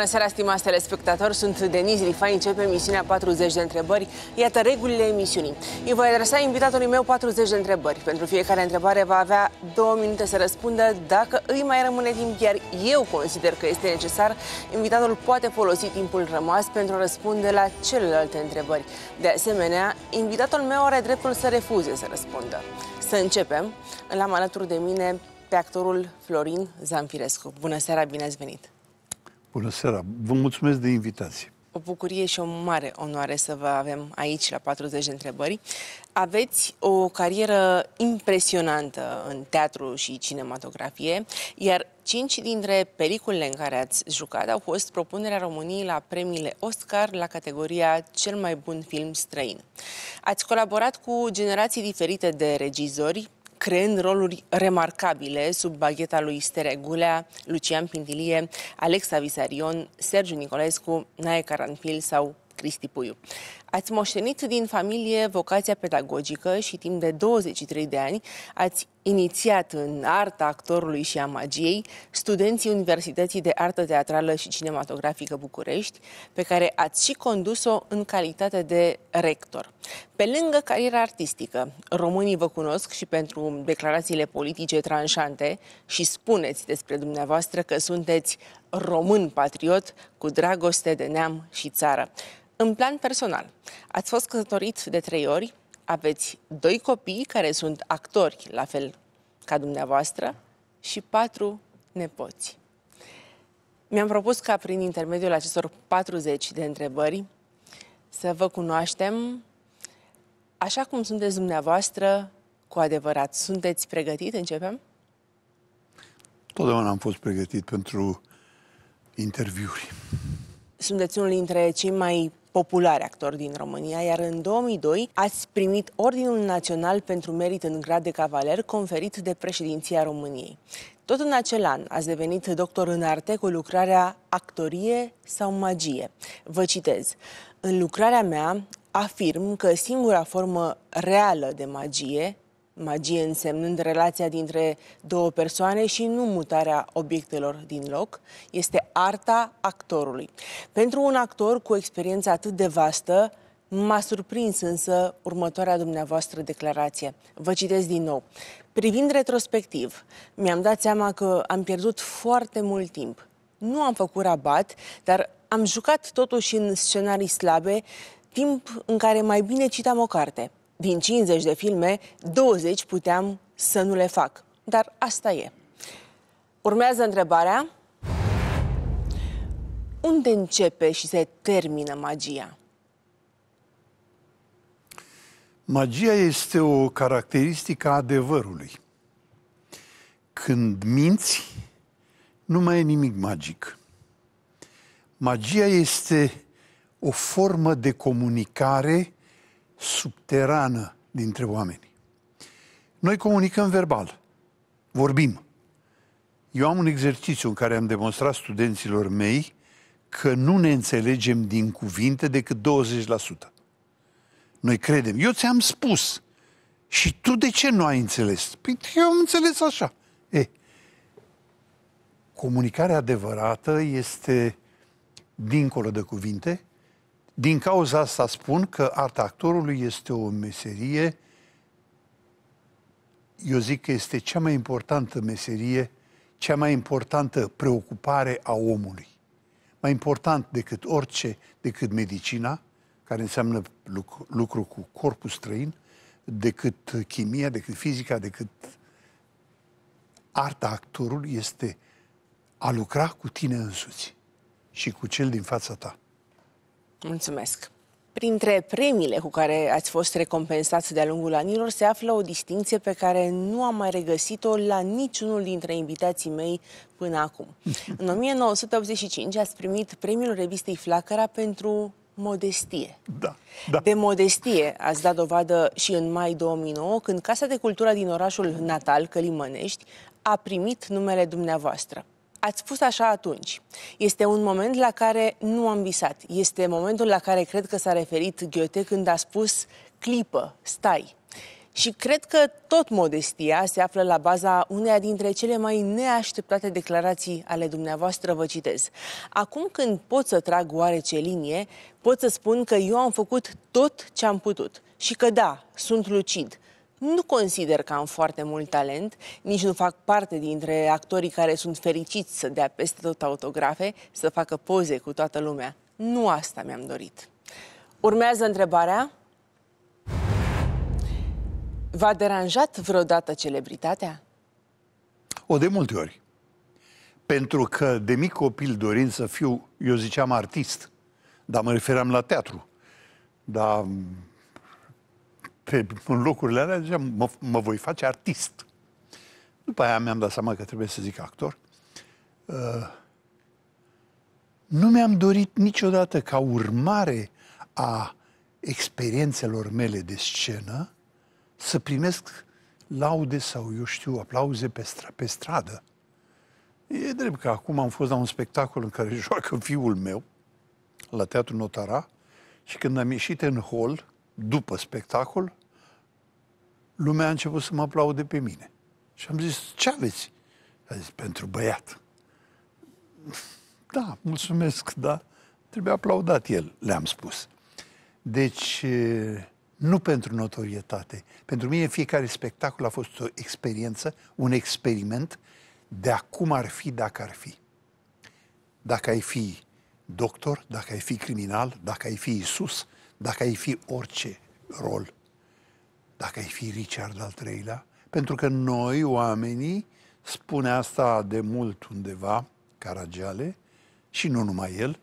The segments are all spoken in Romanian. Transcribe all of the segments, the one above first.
Bună seara, stimați telespectatori! Sunt Denis Rifai, începe emisiunea 40 de întrebări. Iată regulile emisiunii. Îi voi adresa invitatului meu 40 de întrebări. Pentru fiecare întrebare va avea două minute să răspundă. Dacă îi mai rămâne timp, iar eu consider că este necesar, invitatul poate folosi timpul rămas pentru a răspunde la celelalte întrebări. De asemenea, invitatul meu are dreptul să refuze să răspundă. Să începem. L-am alături de mine pe actorul Florin Zamfirescu. Bună seara, bine ați venit! Bună seara! Vă mulțumesc de invitație! O bucurie și o mare onoare să vă avem aici la 40 de întrebări. Aveți o carieră impresionantă în teatru și cinematografie, iar cinci dintre periculele în care ați jucat au fost propunerea României la premiile Oscar la categoria Cel mai bun film străin. Ați colaborat cu generații diferite de regizori, creând roluri remarcabile sub bagheta lui Stere Gulea, Lucian Pintilie, Alexa Visarion, Sergiu Nicolescu, Nae Caranfil sau Cristi Puiu. Ați moștenit din familie vocația pedagogică și timp de 23 de ani ați inițiat în arta actorului și a magiei studenții Universității de Artă Teatrală și Cinematografică București, pe care ați și condus-o în calitate de rector. Pe lângă cariera artistică, românii vă cunosc și pentru declarațiile politice tranșante și spuneți despre dumneavoastră că sunteți român patriot cu dragoste de neam și țară. În plan personal, ați fost căsătorit de trei ori, aveți doi copii care sunt actori, la fel ca dumneavoastră, și patru nepoți. Mi-am propus ca prin intermediul acestor 40 de întrebări să vă cunoaștem așa cum sunteți dumneavoastră cu adevărat. Sunteți pregătit? Începem? Totdeauna am fost pregătit pentru interviuri. Sunteți unul dintre cei mai populari actori din România, iar în 2002 ați primit Ordinul Național pentru Merit în grad de cavaler conferit de președinția României. Tot în acel an ați devenit doctor în arte cu lucrarea Actorie sau Magie. Vă citez. În lucrarea mea afirm că singura formă reală de magie magie însemnând relația dintre două persoane și nu mutarea obiectelor din loc, este arta actorului. Pentru un actor cu experiență atât de vastă, M-a surprins însă următoarea dumneavoastră declarație. Vă citesc din nou. Privind retrospectiv, mi-am dat seama că am pierdut foarte mult timp. Nu am făcut rabat, dar am jucat totuși în scenarii slabe, timp în care mai bine citam o carte. Din 50 de filme, 20 puteam să nu le fac. Dar asta e. Urmează întrebarea. Unde începe și se termină magia? Magia este o caracteristică a adevărului. Când minți, nu mai e nimic magic. Magia este o formă de comunicare subterană dintre oameni. Noi comunicăm verbal, vorbim. Eu am un exercițiu în care am demonstrat studenților mei că nu ne înțelegem din cuvinte decât 20%. Noi credem, eu ți-am spus și tu de ce nu ai înțeles? Păi eu am înțeles așa. E, comunicarea adevărată este dincolo de cuvinte, din cauza asta spun că arta actorului este o meserie, eu zic că este cea mai importantă meserie, cea mai importantă preocupare a omului. Mai important decât orice, decât medicina, care înseamnă lucru, lucru cu corpul străin, decât chimia, decât fizica, decât arta actorului este a lucra cu tine însuți și cu cel din fața ta. Mulțumesc! Printre premiile cu care ați fost recompensați de-a lungul anilor se află o distinție pe care nu am mai regăsit-o la niciunul dintre invitații mei până acum. În 1985 ați primit premiul revistei Flacăra pentru modestie. Da, da. De modestie ați dat dovadă și în mai 2009, când Casa de Cultură din orașul natal, Călimănești, a primit numele dumneavoastră. Ați spus așa atunci. Este un moment la care nu am visat. Este momentul la care cred că s-a referit Ghiote când a spus clipă, stai. Și cred că tot modestia se află la baza uneia dintre cele mai neașteptate declarații ale dumneavoastră, vă citez. Acum când pot să trag oarece linie, pot să spun că eu am făcut tot ce am putut și că da, sunt lucid, nu consider că am foarte mult talent, nici nu fac parte dintre actorii care sunt fericiți să dea peste tot autografe, să facă poze cu toată lumea. Nu asta mi-am dorit. Urmează întrebarea. V-a deranjat vreodată celebritatea? O, de multe ori. Pentru că de mic copil dorind să fiu, eu ziceam artist, dar mă referam la teatru. Dar pe, lucrurile locurile alea, ziceam, mă, mă voi face artist. După aia mi-am dat seama că trebuie să zic actor. Uh, nu mi-am dorit niciodată ca urmare a experiențelor mele de scenă să primesc laude sau, eu știu, aplauze pe, str- pe stradă. E drept că acum am fost la un spectacol în care joacă fiul meu, la Teatrul Notara, și când am ieșit în hol, după spectacol, lumea a început să mă aplaude pe mine. Și am zis, ce aveți? A zis, pentru băiat. Da, mulțumesc, da. Trebuie aplaudat el, le-am spus. Deci, nu pentru notorietate. Pentru mine fiecare spectacol a fost o experiență, un experiment de acum ar fi dacă ar fi. Dacă ai fi doctor, dacă ai fi criminal, dacă ai fi Isus, dacă ai fi orice rol dacă ai fi Richard al treilea? pentru că noi, oamenii, spune asta de mult undeva, Caragiale, și nu numai el,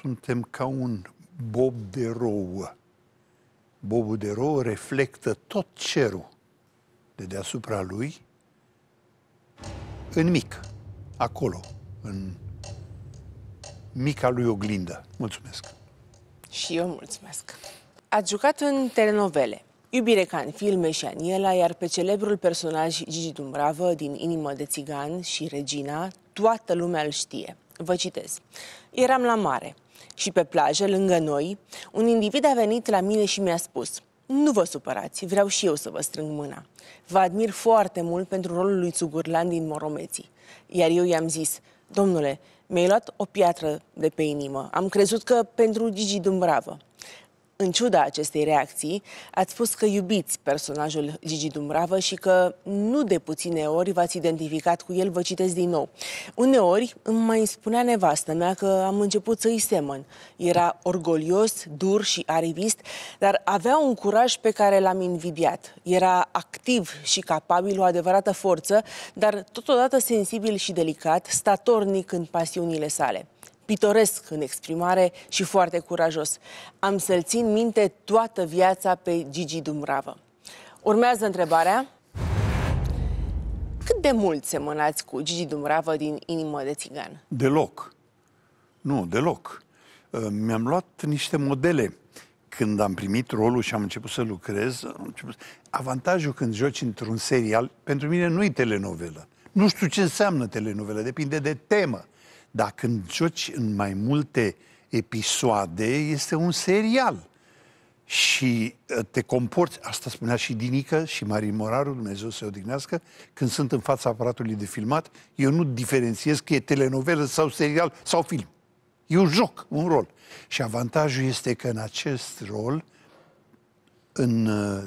suntem ca un bob de rouă. Bobul de rouă reflectă tot cerul de deasupra lui în mic, acolo, în mica lui oglindă. Mulțumesc! Și eu mulțumesc! Ați jucat în telenovele. Iubire ca în filme și Aniela, iar pe celebrul personaj Gigi Dumbravă din Inimă de țigan și Regina, toată lumea îl știe. Vă citez. Eram la mare și pe plajă, lângă noi, un individ a venit la mine și mi-a spus nu vă supărați, vreau și eu să vă strâng mâna. Vă admir foarte mult pentru rolul lui Țugurlan din Moromeții. Iar eu i-am zis, domnule, mi-ai luat o piatră de pe inimă. Am crezut că pentru Gigi Dumbravă. În ciuda acestei reacții, ați spus că iubiți personajul Gigi Dumbrava și că nu de puține ori v-ați identificat cu el, vă citesc din nou. Uneori îmi mai spunea nevastă mea că am început să-i semăn. Era orgolios, dur și arivist, dar avea un curaj pe care l-am invidiat. Era activ și capabil, o adevărată forță, dar totodată sensibil și delicat, statornic în pasiunile sale pitoresc în exprimare și foarte curajos. Am să-l țin minte toată viața pe Gigi Dumravă. Urmează întrebarea. Cât de mult semănați cu Gigi Dumravă din Inimă de Țigan? Deloc. Nu, deloc. Uh, mi-am luat niște modele când am primit rolul și am început să lucrez, început... avantajul când joci într-un serial, pentru mine nu e telenovelă. Nu știu ce înseamnă telenovelă, depinde de temă. Dar când joci în mai multe episoade, este un serial. Și uh, te comporți, asta spunea și Dinică și Marin Moraru, Dumnezeu să odihnească, când sunt în fața aparatului de filmat, eu nu diferențiez că e telenovelă sau serial sau film. Eu joc un rol. Și avantajul este că în acest rol, în uh,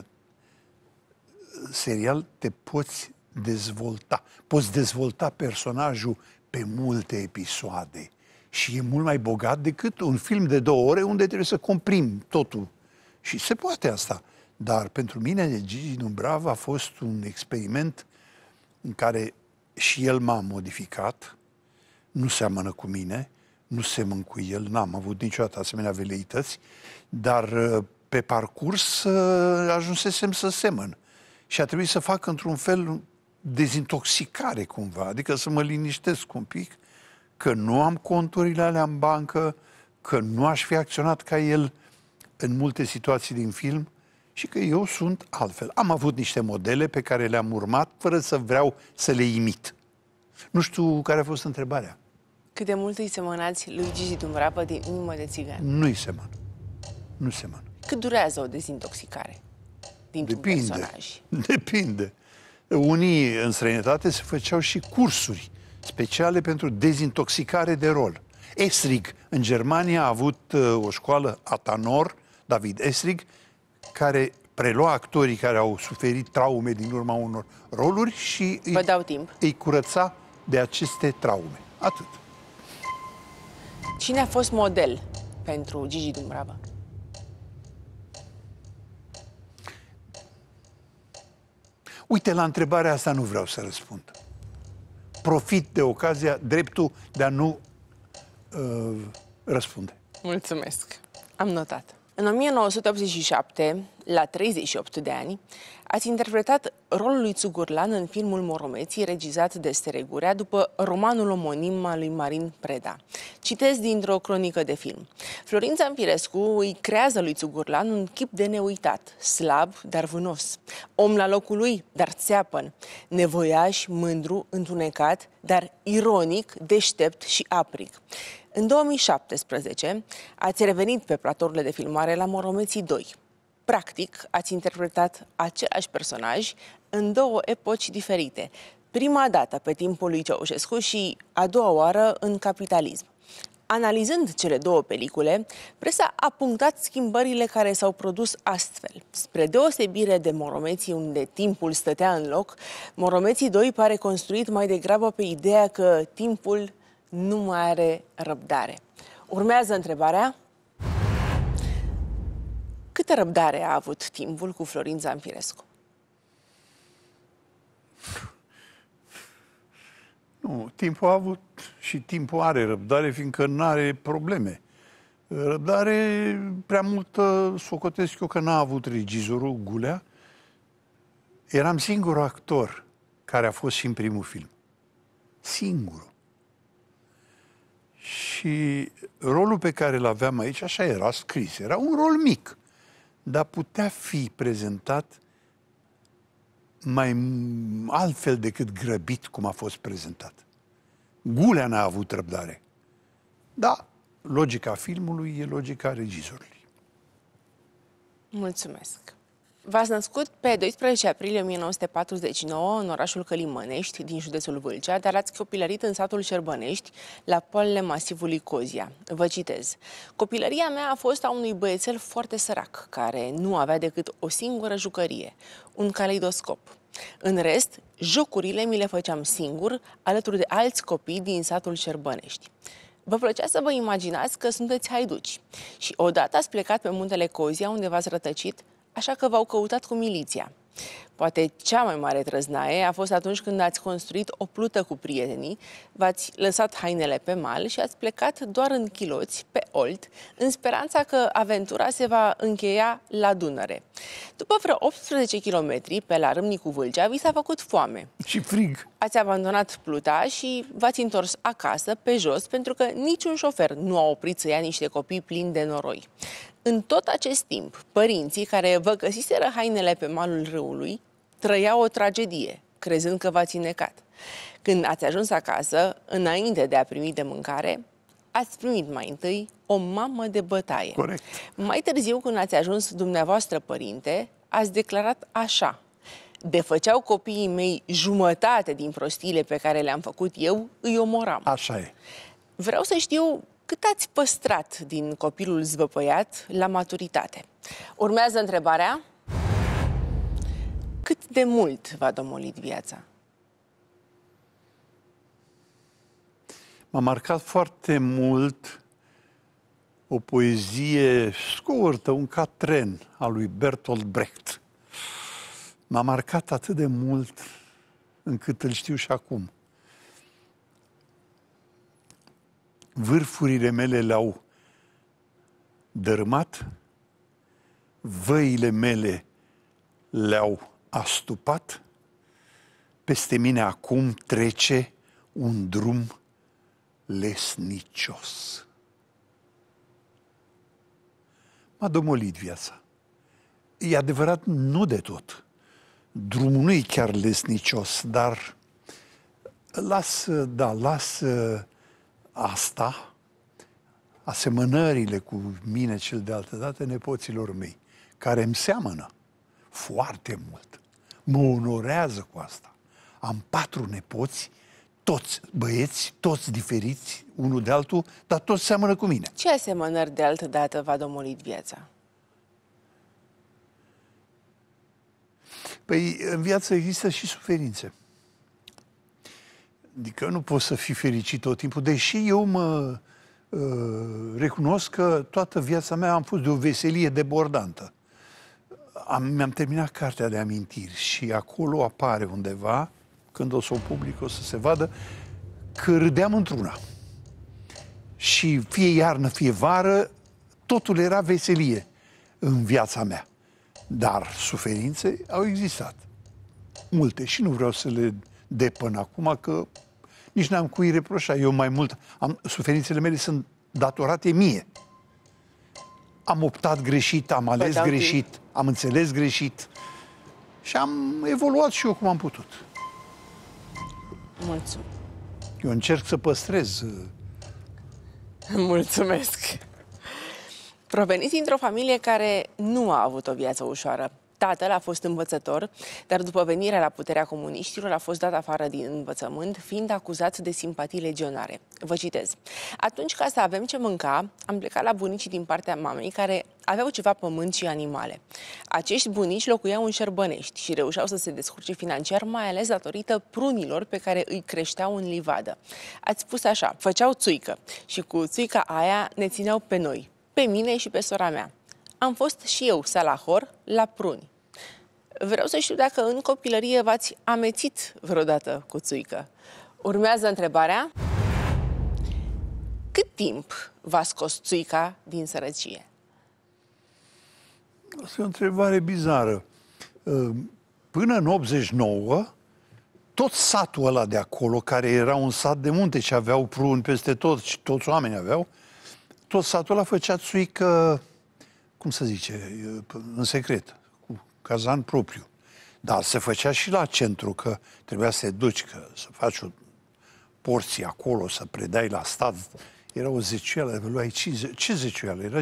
serial, te poți dezvolta. Poți dezvolta personajul pe multe episoade și e mult mai bogat decât un film de două ore unde trebuie să comprim totul. Și se poate asta. Dar pentru mine Gigi Dumbrav a fost un experiment în care și el m-a modificat, nu seamănă cu mine, nu semăn cu el, n-am avut niciodată asemenea veleități, dar uh, pe parcurs uh, ajunsesem să semăn. Și a trebuit să fac într-un fel dezintoxicare cumva, adică să mă liniștesc un pic că nu am conturile alea în bancă, că nu aș fi acționat ca el în multe situații din film și că eu sunt altfel. Am avut niște modele pe care le-am urmat fără să vreau să le imit. Nu știu care a fost întrebarea. Cât de mult îi semănați lui Gigi Dumbrapă de inimă de țigan? Nu îi seman. Nu seman. Cât durează o dezintoxicare dintr-un Depinde. personaj? Depinde. Unii în străinătate se făceau și cursuri speciale pentru dezintoxicare de rol. Esrig, în Germania, a avut uh, o școală, Atanor, David Esrig, care prelua actorii care au suferit traume din urma unor roluri și Vă îi, dau timp. îi curăța de aceste traume. Atât. Cine a fost model pentru Gigi Dumbrava? Uite, la întrebarea asta nu vreau să răspund. Profit de ocazia, dreptul de a nu uh, răspunde. Mulțumesc. Am notat. În 1987, la 38 de ani, ați interpretat rolul lui Țugurlan în filmul Moromeții, regizat de Steregurea, după romanul omonim al lui Marin Preda. Citez dintr-o cronică de film. Florința Ampirescu îi creează lui Țugurlan un chip de neuitat, slab, dar vânos. Om la locul lui, dar țeapăn. Nevoiaș, mândru, întunecat, dar ironic, deștept și apric. În 2017 ați revenit pe platourile de filmare la Moromeții 2. Practic, ați interpretat același personaj în două epoci diferite. Prima dată pe timpul lui Ceaușescu și a doua oară în capitalism. Analizând cele două pelicule, presa a punctat schimbările care s-au produs astfel. Spre deosebire de Moromeții, unde timpul stătea în loc, Moromeții 2 pare construit mai degrabă pe ideea că timpul nu mai are răbdare. Urmează întrebarea. Câtă răbdare a avut timpul cu Florin Zampirescu? Nu, timpul a avut și timpul are răbdare, fiindcă nu are probleme. Răbdare prea multă, socotesc eu că n-a avut regizorul Gulea. Eram singurul actor care a fost și în primul film. Singurul. Și rolul pe care îl aveam aici, așa era scris, era un rol mic, dar putea fi prezentat mai altfel decât grăbit cum a fost prezentat. Gulea n-a avut răbdare. Da, logica filmului e logica regizorului. Mulțumesc! V-ați născut pe 12 aprilie 1949 în orașul Călimănești, din județul Vâlcea, dar ați copilărit în satul Șerbănești, la poalele masivului Cozia. Vă citez. Copilăria mea a fost a unui băiețel foarte sărac, care nu avea decât o singură jucărie, un caleidoscop. În rest, jocurile mi le făceam singur, alături de alți copii din satul Șerbănești. Vă plăcea să vă imaginați că sunteți haiduci și odată ați plecat pe muntele Cozia, unde v-ați rătăcit, așa că v-au căutat cu miliția. Poate cea mai mare trăznaie a fost atunci când ați construit o plută cu prietenii, v-ați lăsat hainele pe mal și ați plecat doar în chiloți, pe Olt, în speranța că aventura se va încheia la Dunăre. După vreo 18 km pe la Râmnicu Vâlcea, vi s-a făcut foame. Și frig. Ați abandonat pluta și v-ați întors acasă, pe jos, pentru că niciun șofer nu a oprit să ia niște copii plini de noroi. În tot acest timp, părinții care vă găsiseră hainele pe malul râului trăiau o tragedie, crezând că v-ați înecat. Când ați ajuns acasă, înainte de a primi de mâncare, ați primit mai întâi o mamă de bătaie. Corect. Mai târziu, când ați ajuns dumneavoastră părinte, ați declarat așa. Defăceau copiii mei jumătate din prostiile pe care le-am făcut eu, îi omoram. Așa e. Vreau să știu cât ați păstrat din copilul zbăpăiat la maturitate? Urmează întrebarea Cât de mult v-a domolit viața? M-a marcat foarte mult o poezie scurtă, un catren al lui Bertolt Brecht. M-a marcat atât de mult încât îl știu și acum. vârfurile mele le-au dărâmat, văile mele le-au astupat, peste mine acum trece un drum lesnicios. M-a domolit viața. E adevărat, nu de tot. Drumul nu e chiar lesnicios, dar las, da, las asta, asemănările cu mine cel de altă dată nepoților mei, care îmi seamănă foarte mult. Mă onorează cu asta. Am patru nepoți, toți băieți, toți diferiți, unul de altul, dar toți seamănă cu mine. Ce asemănări de altă dată v-a domolit viața? Păi în viață există și suferințe. Adică nu poți să fii fericit tot timpul, deși eu mă uh, recunosc că toată viața mea am fost de o veselie debordantă. Am, mi-am terminat cartea de amintiri și acolo apare undeva, când o să o public, o să se vadă, că râdeam într-una. Și fie iarnă, fie vară, totul era veselie în viața mea. Dar suferințe au existat. Multe și nu vreau să le de până acum, că nici n-am cui reproșa. Eu mai mult, am, suferințele mele sunt datorate mie. Am optat greșit, am păi ales păi, greșit, timp. am înțeles greșit și am evoluat și eu cum am putut. Mulțumesc. Eu încerc să păstrez. Uh, Mulțumesc. Proveniți dintr-o familie care nu a avut o viață ușoară. Tatăl a fost învățător, dar după venirea la puterea comuniștilor a fost dat afară din învățământ, fiind acuzat de simpatii legionare. Vă citez. Atunci ca să avem ce mânca, am plecat la bunicii din partea mamei, care aveau ceva pământ și animale. Acești bunici locuiau în șerbănești și reușeau să se descurce financiar, mai ales datorită prunilor pe care îi creșteau în livadă. Ați spus așa, făceau țuică și cu țuica aia ne țineau pe noi, pe mine și pe sora mea. Am fost și eu salahor la pruni. Vreau să știu dacă în copilărie v-ați amețit vreodată cu țuică. Urmează întrebarea. Cât timp v-a scos țuica din sărăcie? Asta e o întrebare bizară. Ă, până în 89, tot satul ăla de acolo, care era un sat de munte și aveau prun peste tot și toți oamenii aveau, tot satul ăla făcea țuică, cum să zice, ă, în secret cazan propriu. Dar se făcea și la centru, că trebuia să te duci, că să faci o porție acolo, să predai la stat. Era o zecioială, luai 50, ce zecioială? Era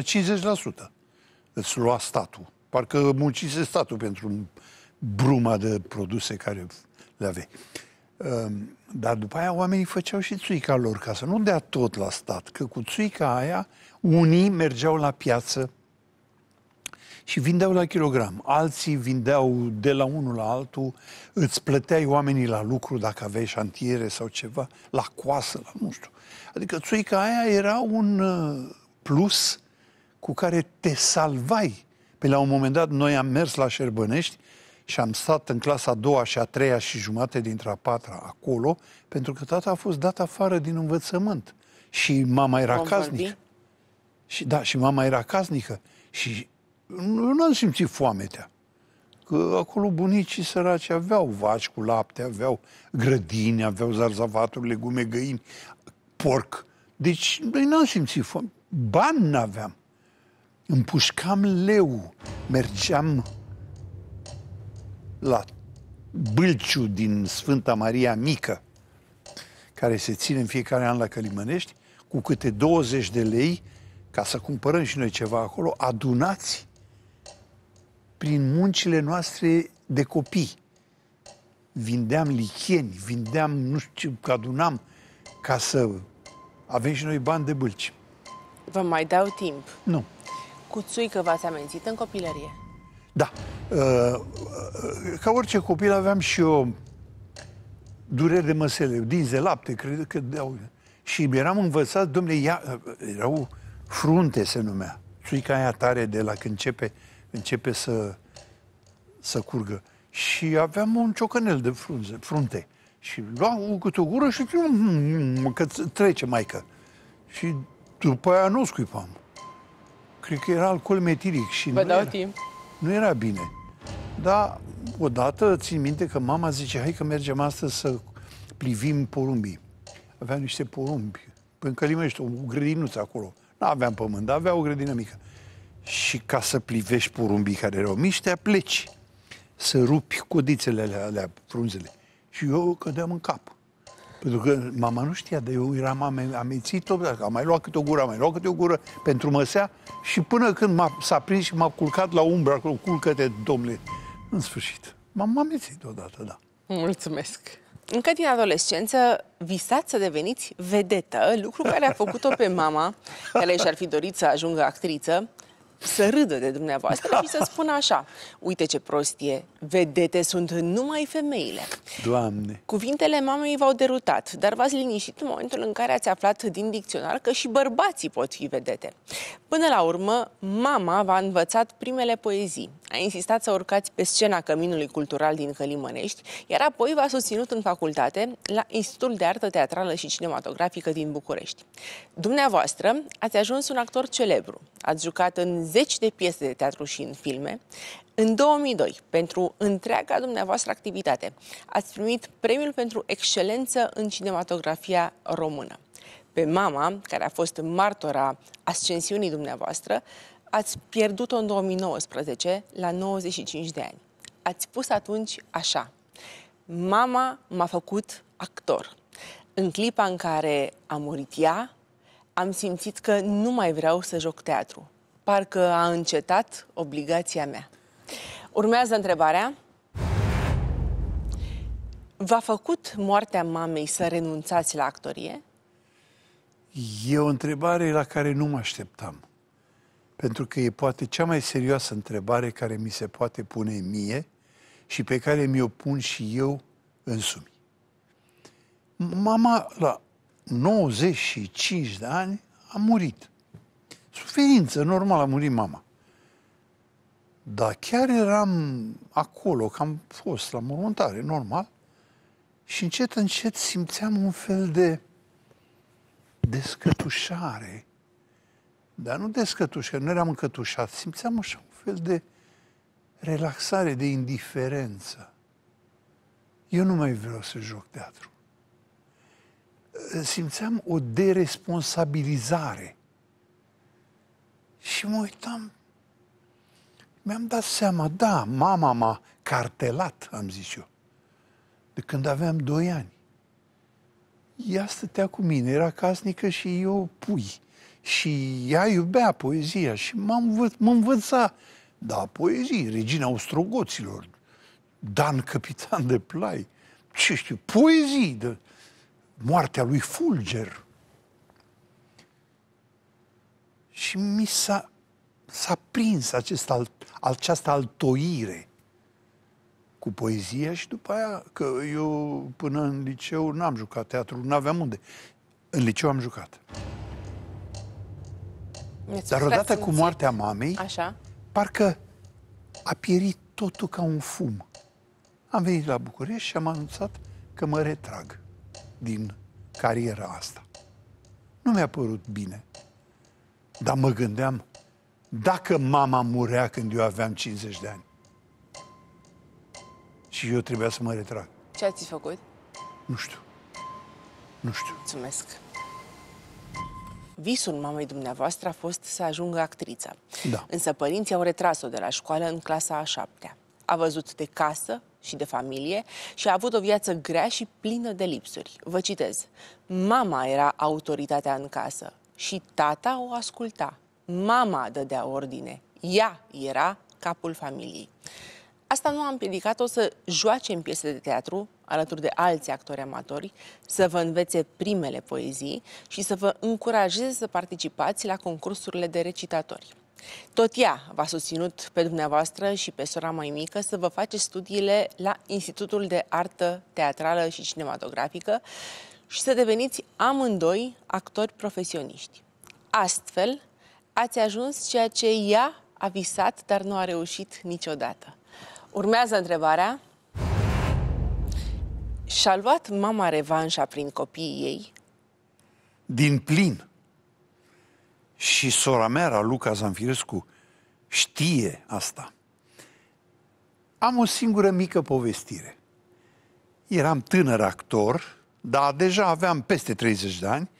50%. Îți lua statul. Parcă muncise statul pentru bruma de produse care le aveai. Ehm, dar după aia oamenii făceau și țuica lor ca să nu dea tot la stat, că cu țuica aia unii mergeau la piață și vindeau la kilogram. Alții vindeau de la unul la altul, îți plăteai oamenii la lucru dacă aveai șantiere sau ceva, la coasă, la nu știu. Adică țuica aia era un uh, plus cu care te salvai. Pe păi la un moment dat noi am mers la Șerbănești și am stat în clasa a doua și a treia și jumate dintre a patra acolo, pentru că tata a fost dat afară din învățământ. Și mama era Vom casnică. Și, da, și mama era casnică. Și nu am simțit foametea. Că acolo bunicii săraci aveau vaci cu lapte, aveau grădini, aveau zarzavaturi, legume, găini, porc. Deci noi n-am simțit foame. Bani n-aveam. Împușcam leu. Mergeam la Bâlciu din Sfânta Maria Mică, care se ține în fiecare an la Călimănești, cu câte 20 de lei, ca să cumpărăm și noi ceva acolo, adunați prin muncile noastre de copii. Vindeam licheni, vindeam, nu știu ce, ca să avem și noi bani de bâlci. Vă mai dau timp. Nu. Cu că v-ați amențit în copilărie? Da. Uh, uh, ca orice copil aveam și eu dureri de măsele, de lapte, cred că deau. Și eram învățat, domnule, ea, uh, erau frunte se numea. Țuica aia tare de la când începe începe să, să curgă. Și aveam un ciocanel de frunze, frunte. Și luam câte o gură și mm, mm, că trece maică. Și după aia nu scuipam. Cred că era alcool metilic și Vă nu dau era, timp. Nu era bine. Dar odată țin minte că mama zice, hai că mergem astăzi să plivim porumbii. Aveam niște porumbi, în încălimește o grădinuță acolo. Nu aveam pământ, dar avea o grădină mică și ca să plivești porumbii care erau Miște pleci să rupi codițele alea, alea frunzele. Și eu cădeam în cap. Pentru că mama nu știa, dar eu eram amețit-o, am mai luat câte o gură, am mai luat câte o gură pentru măsea și până când s-a prins și m-a culcat la umbră, acolo, culcă-te, domnule. În sfârșit, m-am amețit odată, da. Mulțumesc! Încă din adolescență visați să deveniți vedetă, lucru care a făcut-o pe mama, care și-ar fi dorit să ajungă actriță, să râdă de dumneavoastră și să spună așa, uite ce prostie, vedete sunt numai femeile. Doamne! Cuvintele mamei v-au derutat, dar v-ați liniștit în momentul în care ați aflat din dicționar că și bărbații pot fi vedete. Până la urmă, mama v-a învățat primele poezii a insistat să urcați pe scena Căminului Cultural din Călimănești, iar apoi v-a susținut în facultate la Institutul de Artă Teatrală și Cinematografică din București. Dumneavoastră ați ajuns un actor celebru. Ați jucat în zeci de piese de teatru și în filme. În 2002, pentru întreaga dumneavoastră activitate, ați primit premiul pentru excelență în cinematografia română. Pe mama, care a fost martora ascensiunii dumneavoastră, ați pierdut-o în 2019, la 95 de ani. Ați spus atunci așa, mama m-a făcut actor. În clipa în care a murit ea, am simțit că nu mai vreau să joc teatru. Parcă a încetat obligația mea. Urmează întrebarea. V-a făcut moartea mamei să renunțați la actorie? E o întrebare la care nu mă așteptam pentru că e poate cea mai serioasă întrebare care mi se poate pune mie și pe care mi-o pun și eu însumi. Mama, la 95 de ani, a murit. Suferință, normal, a murit mama. Dar chiar eram acolo, că am fost la mormântare, normal, și încet, încet simțeam un fel de descătușare dar nu descătuș, că nu eram încătușat, simțeam așa un fel de relaxare, de indiferență. Eu nu mai vreau să joc teatru. Simțeam o deresponsabilizare. Și mă uitam, mi-am dat seama, da, mama m-a cartelat, am zis eu, de când aveam doi ani. Ea stătea cu mine, era casnică și eu pui și ea iubea poezia și mă învăț, învăța. Da, poezii, regina ostrogoților, Dan Capitan de Plai, ce știu, poezii de moartea lui Fulger. Și mi s-a, s-a prins acest alt, această altoire cu poezia și după aia, că eu până în liceu n-am jucat teatru, n-aveam unde. În liceu am jucat. Dar odată cu moartea mamei, Așa. parcă a pierit totul ca un fum. Am venit la București și am anunțat că mă retrag din cariera asta. Nu mi-a părut bine. Dar mă gândeam, dacă mama murea când eu aveam 50 de ani și eu trebuia să mă retrag. Ce ați făcut? Nu știu. Nu știu. Mulțumesc. Visul mamei dumneavoastră a fost să ajungă actriță. Da. Însă părinții au retras-o de la școală în clasa a șaptea. A văzut de casă și de familie și a avut o viață grea și plină de lipsuri. Vă citez. Mama era autoritatea în casă și tata o asculta. Mama dădea ordine. Ea era capul familiei. Asta nu a împiedicat-o să joace în piese de teatru, alături de alți actori amatori, să vă învețe primele poezii și să vă încurajeze să participați la concursurile de recitatori. Tot ea v-a susținut pe dumneavoastră și pe sora mai mică să vă faceți studiile la Institutul de Artă Teatrală și Cinematografică și să deveniți amândoi actori profesioniști. Astfel, ați ajuns ceea ce ea a visat, dar nu a reușit niciodată. Urmează întrebarea. Și-a luat mama revanșa prin copiii ei? Din plin. Și sora mea, Luca Zanfirescu, știe asta. Am o singură mică povestire. Eram tânăr actor, dar deja aveam peste 30 de ani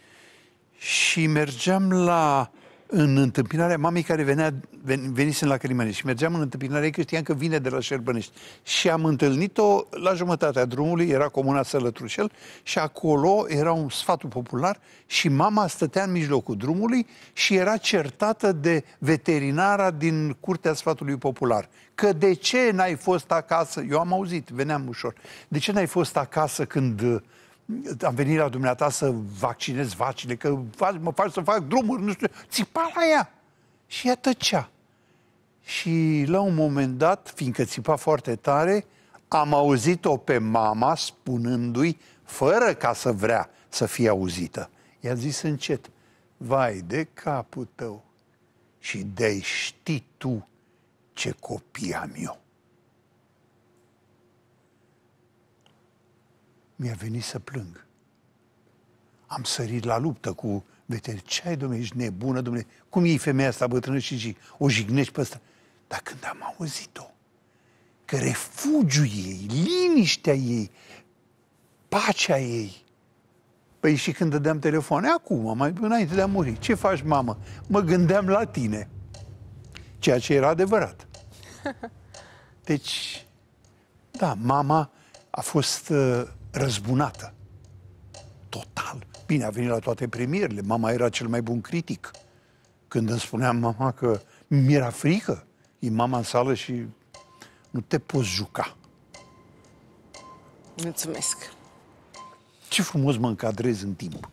și mergeam la în întâmpinarea mamei care venea, ven, venise la Călimănești și mergeam în întâmpinarea ei, că știam că vine de la Șerbănești. Și am întâlnit-o la jumătatea drumului, era comuna Sălătrușel și acolo era un sfatul popular și mama stătea în mijlocul drumului și era certată de veterinara din curtea sfatului popular. Că de ce n-ai fost acasă? Eu am auzit, veneam ușor. De ce n-ai fost acasă când am venit la dumneata să vaccinez vacile, că mă fac să fac drumuri, nu știu, țipa la ea. Și ea tăcea. Și la un moment dat, fiindcă țipa foarte tare, am auzit-o pe mama spunându-i, fără ca să vrea să fie auzită. I-a zis încet, vai de capul tău și de știi tu ce copii am eu. mi-a venit să plâng. Am sărit la luptă cu veterinar. Ce ai, domnule, ești nebună, domnule? Cum iei femeia asta bătrână și zici, o jignești pe asta? Dar când am auzit-o, că refugiu ei, liniștea ei, pacea ei, Păi și când dădeam telefoane, acum, mai înainte de a muri, ce faci, mamă? Mă gândeam la tine. Ceea ce era adevărat. Deci, da, mama a fost uh, răzbunată. Total. Bine, a venit la toate premierile. Mama era cel mai bun critic. Când îmi spunea mama că mi-era frică, e mama în sală și nu te poți juca. Mulțumesc. Ce frumos mă încadrez în timp.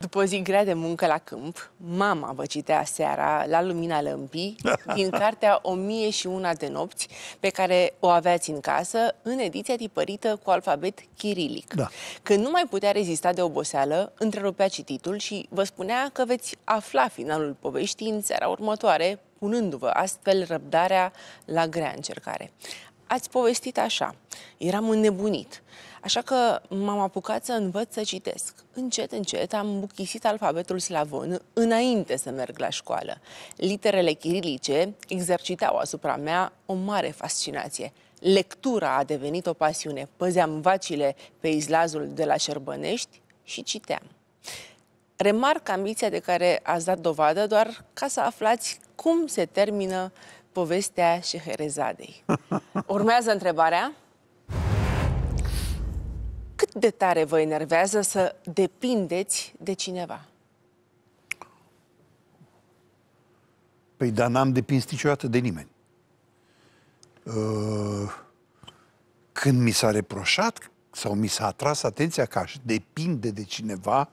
După o zi grea de muncă la câmp, mama vă citea seara la lumina lămpii din cartea O mie și una de nopți pe care o aveați în casă în ediția tipărită cu alfabet chirilic. Da. Când nu mai putea rezista de oboseală, întrerupea cititul și vă spunea că veți afla finalul poveștii în seara următoare, punându-vă astfel răbdarea la grea încercare. Ați povestit așa, eram înnebunit, așa că m-am apucat să învăț să citesc încet, încet am buchisit alfabetul slavon înainte să merg la școală. Literele chirilice exercitau asupra mea o mare fascinație. Lectura a devenit o pasiune. Păzeam vacile pe izlazul de la Șerbănești și citeam. Remarc ambiția de care ați dat dovadă doar ca să aflați cum se termină povestea Șeherezadei. Urmează întrebarea. Cât de tare vă enervează să depindeți de cineva? Păi, dar n-am depins niciodată de nimeni. Uh, când mi s-a reproșat sau mi s-a atras atenția că aș depinde de cineva,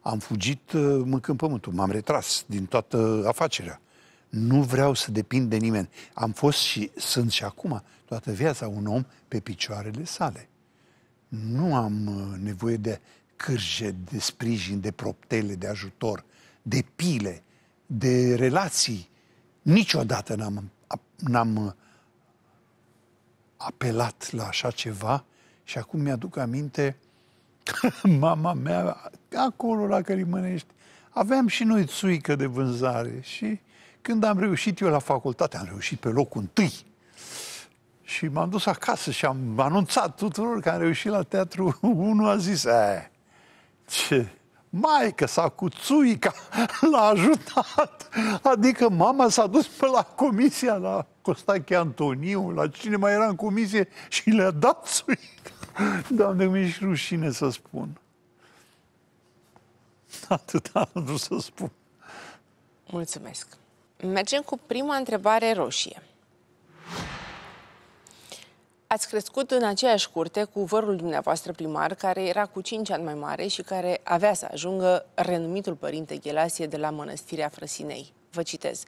am fugit uh, mâncând pământul, m-am retras din toată afacerea. Nu vreau să depind de nimeni. Am fost și sunt și acum toată viața un om pe picioarele sale nu am uh, nevoie de cârje, de sprijin, de proptele, de ajutor, de pile, de relații. Niciodată n-am, n-am uh, apelat la așa ceva și acum mi-aduc aminte mama mea, acolo la Călimănești, aveam și noi țuică de vânzare și când am reușit eu la facultate, am reușit pe locul întâi și m-am dus acasă și am anunțat tuturor că am reușit la teatru. Unul a zis, e, eh, ce, maică s-a cuțuica, l-a ajutat. Adică mama s-a dus pe la comisia, la Costache Antoniu, la cine mai era în comisie și le-a dat țuica. Doamne, mi și rușine să spun. Atât am vrut să spun. Mulțumesc. Mergem cu prima întrebare roșie. Ați crescut în aceeași curte cu vărul dumneavoastră primar, care era cu 5 ani mai mare și care avea să ajungă renumitul părinte Ghelasie de la Mănăstirea Frăsinei. Vă citez.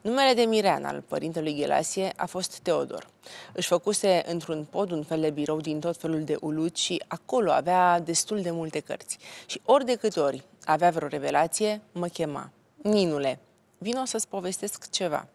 Numele de Mirean al părintelui Ghelasie a fost Teodor. Își făcuse într-un pod un fel de birou din tot felul de ulut și acolo avea destul de multe cărți. Și ori de câte ori avea vreo revelație, mă chema. Ninule, vino să-ți povestesc ceva.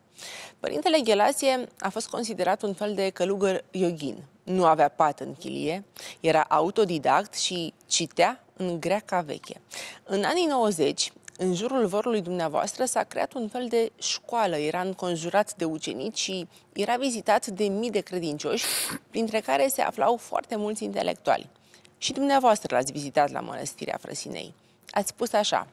Părintele Ghelasie a fost considerat un fel de călugăr yogin, Nu avea pat în chilie, era autodidact și citea în greaca veche. În anii 90, în jurul vorului dumneavoastră s-a creat un fel de școală, era înconjurat de ucenici și era vizitat de mii de credincioși, printre care se aflau foarte mulți intelectuali. Și dumneavoastră l-ați vizitat la mănăstirea Frăsinei. Ați spus așa,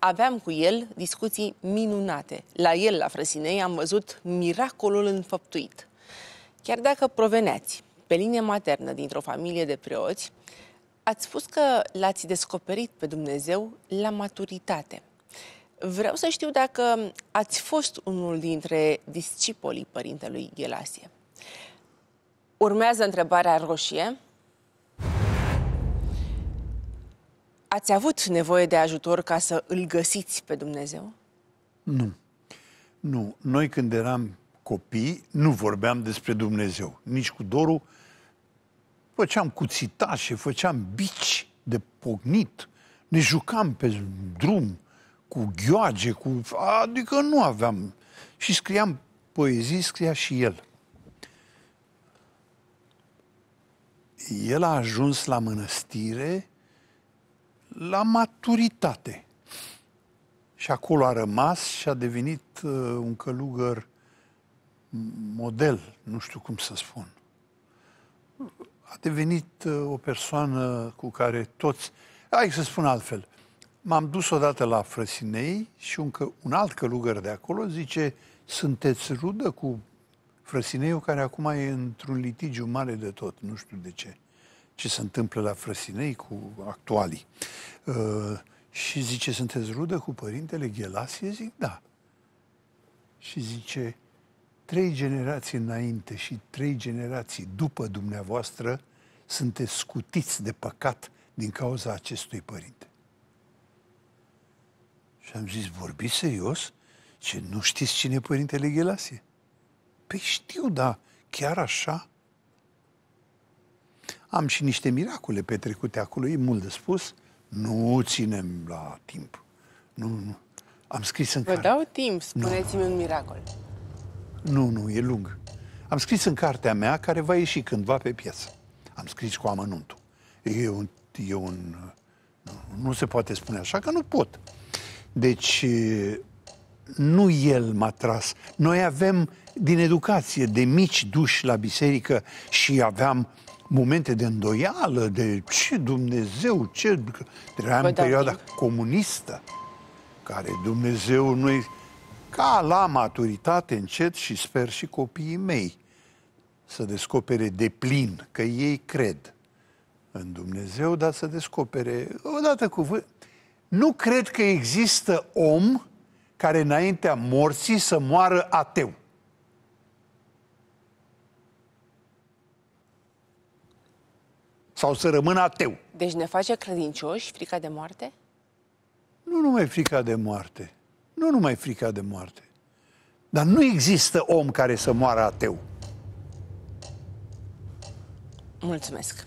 aveam cu el discuții minunate. La el, la Frăsinei, am văzut miracolul înfăptuit. Chiar dacă proveneați pe linie maternă dintr-o familie de preoți, ați spus că l-ați descoperit pe Dumnezeu la maturitate. Vreau să știu dacă ați fost unul dintre discipolii părintelui Ghelasie. Urmează întrebarea roșie, Ați avut nevoie de ajutor ca să îl găsiți pe Dumnezeu? Nu. Nu. Noi când eram copii, nu vorbeam despre Dumnezeu. Nici cu Doru. Făceam cuțitașe, făceam bici de pognit. Ne jucam pe drum cu gheoage, cu... adică nu aveam... Și scriam poezii, scria și el. El a ajuns la mănăstire la maturitate. Și acolo a rămas și a devenit uh, un călugăr model, nu știu cum să spun. A devenit uh, o persoană cu care toți... Hai să spun altfel. M-am dus odată la Frăsinei și un, că, un alt călugăr de acolo zice sunteți rudă cu Frăsineiul care acum e într-un litigiu mare de tot, nu știu de ce ce se întâmplă la Frăsinei cu actualii. Uh, și zice, sunteți rudă cu părintele Ghelasie? Zic, da. Și zice, trei generații înainte și trei generații după dumneavoastră sunteți scutiți de păcat din cauza acestui părinte. Și am zis, vorbiți serios? Ce nu știți cine e părintele Ghelasie? Păi știu, da, chiar așa? Am și niște miracole petrecute acolo, e mult de spus. Nu ținem la timp. Nu, nu. Am scris în Vă carte. Vă dau timp, spuneți-mi un miracol. Nu, nu, e lung. Am scris în cartea mea, care va ieși cândva pe piață. Am scris cu amănuntul. E un... E un nu, nu se poate spune așa, că nu pot. Deci, nu el m-a tras. Noi avem din educație, de mici duși la biserică și aveam momente de îndoială, de ce Dumnezeu, ce... Era în păi da, perioada timp. comunistă, care Dumnezeu nu Ca la maturitate încet și sper și copiii mei să descopere de plin că ei cred în Dumnezeu, dar să descopere odată cu vânt. Nu cred că există om care înaintea morții să moară ateu. sau să rămână ateu. Deci ne face credincioși frica de moarte? Nu numai frica de moarte. Nu numai frica de moarte. Dar nu există om care să moară ateu. Mulțumesc.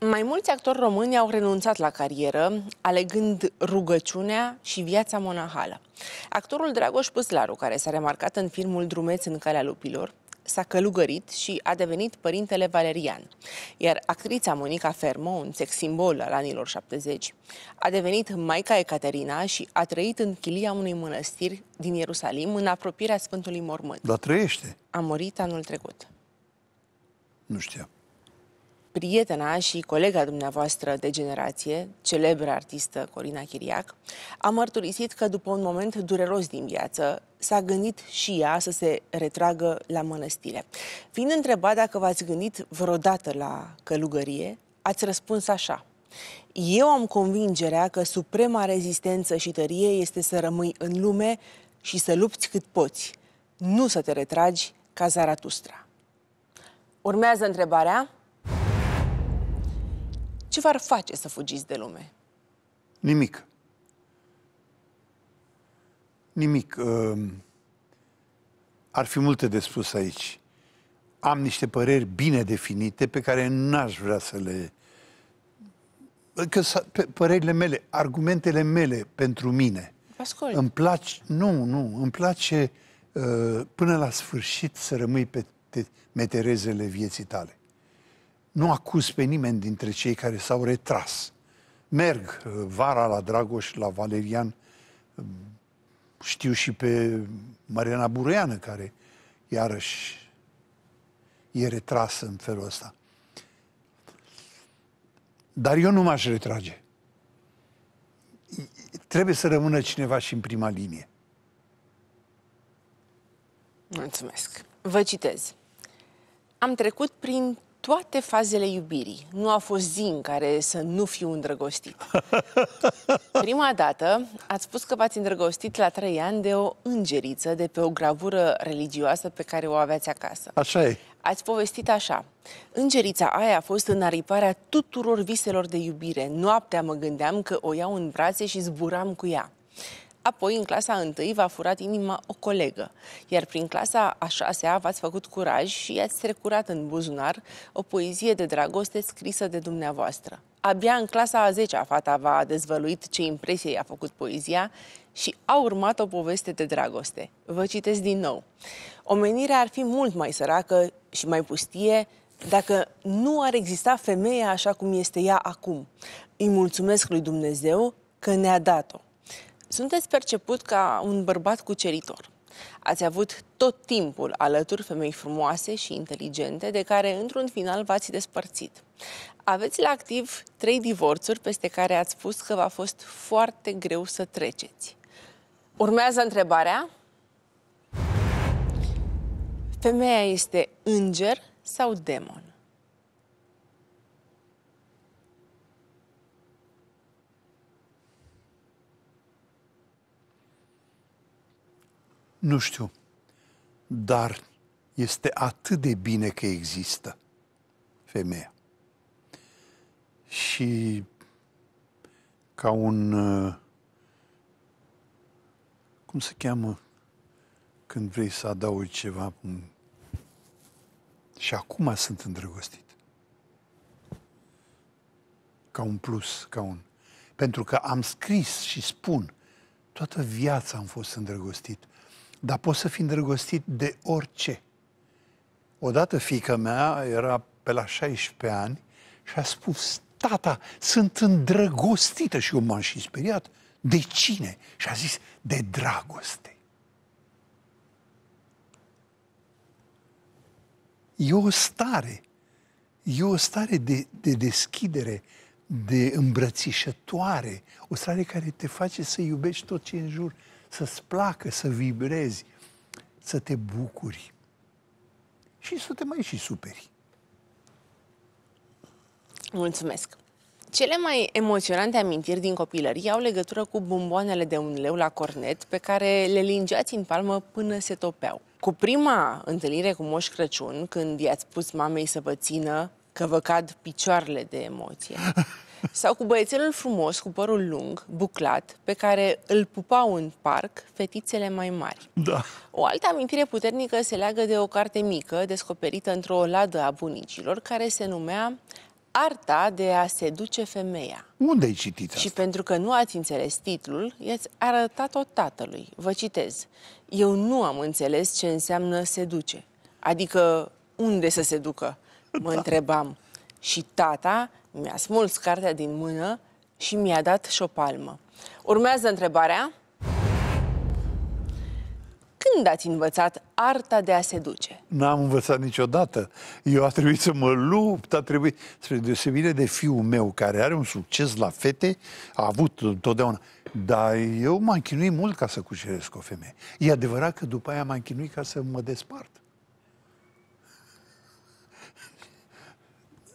Mai mulți actori români au renunțat la carieră, alegând rugăciunea și viața monahală. Actorul Dragoș Păslaru, care s-a remarcat în filmul Drumeț în calea lupilor, s-a călugărit și a devenit părintele Valerian, iar actrița Monica Fermo, un sex simbol al anilor 70, a devenit Maica Ecaterina și a trăit în chilia unui mănăstiri din Ierusalim, în apropierea Sfântului Mormânt. Dar trăiește. A murit anul trecut. Nu știam prietena și colega dumneavoastră de generație, celebră artistă Corina Chiriac, a mărturisit că după un moment dureros din viață, s-a gândit și ea să se retragă la mănăstire. Fiind întrebat dacă v-ați gândit vreodată la călugărie, ați răspuns așa. Eu am convingerea că suprema rezistență și tărie este să rămâi în lume și să lupți cât poți, nu să te retragi ca Zaratustra. Urmează întrebarea ce v-ar face să fugiți de lume? Nimic. Nimic. Um, ar fi multe de spus aici. Am niște păreri bine definite pe care n-aș vrea să le... Că părerile mele, argumentele mele pentru mine. Ascult. Îmi place... Nu, nu. Îmi place uh, până la sfârșit să rămâi pe meterezele vieții tale nu acuz pe nimeni dintre cei care s-au retras. Merg uh, vara la Dragoș, la Valerian, um, știu și pe Mariana Bureană, care iarăși e retrasă în felul ăsta. Dar eu nu m-aș retrage. Trebuie să rămână cineva și în prima linie. Mulțumesc. Vă citez. Am trecut prin toate fazele iubirii. Nu a fost zi în care să nu fiu îndrăgostit. Prima dată ați spus că v-ați îndrăgostit la trei ani de o îngeriță de pe o gravură religioasă pe care o aveați acasă. Așa e. Ați povestit așa. Îngerița aia a fost în ariparea tuturor viselor de iubire. Noaptea mă gândeam că o iau în brațe și zburam cu ea. Apoi, în clasa 1 v-a furat inima o colegă, iar prin clasa a 6-a v-ați făcut curaj și i-ați trecurat în buzunar o poezie de dragoste scrisă de dumneavoastră. Abia în clasa a 10-a fata v-a dezvăluit ce impresie i-a făcut poezia și a urmat o poveste de dragoste. Vă citesc din nou. Omenirea ar fi mult mai săracă și mai pustie dacă nu ar exista femeia așa cum este ea acum. Îi mulțumesc lui Dumnezeu că ne-a dat-o. Sunteți perceput ca un bărbat cuceritor. Ați avut tot timpul alături femei frumoase și inteligente, de care într-un final v-ați despărțit. Aveți la activ trei divorțuri peste care ați spus că v-a fost foarte greu să treceți. Urmează întrebarea. Femeia este înger sau demon? Nu știu, dar este atât de bine că există femeia. Și ca un, uh, cum se cheamă, când vrei să adaugi ceva, și acum sunt îndrăgostit. Ca un plus, ca un... Pentru că am scris și spun, toată viața am fost îndrăgostit dar poți să fii îndrăgostit de orice. Odată fiica mea era pe la 16 ani și a spus, tata, sunt îndrăgostită și eu m-am și speriat. De cine? Și a zis, de dragoste. E o stare, e o stare de, de deschidere, de îmbrățișătoare, o stare care te face să iubești tot ce e în jur, să-ți placă, să vibrezi, să te bucuri și să te mai și superi. Mulțumesc! Cele mai emoționante amintiri din copilărie au legătură cu bomboanele de un leu la cornet pe care le lingeați în palmă până se topeau. Cu prima întâlnire cu Moș Crăciun, când i-ați spus mamei să vă țină că vă cad picioarele de emoție. Sau cu băiețelul frumos, cu părul lung, buclat, pe care îl pupau în parc fetițele mai mari. Da. O altă amintire puternică se leagă de o carte mică, descoperită într-o ladă a bunicilor, care se numea Arta de a seduce femeia. Unde ai citit asta? Și pentru că nu ați înțeles titlul, i-ați arătat-o tatălui. Vă citez. Eu nu am înțeles ce înseamnă seduce. Adică unde să se ducă, mă da. întrebam. Și tata mi-a smuls cartea din mână și mi-a dat și o palmă. Urmează întrebarea. Când ați învățat arta de a seduce? N-am învățat niciodată. Eu a trebuit să mă lupt, a trebuit... Spre deosebire de fiul meu, care are un succes la fete, a avut întotdeauna. Dar eu m-am chinuit mult ca să cuceresc o femeie. E adevărat că după aia m-am chinuit ca să mă despart.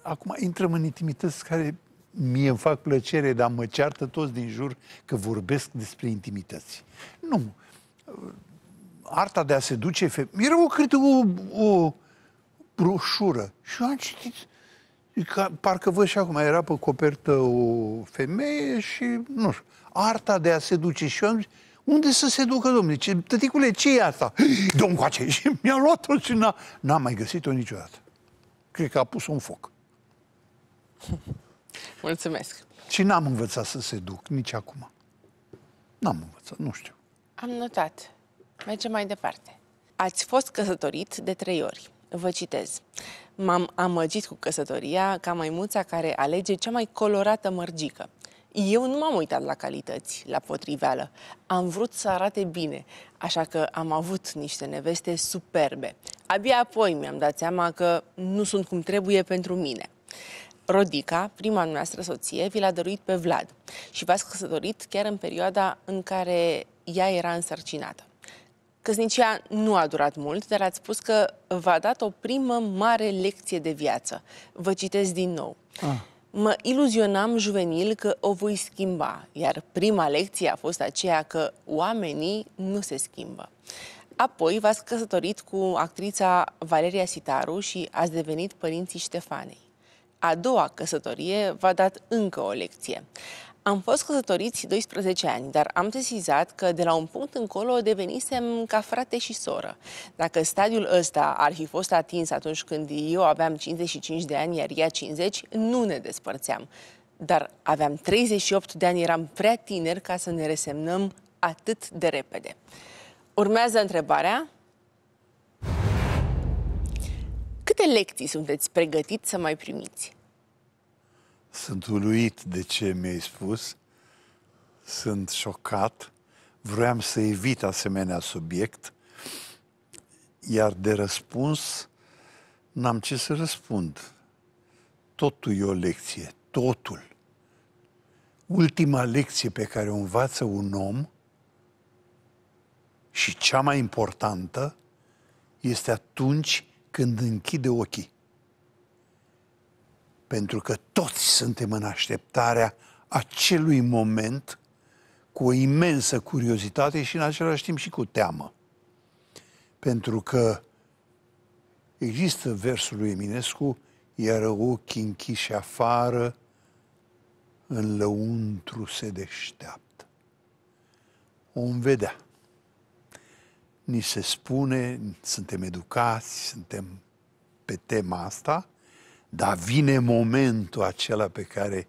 acum intrăm în intimități care mie îmi fac plăcere, dar mă ceartă toți din jur că vorbesc despre intimități. Nu. Arta de a seduce femei... Era o, cred, o, o broșură și eu am citit ca, parcă văd și acum, era pe copertă o femeie și, nu știu, arta de a seduce și eu am zis, unde să se ducă, domnule? Ce, tăticule, ce e asta? Domn, coace! Și mi-a luat-o și n-a, n-am mai găsit-o niciodată. Cred că a pus-o în foc. Mulțumesc. Și n-am învățat să se duc nici acum. N-am învățat, nu știu. Am notat. Mergem mai departe. Ați fost căsătorit de trei ori. Vă citez. M-am amăgit cu căsătoria ca maimuța care alege cea mai colorată mărgică. Eu nu m-am uitat la calități, la potriveală. Am vrut să arate bine, așa că am avut niște neveste superbe. Abia apoi mi-am dat seama că nu sunt cum trebuie pentru mine. Rodica, prima noastră soție, vi l-a dăruit pe Vlad și v-ați căsătorit chiar în perioada în care ea era însărcinată. Căsnicia nu a durat mult, dar ați spus că v-a dat o primă mare lecție de viață. Vă citesc din nou. Ah. Mă iluzionam juvenil că o voi schimba, iar prima lecție a fost aceea că oamenii nu se schimbă. Apoi v-ați căsătorit cu actrița Valeria Sitaru și ați devenit părinții Ștefanei a doua căsătorie v-a dat încă o lecție. Am fost căsătoriți 12 ani, dar am sesizat că de la un punct încolo devenisem ca frate și soră. Dacă stadiul ăsta ar fi fost atins atunci când eu aveam 55 de ani, iar ea 50, nu ne despărțeam. Dar aveam 38 de ani, eram prea tineri ca să ne resemnăm atât de repede. Urmează întrebarea, Câte lecții sunteți pregătit să mai primiți? Sunt uluit de ce mi-ai spus, sunt șocat, vroiam să evit asemenea subiect, iar de răspuns n-am ce să răspund. Totul e o lecție, totul. Ultima lecție pe care o învață un om și cea mai importantă este atunci când închide ochii. Pentru că toți suntem în așteptarea acelui moment cu o imensă curiozitate și în același timp și cu teamă. Pentru că există versul lui Eminescu, iar ochii închiși afară, în lăuntru se deșteaptă. Om vedea ni se spune, suntem educați, suntem pe tema asta, dar vine momentul acela pe care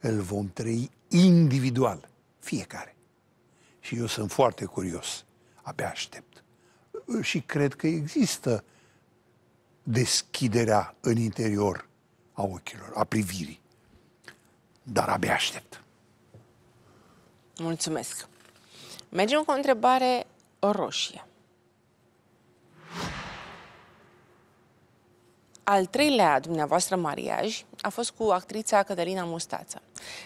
îl vom trăi individual, fiecare. Și eu sunt foarte curios, abia aștept. Și cred că există deschiderea în interior a ochilor, a privirii. Dar abia aștept. Mulțumesc. Mergem cu o întrebare roșie. Al treilea dumneavoastră mariaj a fost cu actrița Cătălina Mustață.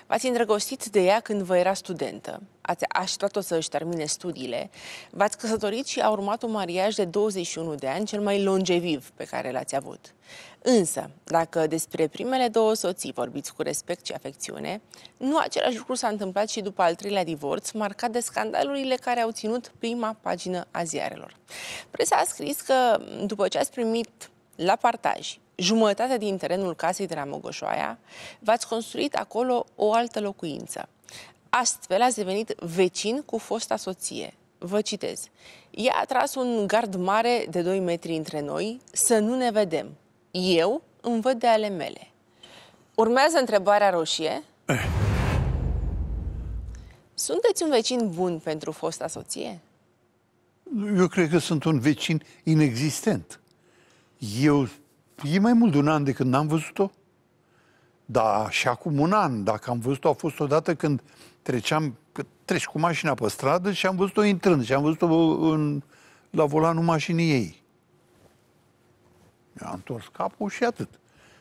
V-ați îndrăgostit de ea când vă era studentă. Ați așteptat-o să își termine studiile. V-ați căsătorit și a urmat un mariaj de 21 de ani, cel mai longeviv pe care l-ați avut. Însă, dacă despre primele două soții vorbiți cu respect și afecțiune, nu același lucru s-a întâmplat și după al treilea divorț, marcat de scandalurile care au ținut prima pagină a ziarelor. Presa a scris că, după ce ați primit la partaj, jumătate din terenul casei de la Mogoșoaia, v-ați construit acolo o altă locuință. Astfel ați devenit vecin cu fosta soție. Vă citez. Ea a tras un gard mare de 2 metri între noi să nu ne vedem. Eu îmi văd de ale mele. Urmează întrebarea roșie. Sunteți un vecin bun pentru fosta soție? Eu cred că sunt un vecin inexistent. Eu e mai mult de un an de când n-am văzut-o. Da, și acum un an, dacă am văzut-o, a fost odată când treceam, treci cu mașina pe stradă și am văzut-o intrând și am văzut-o în, la volanul mașinii ei. Mi-a întors capul și atât.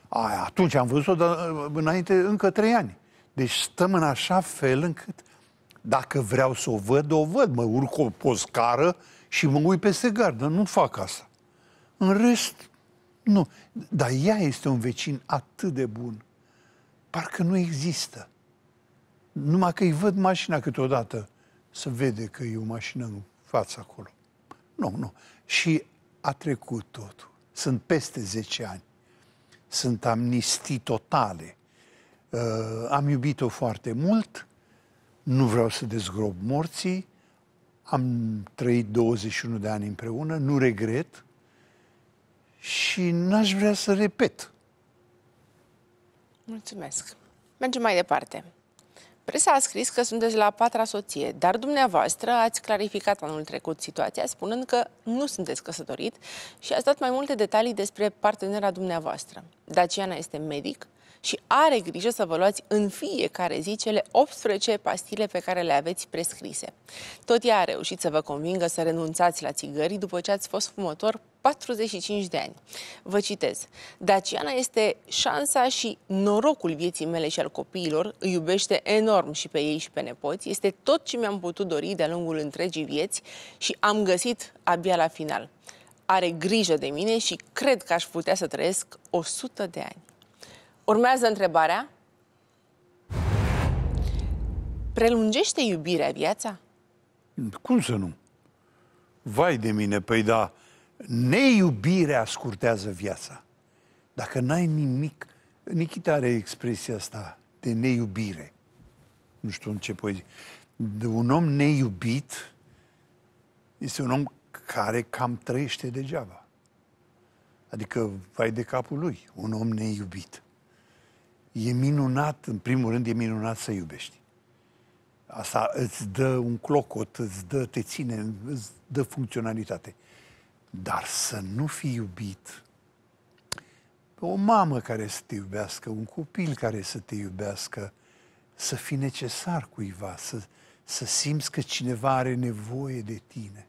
Aia, atunci am văzut-o, dar înainte încă trei ani. Deci stăm în așa fel încât dacă vreau să o văd, o văd. Mă urc o poscară și mă uit peste gardă. Nu fac asta. În rest, nu. Dar ea este un vecin atât de bun. Parcă nu există. Numai că îi văd mașina câteodată, să vede că e o mașină în fața acolo. Nu, nu. Și a trecut totul. Sunt peste 10 ani. Sunt amnistii totale. Uh, am iubit-o foarte mult, nu vreau să dezgrob morții, am trăit 21 de ani împreună, nu regret, și n-aș vrea să repet. Mulțumesc. Mergem mai departe. Presa a scris că sunteți la patra soție, dar dumneavoastră ați clarificat anul trecut situația, spunând că nu sunteți căsătorit și ați dat mai multe detalii despre partenera dumneavoastră. Daciana este medic și are grijă să vă luați în fiecare zi cele 18 pastile pe care le aveți prescrise. Tot ea a reușit să vă convingă să renunțați la țigări după ce ați fost fumător 45 de ani. Vă citez. Daciana este șansa și norocul vieții mele și al copiilor, îi iubește enorm și pe ei și pe nepoți, este tot ce mi-am putut dori de-a lungul întregii vieți și am găsit abia la final. Are grijă de mine și cred că aș putea să trăiesc 100 de ani. Urmează întrebarea. Prelungește iubirea viața? Cum să nu? Vai de mine, păi da, Neiubirea scurtează viața. Dacă n-ai nimic, Nichita are expresia asta de neiubire. Nu știu în ce poezie. De un om neiubit este un om care cam trăiește degeaba. Adică vai de capul lui, un om neiubit. E minunat, în primul rând, e minunat să iubești. Asta îți dă un clocot, îți dă, te ține, îți dă funcționalitate. Dar să nu fii iubit pe o mamă care să te iubească, un copil care să te iubească, să fii necesar cuiva, să, să simți că cineva are nevoie de tine.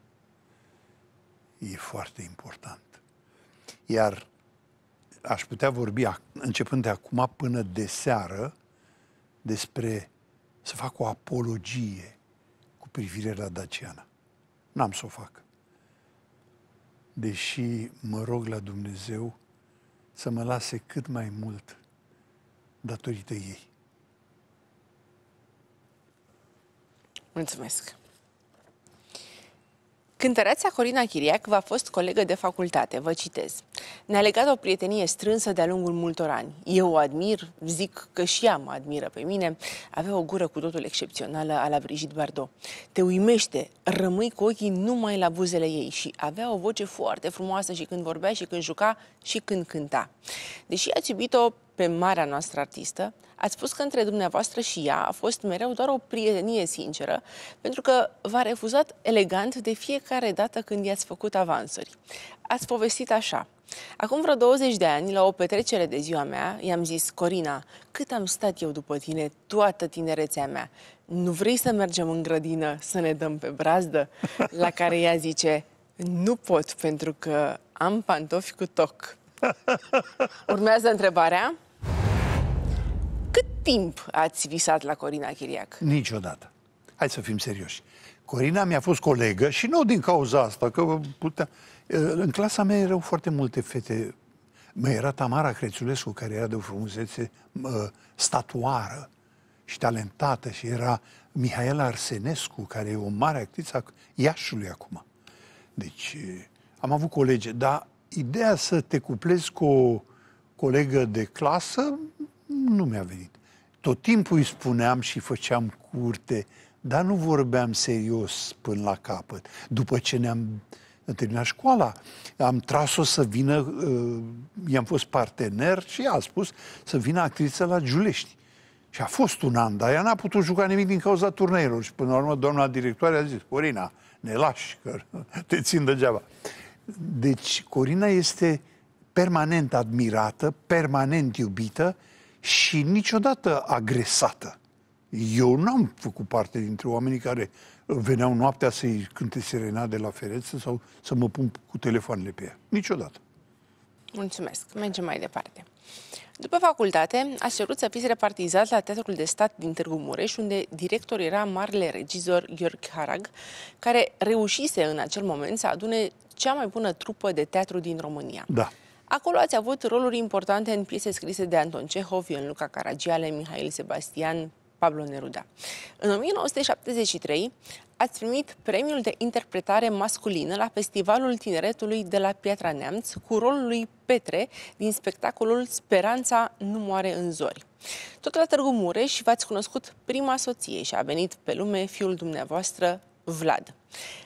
E foarte important. Iar aș putea vorbi începând de acum până de seară despre să fac o apologie cu privire la Daciana. N-am să o fac deși mă rog la Dumnezeu să mă lase cât mai mult datorită ei. Mulțumesc! Cântăreața Corina Chiriac v-a fost colegă de facultate, vă citez. Ne-a legat o prietenie strânsă de-a lungul multor ani. Eu o admir, zic că și ea mă admiră pe mine. Avea o gură cu totul excepțională a la Brigitte Bardot. Te uimește, rămâi cu ochii numai la buzele ei și avea o voce foarte frumoasă și când vorbea și când juca și când cânta. Deși ați iubit-o pe marea noastră artistă, ați spus că între dumneavoastră și ea a fost mereu doar o prietenie sinceră, pentru că v-a refuzat elegant de fiecare dată când i-ați făcut avansuri. Ați povestit așa. Acum vreo 20 de ani, la o petrecere de ziua mea, i-am zis, Corina, cât am stat eu după tine toată tinerețea mea. Nu vrei să mergem în grădină să ne dăm pe brazdă? La care ea zice, nu pot pentru că am pantofi cu toc. Urmează întrebarea. Cât timp ați visat la Corina Chiriac? Niciodată. Hai să fim serioși. Corina mi-a fost colegă și nu din cauza asta, că putea... Eh, în clasa mea erau foarte multe fete. Mai era Tamara Crețulescu, care era de o frumusețe mă, statuară și talentată și era Mihaela Arsenescu, care e o mare actriță a Iașului acum. Deci eh, am avut colege, dar ideea să te cuplezi cu o colegă de clasă nu mi-a venit. Tot timpul îi spuneam și făceam curte, dar nu vorbeam serios până la capăt. După ce ne-am terminat școala, am tras-o să vină, uh, i-am fost partener și a spus să vină actriță la Giulești. Și a fost un an, dar ea n-a putut juca nimic din cauza turneilor. Și până la urmă doamna directoare a zis, Corina, ne lași, că te țin degeaba. Deci Corina este permanent admirată, permanent iubită și niciodată agresată. Eu n-am făcut parte dintre oamenii care veneau noaptea să-i cânte serenade la fereță sau să mă pun cu telefoanele pe ea. Niciodată. Mulțumesc. Mergem mai departe. După facultate, a cerut să fiți repartizat la Teatrul de Stat din Târgu Mureș, unde director era marele regizor Gheorghe Harag, care reușise în acel moment să adune cea mai bună trupă de teatru din România. Da. Acolo ați avut roluri importante în piese scrise de Anton Cehov, Ion Luca Caragiale, Mihail Sebastian, Pablo Neruda. În 1973 ați primit premiul de interpretare masculină la Festivalul Tineretului de la Piatra Neamț cu rolul lui Petre din spectacolul Speranța nu moare în zori. Tot la Târgu Mureș v-ați cunoscut prima soție și a venit pe lume fiul dumneavoastră, Vlad.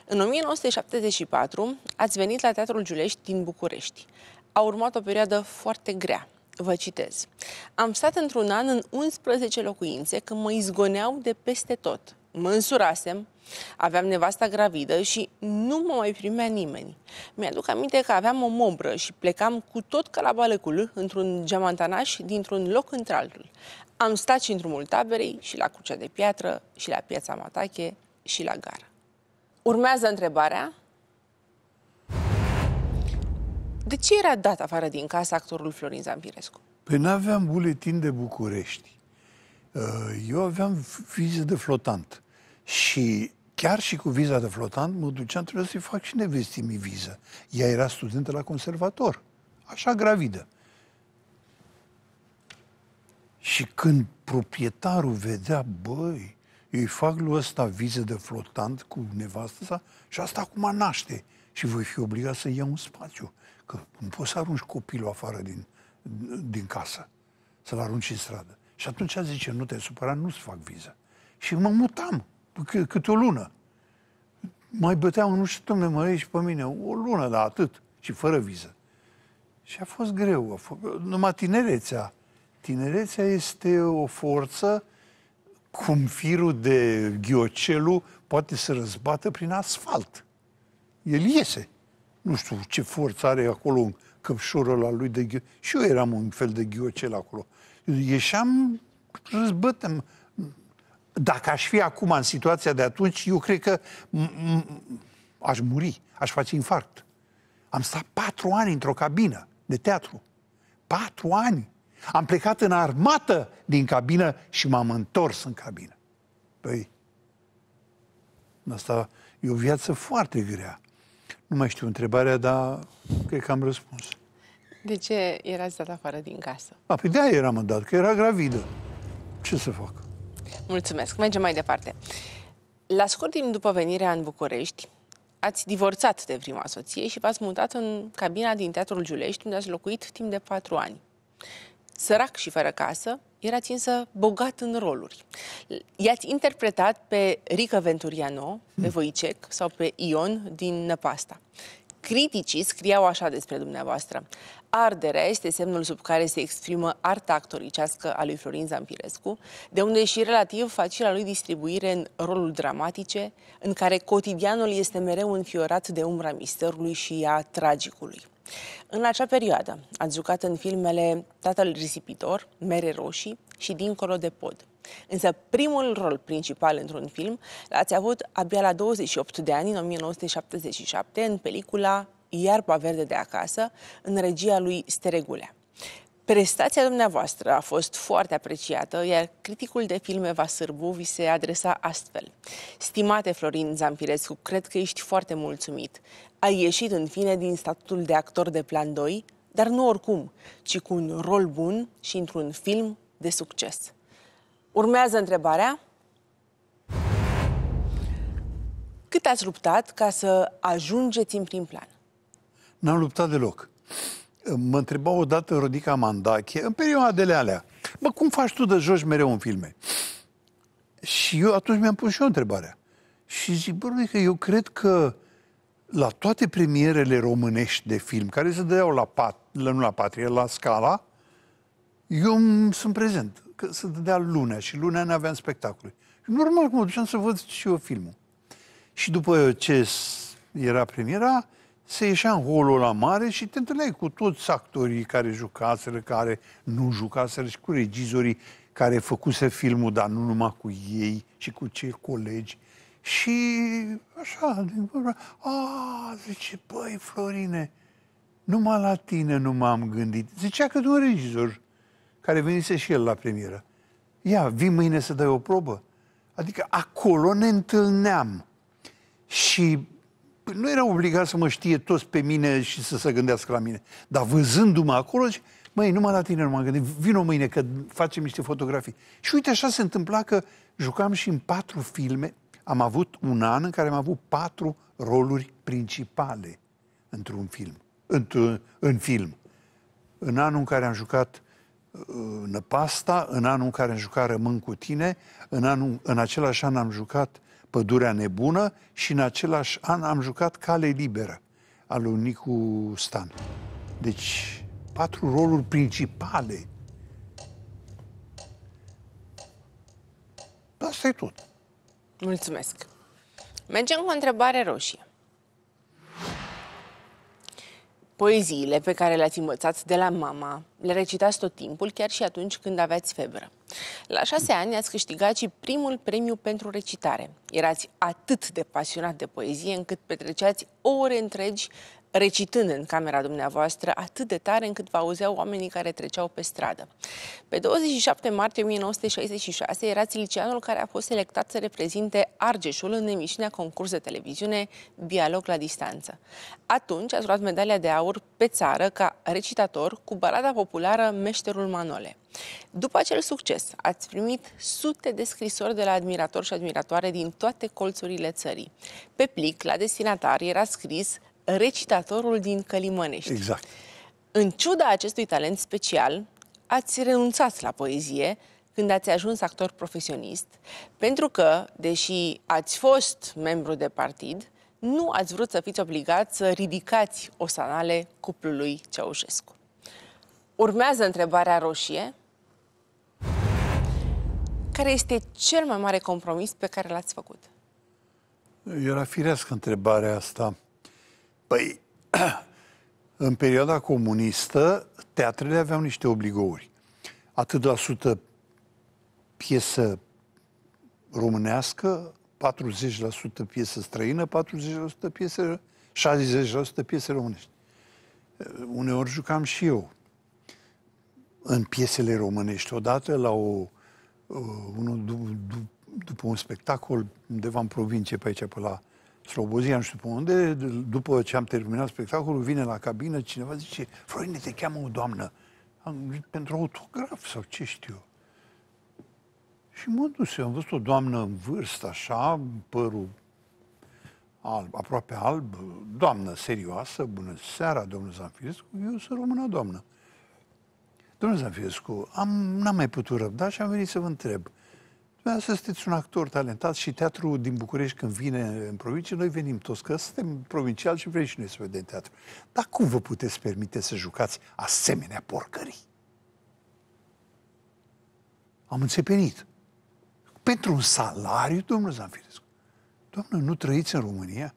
În 1974 ați venit la Teatrul Giulești din București a urmat o perioadă foarte grea. Vă citez. Am stat într-un an în 11 locuințe când mă izgoneau de peste tot. Mă însurasem, aveam nevasta gravidă și nu mă mai primea nimeni. Mi-aduc aminte că aveam o mobră și plecam cu tot ca la balăcul într-un geamantanaș dintr-un loc într-altul. Am stat și în drumul taberei și la Crucea de Piatră și la Piața Matache și la gara. Urmează întrebarea De ce era dat afară din casă actorul Florin Zampirescu? Păi nu aveam buletin de București. Uh, eu aveam viză de flotant. Și chiar și cu viza de flotant mă duceam, trebuie să-i fac și nevestimii viză. Ea era studentă la conservator. Așa gravidă. Și când proprietarul vedea, băi, eu îi fac lui ăsta viză de flotant cu nevastă sa și asta acum naște și voi fi obligat să iau un spațiu. Că nu poți să arunci copilul afară din, din casă, să-l arunci în stradă. Și atunci zice, nu te supăra, nu-ți fac viză. Și mă mutam câte o lună. Mai băteam, nu știu, domne, mă și pe mine, o lună, dar atât, și fără viză. Și a fost greu. A fost... Numai tinerețea. Tinerețea este o forță cum firul de ghiocelu poate să răzbată prin asfalt. El iese nu știu ce forță are acolo un căpșorul la lui de ghiocel. Și eu eram un fel de ghiocel acolo. ieșeam, răzbătem. Dacă aș fi acum în situația de atunci, eu cred că aș muri, aș face infarct. Am stat patru ani într-o cabină de teatru. Patru ani. Am plecat în armată din cabină și m-am întors în cabină. Păi, asta e o viață foarte grea. Nu mai știu întrebarea, dar cred că am răspuns. De ce erați dat afară din casă? A, pe păi de-aia eram dat, că era gravidă. Ce să fac? Mulțumesc. Mergem mai departe. La scurt timp după venirea în București, ați divorțat de prima soție și v-ați mutat în cabina din Teatrul Giulești, unde ați locuit timp de patru ani sărac și fără casă, erați însă bogat în roluri. I-ați interpretat pe Rica Venturiano, pe Voicec hmm. sau pe Ion din Năpasta. Criticii scriau așa despre dumneavoastră. Arderea este semnul sub care se exprimă arta actoricească a lui Florin Zampirescu, de unde și relativ facila lui distribuire în rolul dramatice, în care cotidianul este mereu înfiorat de umbra misterului și a tragicului. În acea perioadă ați jucat în filmele Tatăl Risipitor, Mere Roșii și Dincolo de Pod. Însă primul rol principal într-un film l-ați avut abia la 28 de ani, în 1977, în pelicula Iarba Verde de Acasă, în regia lui Steregulea. Prestația dumneavoastră a fost foarte apreciată, iar criticul de filme Vasârbu vi se adresa astfel. Stimate Florin Zampirescu, cred că ești foarte mulțumit a ieșit în fine din statutul de actor de plan 2, dar nu oricum, ci cu un rol bun și într-un film de succes. Urmează întrebarea. Cât ați luptat ca să ajungeți în prim plan? N-am luptat deloc. Mă întreba odată Rodica Mandache, în perioadele alea, mă, cum faci tu de joci mereu în filme? Și eu atunci mi-am pus și eu întrebarea. Și zic, bă, că eu cred că la toate premierele românești de film, care se dădeau la, pat, la, nu la patrie, la scala, eu sunt prezent. Că se dădea lunea și lunea ne aveam spectacole. Normal că mă duceam să văd și eu filmul. Și după ce era premiera, se ieșea în holul la mare și te întâlneai cu toți actorii care jucaseră, care nu jucaseră și cu regizorii care făcuse filmul, dar nu numai cu ei, și cu cei colegi și așa, din vorba, a, zice, băi, Florine, numai la tine nu m-am gândit. Zicea că un regizor care venise și el la premieră. Ia, vii mâine să dai o probă. Adică acolo ne întâlneam. Și nu era obligat să mă știe toți pe mine și să se gândească la mine. Dar văzându-mă acolo, zice, măi, numai la tine nu m-am gândit, vino mâine că facem niște fotografii. Și uite așa se întâmpla că jucam și în patru filme, am avut un an în care am avut patru roluri principale într-un film. într în film. În anul în care am jucat uh, Năpasta, în anul în care am jucat Rămân cu tine, în, anul, în același an am jucat Pădurea nebună și în același an am jucat Cale liberă al lui Nicu Stan. Deci, patru roluri principale. Asta e tot. Mulțumesc. Mergem cu o întrebare roșie. Poeziile pe care le-ați învățat de la mama le recitați tot timpul, chiar și atunci când aveați febră. La șase ani ați câștigat și primul premiu pentru recitare. Erați atât de pasionat de poezie încât petreceați ore întregi recitând în camera dumneavoastră atât de tare încât vă auzeau oamenii care treceau pe stradă. Pe 27 martie 1966 erați liceanul care a fost selectat să reprezinte Argeșul în emisiunea concurs de televiziune Dialog la distanță. Atunci ați luat medalia de aur pe țară ca recitator cu balada populară Meșterul Manole. După acel succes, ați primit sute de scrisori de la admiratori și admiratoare din toate colțurile țării. Pe plic, la destinatar, era scris recitatorul din Călimănești. Exact. În ciuda acestui talent special, ați renunțat la poezie când ați ajuns actor profesionist, pentru că, deși ați fost membru de partid, nu ați vrut să fiți obligat să ridicați osanale cuplului Ceaușescu. Urmează întrebarea roșie. Care este cel mai mare compromis pe care l-ați făcut? Era firească întrebarea asta. Păi, în perioada comunistă, teatrele aveau niște obligouri. Atât la sută piesă românească, 40% piesă străină, 40% piesă, 60% piese românești. Eh, uneori jucam și eu în piesele românești. Odată la o, eh, unul, după un spectacol, undeva în provincie, pe aici, pe la Slobozia, nu știu pe unde, după ce am terminat spectacolul, vine la cabină cineva, zice, Florin, te cheamă o doamnă. Am zis, pentru autograf sau ce știu. Și mă duse, am văzut o doamnă în vârstă, așa, părul alb, aproape alb, doamnă serioasă, bună seara, domnul Zanfirescu, eu sunt română doamnă. Domnul Zanfirescu, am, n-am mai putut răbda și am venit să vă întreb. Dumneavoastră sunteți un actor talentat și teatru din București când vine în provincie, noi venim toți, că suntem provincial și vrem și noi să vedem teatru. Dar cum vă puteți permite să jucați asemenea porcării? Am înțepenit. Pentru un salariu, domnul Zanfirescu. Doamne, nu trăiți în România?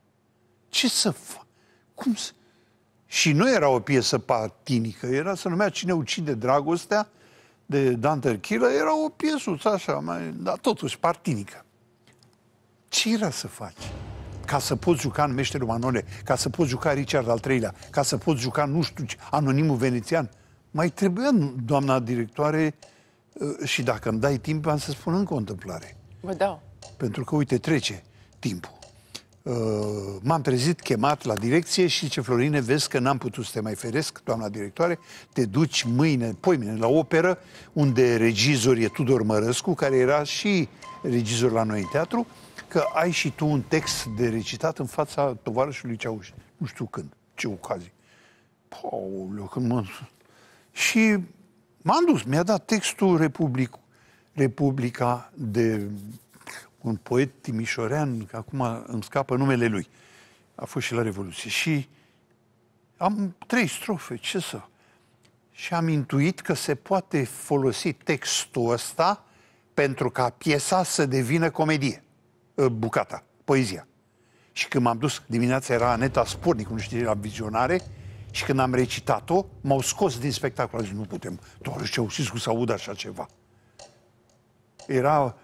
Ce să fac? Cum să... Și nu era o piesă patinică, era să numea Cine ucide dragostea, de Dante Chilă era o piesuță așa, mai, dar totuși partinică. Ce era să faci? Ca să poți juca în Meșterul Manole, ca să poți juca Richard al III-lea, ca să poți juca, nu știu, anonimul venețian, mai trebuia, doamna directoare, uh, și dacă îmi dai timp, am să spun încă o întâmplare. Vă dau. Pentru că, uite, trece timpul. Uh, m-am trezit chemat la direcție și ce Florine, vezi că n-am putut să te mai feresc, doamna directoare, te duci mâine, poimine, la operă, unde regizor e Tudor Mărăscu, care era și regizor la noi în teatru, că ai și tu un text de recitat în fața tovarășului Ceauș. Nu știu când, ce ocazie. Paul, când mă... Și m-am dus, mi-a dat textul Republic, Republica de un poet timișorean, că acum îmi scapă numele lui, a fost și la Revoluție. Și am trei strofe, ce să... Și am intuit că se poate folosi textul ăsta pentru ca piesa să devină comedie, ă, bucata, poezia. Și când m-am dus, dimineața era Aneta Spurnic, nu știu, la vizionare, și când am recitat-o, m-au scos din spectacol. Am zis, nu putem, doar ce au cu să aud așa ceva. Era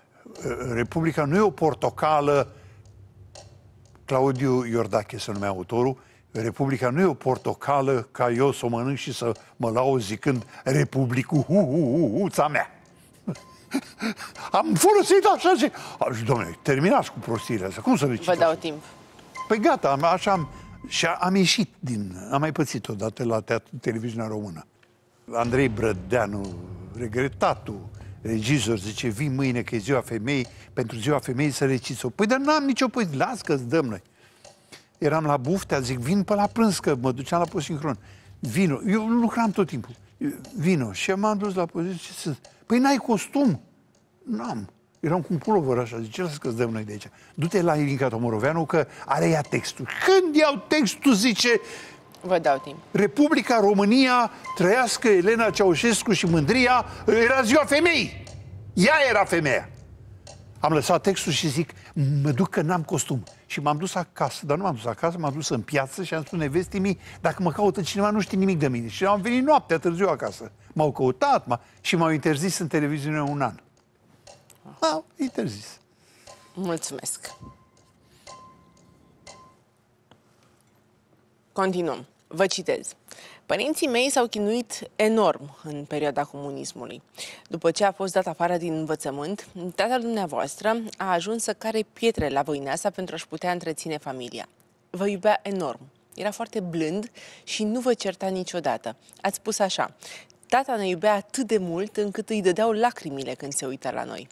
Republica nu e o portocală, Claudiu Iordache se numea autorul, Republica nu e o portocală ca eu să o mănânc și să mă lau zicând Republicu, hu, hu, hu, hu, ța mea. Am folosit așa și... domnule, terminați cu prostirea asta. Cum să le Vă dau timp. Păi gata, am, așa am... Și am ieșit din... Am mai pățit odată la teatru, televiziunea română. Andrei Brădeanu, regretatul, regizor, zice, vii mâine că e ziua femeii, pentru ziua femeii să reciți-o. Păi, dar n-am nicio păi, las că-ți dăm noi. Eram la buftea, zic, vin pe la prânz, că mă duceam la posincron. Vino. Eu lucram tot timpul. Vino. Și m-am dus la poziție, ce sunt? Păi n-ai costum? N-am. Eram cu un pulover așa, zice, lasă că-ți dăm noi de aici. Du-te la Ilinca Tomoroveanu că are ea textul. Când iau textul, zice, Vă dau timp. Republica România, trăiască Elena Ceaușescu și mândria, era ziua femei. Ea era femeia. Am lăsat textul și zic, mă duc că n-am costum. Și m-am dus acasă, dar nu m-am dus acasă, m-am dus în piață și am spus nevestii mii, dacă mă caută cineva, nu știe nimic de mine. Și am venit noaptea târziu acasă. M-au căutat m- și m-au interzis în televiziune un an. Ah. M-au interzis. Mulțumesc. Continuăm. Vă citez. Părinții mei s-au chinuit enorm în perioada comunismului. După ce a fost dat afară din învățământ, tatăl dumneavoastră a ajuns să care pietre la Voineasa pentru a-și putea întreține familia. Vă iubea enorm. Era foarte blând și nu vă certa niciodată. Ați spus așa, tata ne iubea atât de mult încât îi dădeau lacrimile când se uita la noi.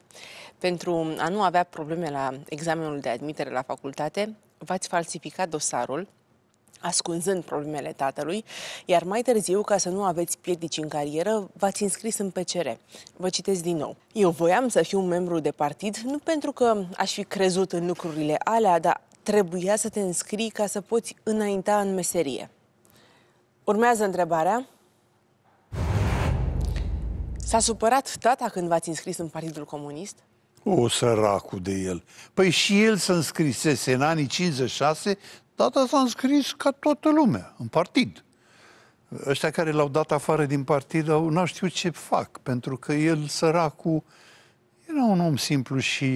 Pentru a nu avea probleme la examenul de admitere la facultate, v-ați falsificat dosarul ascunzând problemele tatălui, iar mai târziu, ca să nu aveți piedici în carieră, v-ați înscris în PCR. Vă citesc din nou. Eu voiam să fiu membru de partid, nu pentru că aș fi crezut în lucrurile alea, dar trebuia să te înscrii ca să poți înainta în meserie. Urmează întrebarea. S-a supărat tata când v-ați înscris în Partidul Comunist? O, săracul de el. Păi și el s-a înscrisese în anii 56 Data s-a înscris ca toată lumea, în partid. Ăștia care l-au dat afară din partid nu știu ce fac, pentru că el, săracul, era un om simplu și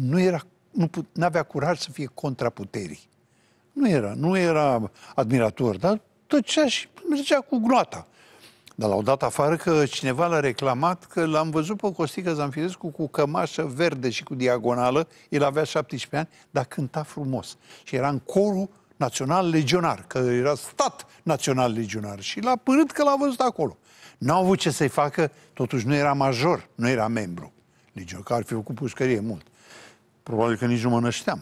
nu era, nu avea curaj să fie contraputerii. Nu era, nu era admirator, dar tăcea și mergea cu gloata. Dar l-au dat afară că cineva l-a reclamat că l-am văzut pe Costică Zanfirescu cu cămașă verde și cu diagonală, el avea 17 ani, dar cânta frumos. Și era în corul național legionar, că era stat național legionar și l-a părât că l-a văzut acolo. N-au avut ce să-i facă, totuși nu era major, nu era membru legion, că ar fi făcut pușcărie mult. Probabil că nici nu mă nășteam.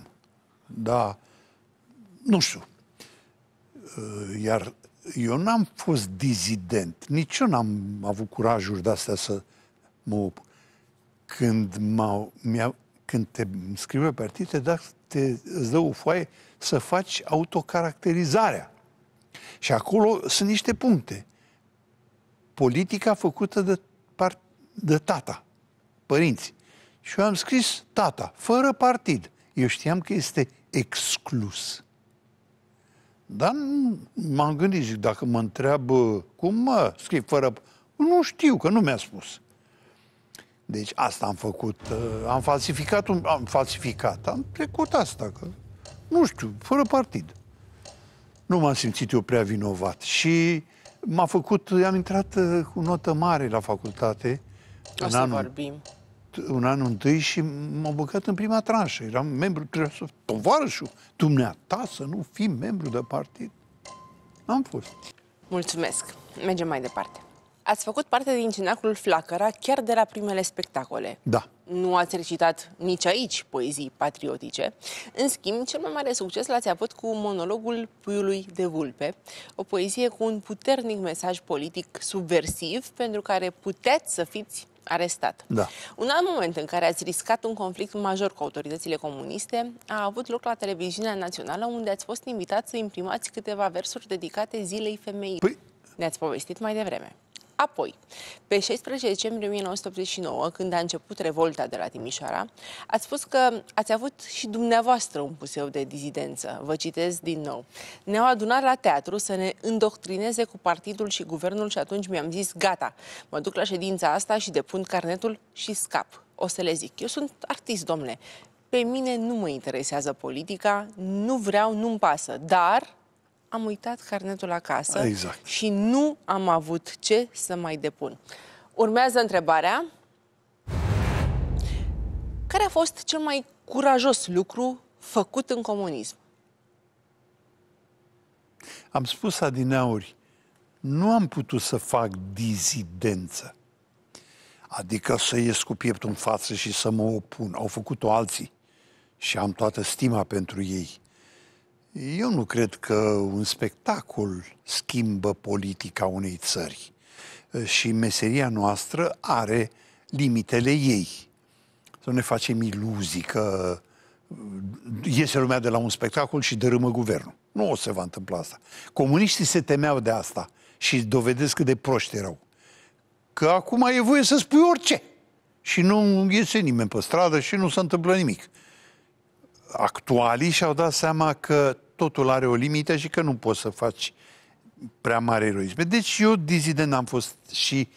Dar, nu știu. Iar eu n-am fost dizident, nici eu n-am avut curajul de astea să mă opun. Când, când te scriu pe partid, da, te, îți dă o foaie să faci autocaracterizarea. Și acolo sunt niște puncte. Politica făcută de, par, de tata, părinți. Și eu am scris tata, fără partid. Eu știam că este exclus. Dar m-am gândit, zic, dacă mă întreabă cum mă scrii fără... Nu știu, că nu mi-a spus. Deci asta am făcut. Uh, am falsificat, un, am falsificat, am trecut asta, că nu știu, fără partid. Nu m-am simțit eu prea vinovat. Și m-a făcut, am intrat uh, cu notă mare la facultate. O în să anul, vorbim în anul întâi și m-au băgat în prima tranșă. Eram membru, trebuia să... Tovarășul, dumneata să nu fii membru de partid. Am fost. Mulțumesc. Mergem mai departe. Ați făcut parte din Cinaclul Flacăra chiar de la primele spectacole. Da. Nu ați recitat nici aici poezii patriotice. În schimb, cel mai mare succes l-ați avut cu monologul Puiului de Vulpe, o poezie cu un puternic mesaj politic subversiv pentru care puteți să fiți arestat. Da. Un alt moment în care ați riscat un conflict major cu autoritățile comuniste a avut loc la televiziunea națională, unde ați fost invitat să imprimați câteva versuri dedicate zilei femeii. Păi... Ne-ați povestit mai devreme. Apoi, pe 16 decembrie 1989, când a început revolta de la Timișoara, ați spus că ați avut și dumneavoastră un puseu de dizidență. Vă citez din nou. Ne-au adunat la teatru să ne îndoctrineze cu partidul și guvernul și atunci mi-am zis, gata, mă duc la ședința asta și depun carnetul și scap. O să le zic, eu sunt artist, domne, pe mine nu mă interesează politica, nu vreau, nu-mi pasă, dar am uitat carnetul acasă exact. și nu am avut ce să mai depun. Urmează întrebarea. Care a fost cel mai curajos lucru făcut în comunism? Am spus adineauri, nu am putut să fac dizidență. Adică să ies cu pieptul în față și să mă opun. Au făcut-o alții și am toată stima pentru ei. Eu nu cred că un spectacol schimbă politica unei țări și meseria noastră are limitele ei. Să ne facem iluzii că iese lumea de la un spectacol și dărâmă guvernul. Nu o se va întâmpla asta. Comuniștii se temeau de asta și dovedesc cât de proști erau. Că acum e voie să spui orice. Și nu iese nimeni pe stradă și nu se întâmplă nimic actualii și-au dat seama că totul are o limită și că nu poți să faci prea mare eroisme. Deci eu dizident am fost și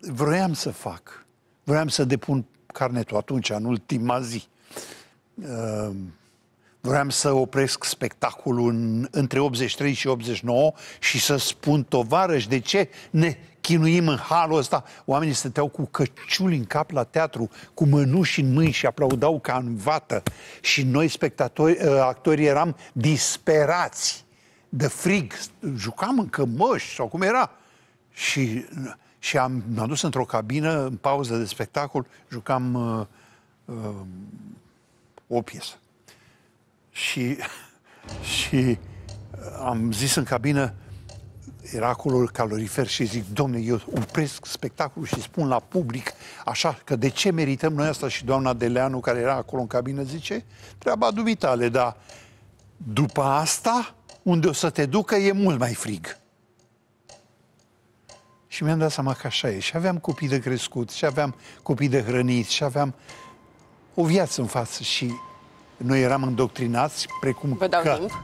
vroiam să fac. Vroiam să depun carnetul atunci, în ultima zi. Uh, vreau să opresc spectacolul în, între 83 și 89 și să spun, tovarăși, de ce ne chinuim în halul ăsta? Oamenii stăteau cu căciul în cap la teatru, cu mânuși în mâini și aplaudau ca în vată. Și noi, spectatori, ă, actorii, eram disperați de frig. Jucam în cămăși sau cum era. Și, și am, m-am dus într-o cabină, în pauză de spectacol, jucam uh, uh, o piesă și, și uh, am zis în cabină, era acolo calorifer și zic, domne, eu opresc spectacolul și spun la public așa că de ce merităm noi asta? Și doamna Deleanu, care era acolo în cabină, zice, treaba dubitale, dar după asta, unde o să te ducă, e mult mai frig. Și mi-am dat seama că așa e. Și aveam copii de crescut, și aveam copii de hrănit, și aveam o viață în față și noi eram îndoctrinați precum Vă dau că timp.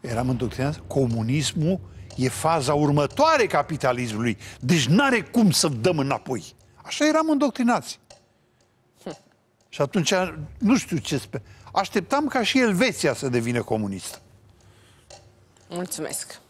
eram îndoctrinați, comunismul e faza următoare capitalismului, deci n-are cum să dăm înapoi. Așa eram îndoctrinați. Hm. Și atunci, nu știu ce... Spe... Așteptam ca și Elveția să devină comunistă. Mulțumesc.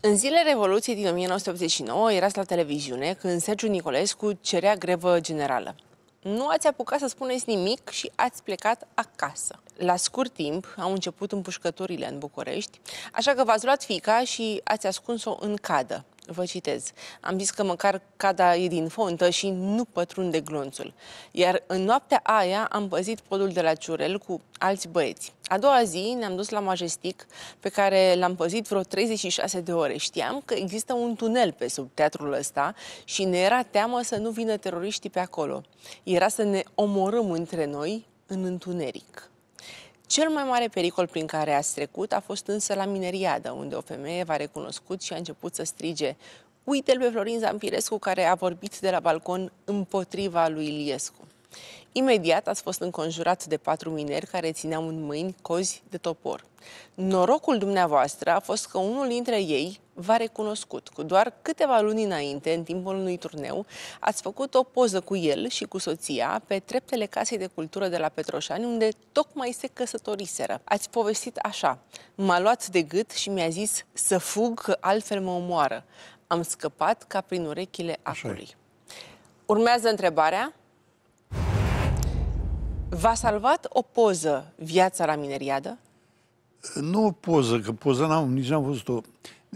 În zilele Revoluției din 1989 erați la televiziune când Sergiu Nicolescu cerea grevă generală nu ați apucat să spuneți nimic și ați plecat acasă. La scurt timp au început împușcăturile în București, așa că v-ați luat fica și ați ascuns-o în cadă. Vă citez. Am zis că măcar cada e din fontă și nu pătrunde glonțul. Iar în noaptea aia am păzit podul de la Ciurel cu alți băieți. A doua zi ne-am dus la Majestic, pe care l-am păzit vreo 36 de ore. Știam că există un tunel pe sub teatrul ăsta și ne era teamă să nu vină teroriștii pe acolo. Era să ne omorâm între noi în întuneric. Cel mai mare pericol prin care a trecut a fost însă la Mineriadă, unde o femeie v-a recunoscut și a început să strige Uite-l pe Florin Zampirescu care a vorbit de la balcon împotriva lui Iliescu. Imediat ați fost înconjurat de patru mineri care țineau în mâini cozi de topor. Norocul dumneavoastră a fost că unul dintre ei, v-a recunoscut. Cu doar câteva luni înainte, în timpul unui turneu, ați făcut o poză cu el și cu soția pe treptele Casei de Cultură de la Petroșani, unde tocmai se căsătoriseră. Ați povestit așa, m-a luat de gât și mi-a zis să fug, că altfel mă omoară. Am scăpat ca prin urechile acului. Urmează întrebarea, V-a salvat o poză viața la mineriadă? Nu o poză, că poză n-am, nici n-am văzut-o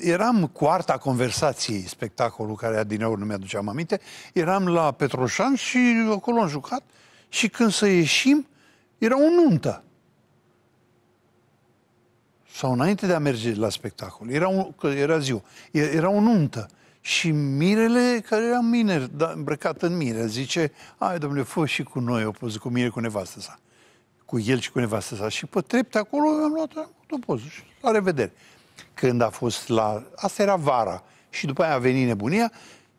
eram cu arta conversației, spectacolul care nou nu mi-aduceam aminte, eram la Petroșan și acolo am jucat și când să ieșim, era o nuntă. Sau înainte de a merge la spectacol, era, un, că era ziua, era o nuntă. Și mirele, care era mine da, îmbrăcat în mire, zice, ai domnule, fă și cu noi o poză, cu mine, cu nevastă sa. Cu el și cu nevastă sa. Și pe trepte acolo am luat o poză. La revedere când a fost la... Asta era vara. Și după aia a venit nebunia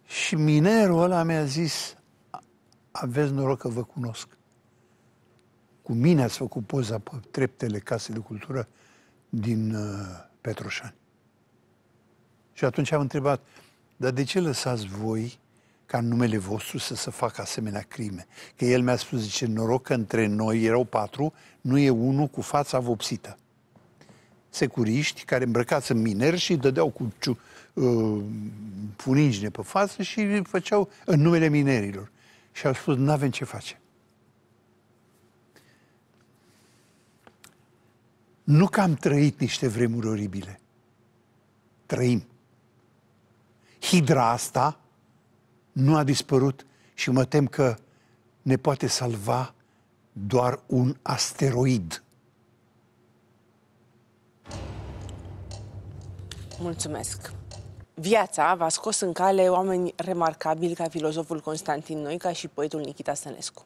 și minerul ăla mi-a zis aveți noroc că vă cunosc. Cu mine ați făcut poza pe treptele Casei de Cultură din uh, Petroșani. Și atunci am întrebat, dar de ce lăsați voi ca în numele vostru să se facă asemenea crime? Că el mi-a spus, zice, noroc că între noi erau patru, nu e unul cu fața vopsită securiști care îmbrăcați în mineri și dădeau cu ciu, uh, funingine pe față și făceau în numele minerilor. Și au spus, nu avem ce face. Nu că am trăit niște vremuri oribile. Trăim. Hidra asta nu a dispărut și mă tem că ne poate salva doar un asteroid. Mulțumesc! Viața v-a scos în cale oameni remarcabili ca filozoful Constantin Noica și poetul Nikita Sănescu.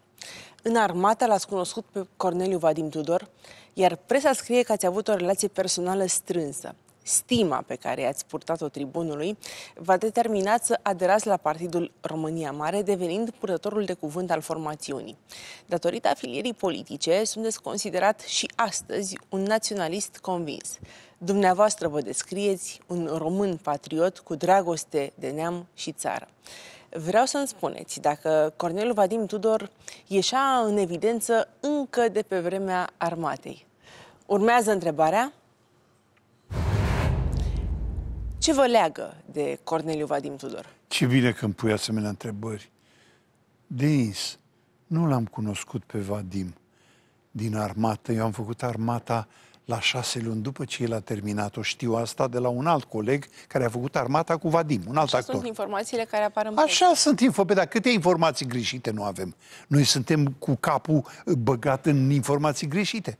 În armată l-ați cunoscut pe Corneliu Vadim Tudor, iar presa scrie că ați avut o relație personală strânsă stima pe care i-ați purtat-o tribunului v-a determinat să aderați la Partidul România Mare, devenind purtătorul de cuvânt al formațiunii. Datorită afilierii politice, sunteți considerat și astăzi un naționalist convins. Dumneavoastră vă descrieți un român patriot cu dragoste de neam și țară. Vreau să-mi spuneți dacă Cornel Vadim Tudor ieșea în evidență încă de pe vremea armatei. Urmează întrebarea ce vă leagă de Corneliu Vadim Tudor? Ce bine că îmi pui asemenea întrebări. Denis, nu l-am cunoscut pe Vadim din armată. Eu am făcut armata la șase luni după ce el a terminat-o. Știu asta de la un alt coleg care a făcut armata cu Vadim, un alt Așa actor. sunt informațiile care apar în Așa pe. sunt informații, dar câte informații greșite nu avem? Noi suntem cu capul băgat în informații greșite.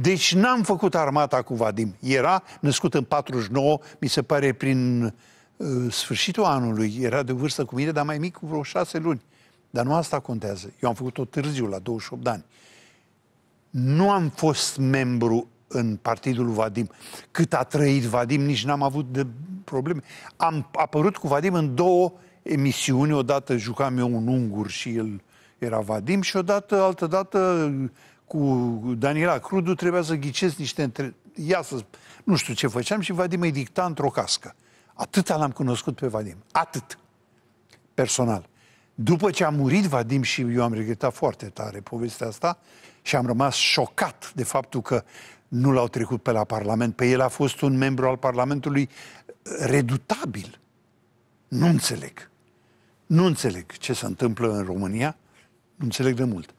Deci n-am făcut armata cu Vadim. Era născut în 49, mi se pare prin uh, sfârșitul anului. Era de vârstă cu mine, dar mai mic cu vreo șase luni. Dar nu asta contează. Eu am făcut-o târziu, la 28 de ani. Nu am fost membru în partidul lui Vadim. Cât a trăit Vadim, nici n-am avut de probleme. Am apărut cu Vadim în două emisiuni. Odată jucam eu un ungur și el era Vadim și odată, altă dată, cu Daniela Crudu trebuia să ghicesc niște între... Ia să... Nu știu ce făceam și Vadim îi dicta într-o cască. Atât l-am cunoscut pe Vadim. Atât. Personal. După ce a murit Vadim și eu am regretat foarte tare povestea asta și am rămas șocat de faptul că nu l-au trecut pe la Parlament. Pe el a fost un membru al Parlamentului uh, redutabil. Nu înțeleg. Nu înțeleg ce se întâmplă în România. Nu înțeleg de mult.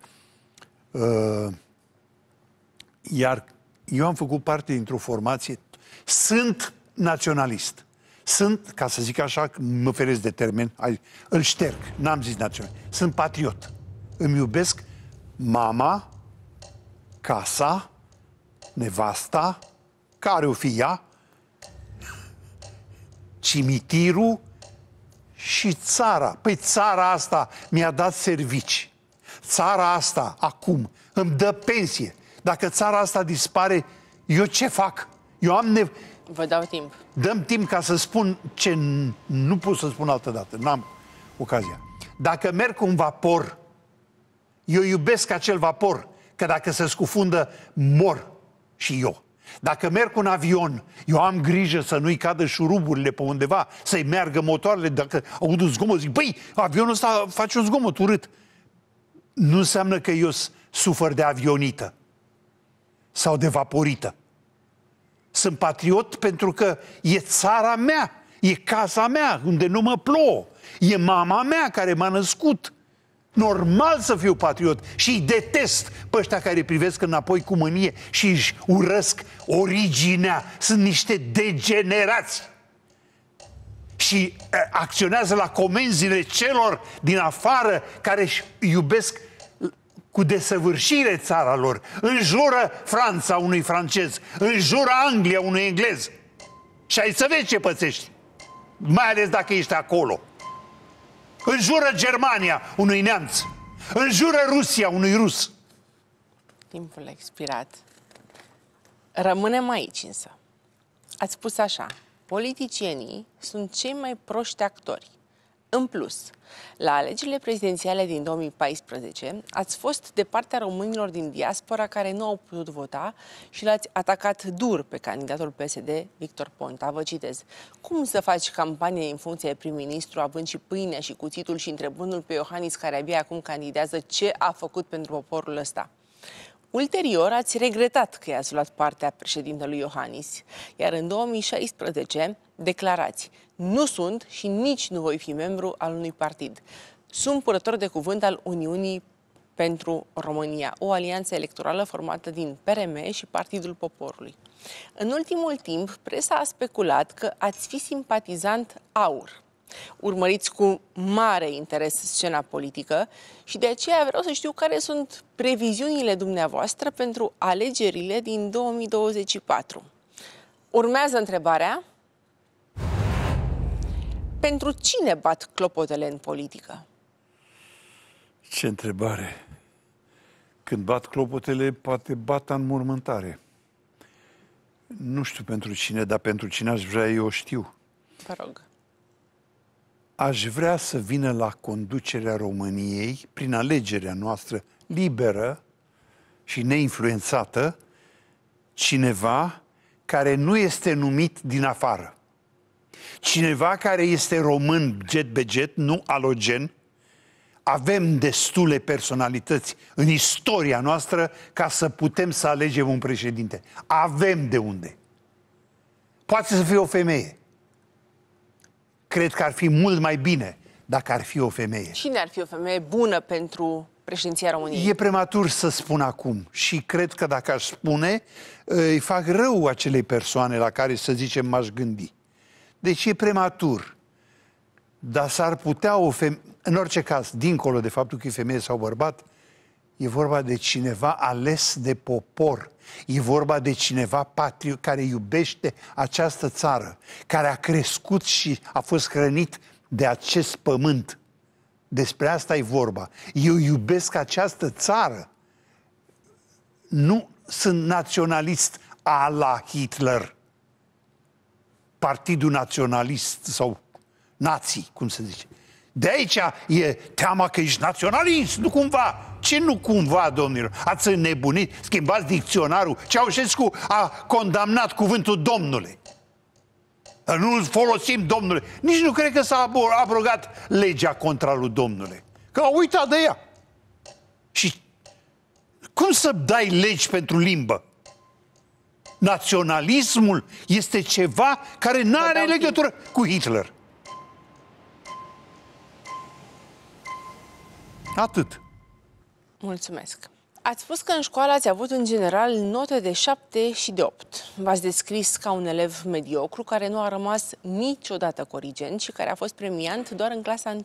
Uh, iar eu am făcut parte dintr-o formație, sunt naționalist. Sunt, ca să zic așa, mă feresc de termen, îl șterg, n-am zis național. Sunt patriot. Îmi iubesc mama, casa, nevasta, care o fi ea, cimitirul și țara. Păi țara asta mi-a dat servici țara asta acum îmi dă pensie, dacă țara asta dispare, eu ce fac? Eu am nevoie... Vă dau timp. Dăm timp ca să spun ce nu pot să spun altă dată. N-am ocazia. Dacă merg cu un vapor, eu iubesc acel vapor, că dacă se scufundă, mor și eu. Dacă merg cu un avion, eu am grijă să nu-i cadă șuruburile pe undeva, să-i meargă motoarele. Dacă aud un zgomot, zic, băi, avionul ăsta face un zgomot urât nu înseamnă că eu sufăr de avionită sau de vaporită. Sunt patriot pentru că e țara mea, e casa mea, unde nu mă plouă, e mama mea care m-a născut. Normal să fiu patriot și îi detest pe ăștia care privesc înapoi cu mânie și își urăsc originea. Sunt niște degenerați și acționează la comenzile celor din afară care își iubesc cu desăvârșire țara lor, înjură Franța unui francez, înjură Anglia unui englez. Și ai să vezi ce pățești, mai ales dacă ești acolo. Înjură Germania unui neamț, înjură Rusia unui rus. Timpul a expirat. Rămânem aici însă. Ați spus așa, politicienii sunt cei mai proști actori. În plus, la alegerile prezidențiale din 2014 ați fost de partea românilor din diaspora care nu au putut vota și l-ați atacat dur pe candidatul PSD, Victor Ponta. Vă citez. Cum să faci campanie în funcție de prim-ministru, având și pâinea și cuțitul și întrebându-l pe Iohannis, care abia acum candidează, ce a făcut pentru poporul ăsta? Ulterior, ați regretat că i-ați luat partea președintelui Iohannis, iar în 2016 declarați nu sunt și nici nu voi fi membru al unui partid. Sunt purător de cuvânt al Uniunii pentru România, o alianță electorală formată din PRM și Partidul Poporului. În ultimul timp, presa a speculat că ați fi simpatizant aur urmăriți cu mare interes scena politică și de aceea vreau să știu care sunt previziunile dumneavoastră pentru alegerile din 2024. Urmează întrebarea. Pentru cine bat clopotele în politică? Ce întrebare! Când bat clopotele, poate bat în mormântare. Nu știu pentru cine, dar pentru cine aș vrea eu știu. Vă rog aș vrea să vină la conducerea României, prin alegerea noastră liberă și neinfluențată, cineva care nu este numit din afară. Cineva care este român jet be jet, nu alogen. Avem destule personalități în istoria noastră ca să putem să alegem un președinte. Avem de unde. Poate să fie o femeie, cred că ar fi mult mai bine dacă ar fi o femeie. Cine ar fi o femeie bună pentru președinția României? E prematur să spun acum și cred că dacă aș spune, îi fac rău acelei persoane la care, să zicem, m-aș gândi. Deci e prematur. Dar s-ar putea o femeie... În orice caz, dincolo de faptul că e femeie sau bărbat, e vorba de cineva ales de popor E vorba de cineva patriu care iubește această țară, care a crescut și a fost hrănit de acest pământ. Despre asta e vorba. Eu iubesc această țară. Nu sunt naționalist a la Hitler. Partidul Naționalist sau nații, cum se zice. De aici e teama că ești naționalist, nu cumva. Ce nu cumva, domnilor? Ați înnebunit, schimbați dicționarul. Ceaușescu a condamnat cuvântul domnule. Nu folosim domnule. Nici nu cred că s-a abrogat legea contra lui domnule. Că a uitat de ea. Și cum să dai legi pentru limbă? Naționalismul este ceva care nu are legătură cu Hitler. Atât. Mulțumesc. Ați spus că în școală ați avut în general note de 7 și de 8. V-ați descris ca un elev mediocru care nu a rămas niciodată corigent și care a fost premiant doar în clasa 1.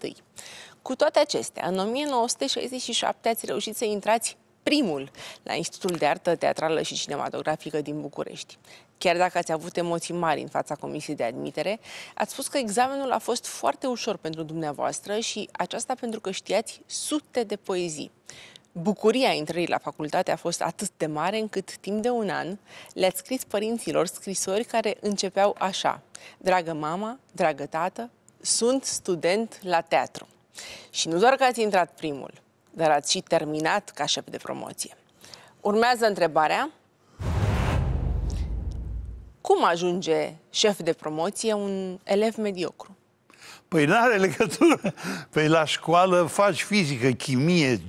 Cu toate acestea, în 1967 ați reușit să intrați primul la Institutul de Artă Teatrală și Cinematografică din București. Chiar dacă ați avut emoții mari în fața comisiei de admitere, ați spus că examenul a fost foarte ușor pentru dumneavoastră și aceasta pentru că știați sute de poezii. Bucuria intrării la facultate a fost atât de mare încât timp de un an le-ați scris părinților scrisori care începeau așa. Dragă mama, dragă tată, sunt student la teatru. Și nu doar că ați intrat primul, dar ați și terminat ca șef de promoție. Urmează întrebarea. Cum ajunge șef de promoție un elev mediocru? Păi nu are legătură. Păi la școală faci fizică, chimie,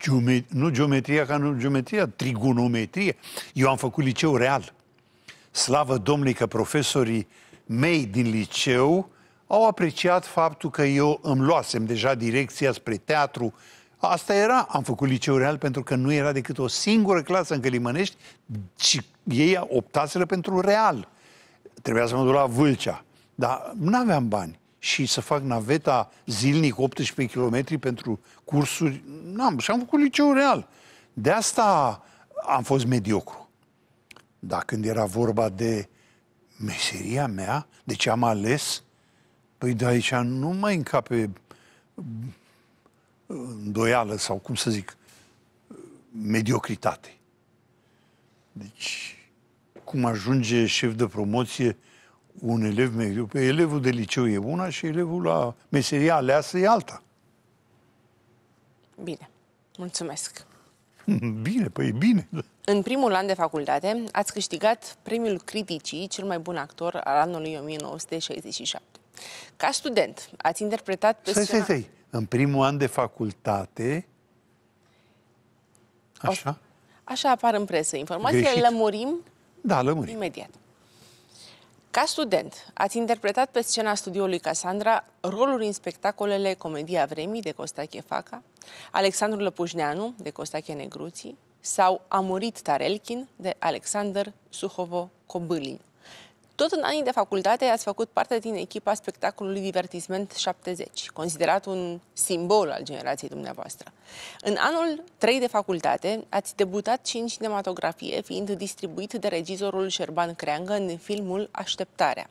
geometrie, nu geometria ca nu geometria, trigonometrie. Eu am făcut liceu real. Slavă Domnului că profesorii mei din liceu au apreciat faptul că eu îmi luasem deja direcția spre teatru, Asta era. Am făcut liceu real pentru că nu era decât o singură clasă în Călimănești și ei optaseră pentru real. Trebuia să mă duc la Vâlcea. Dar nu aveam bani. Și să fac naveta zilnic 18 km pentru cursuri, n-am. Și am făcut liceu real. De asta am fost mediocru. Dar când era vorba de meseria mea, de ce am ales, păi de aici nu mai încape îndoială sau, cum să zic, mediocritate. Deci, cum ajunge șef de promoție un elev mediu? Pe păi elevul de liceu e una și elevul la meseria aleasă e alta. Bine, mulțumesc. Bine, păi bine. În primul an de facultate ați câștigat premiul criticii cel mai bun actor al anului 1967. Ca student, ați interpretat stai, stai, stai în primul an de facultate. Așa? Așa apar în presă informații. Greșit. lămurim da, lămurim. Imediat. Ca student, ați interpretat pe scena studiului Casandra roluri în spectacolele Comedia Vremii de Costache Faca, Alexandru Lăpușneanu de Costache Negruții sau A murit Tarelkin de Alexander Suhovo Cobâlin. Tot în anii de facultate ați făcut parte din echipa spectacolului Divertisment 70, considerat un simbol al generației dumneavoastră. În anul 3 de facultate ați debutat și în cinematografie, fiind distribuit de regizorul Șerban Creangă în filmul Așteptarea.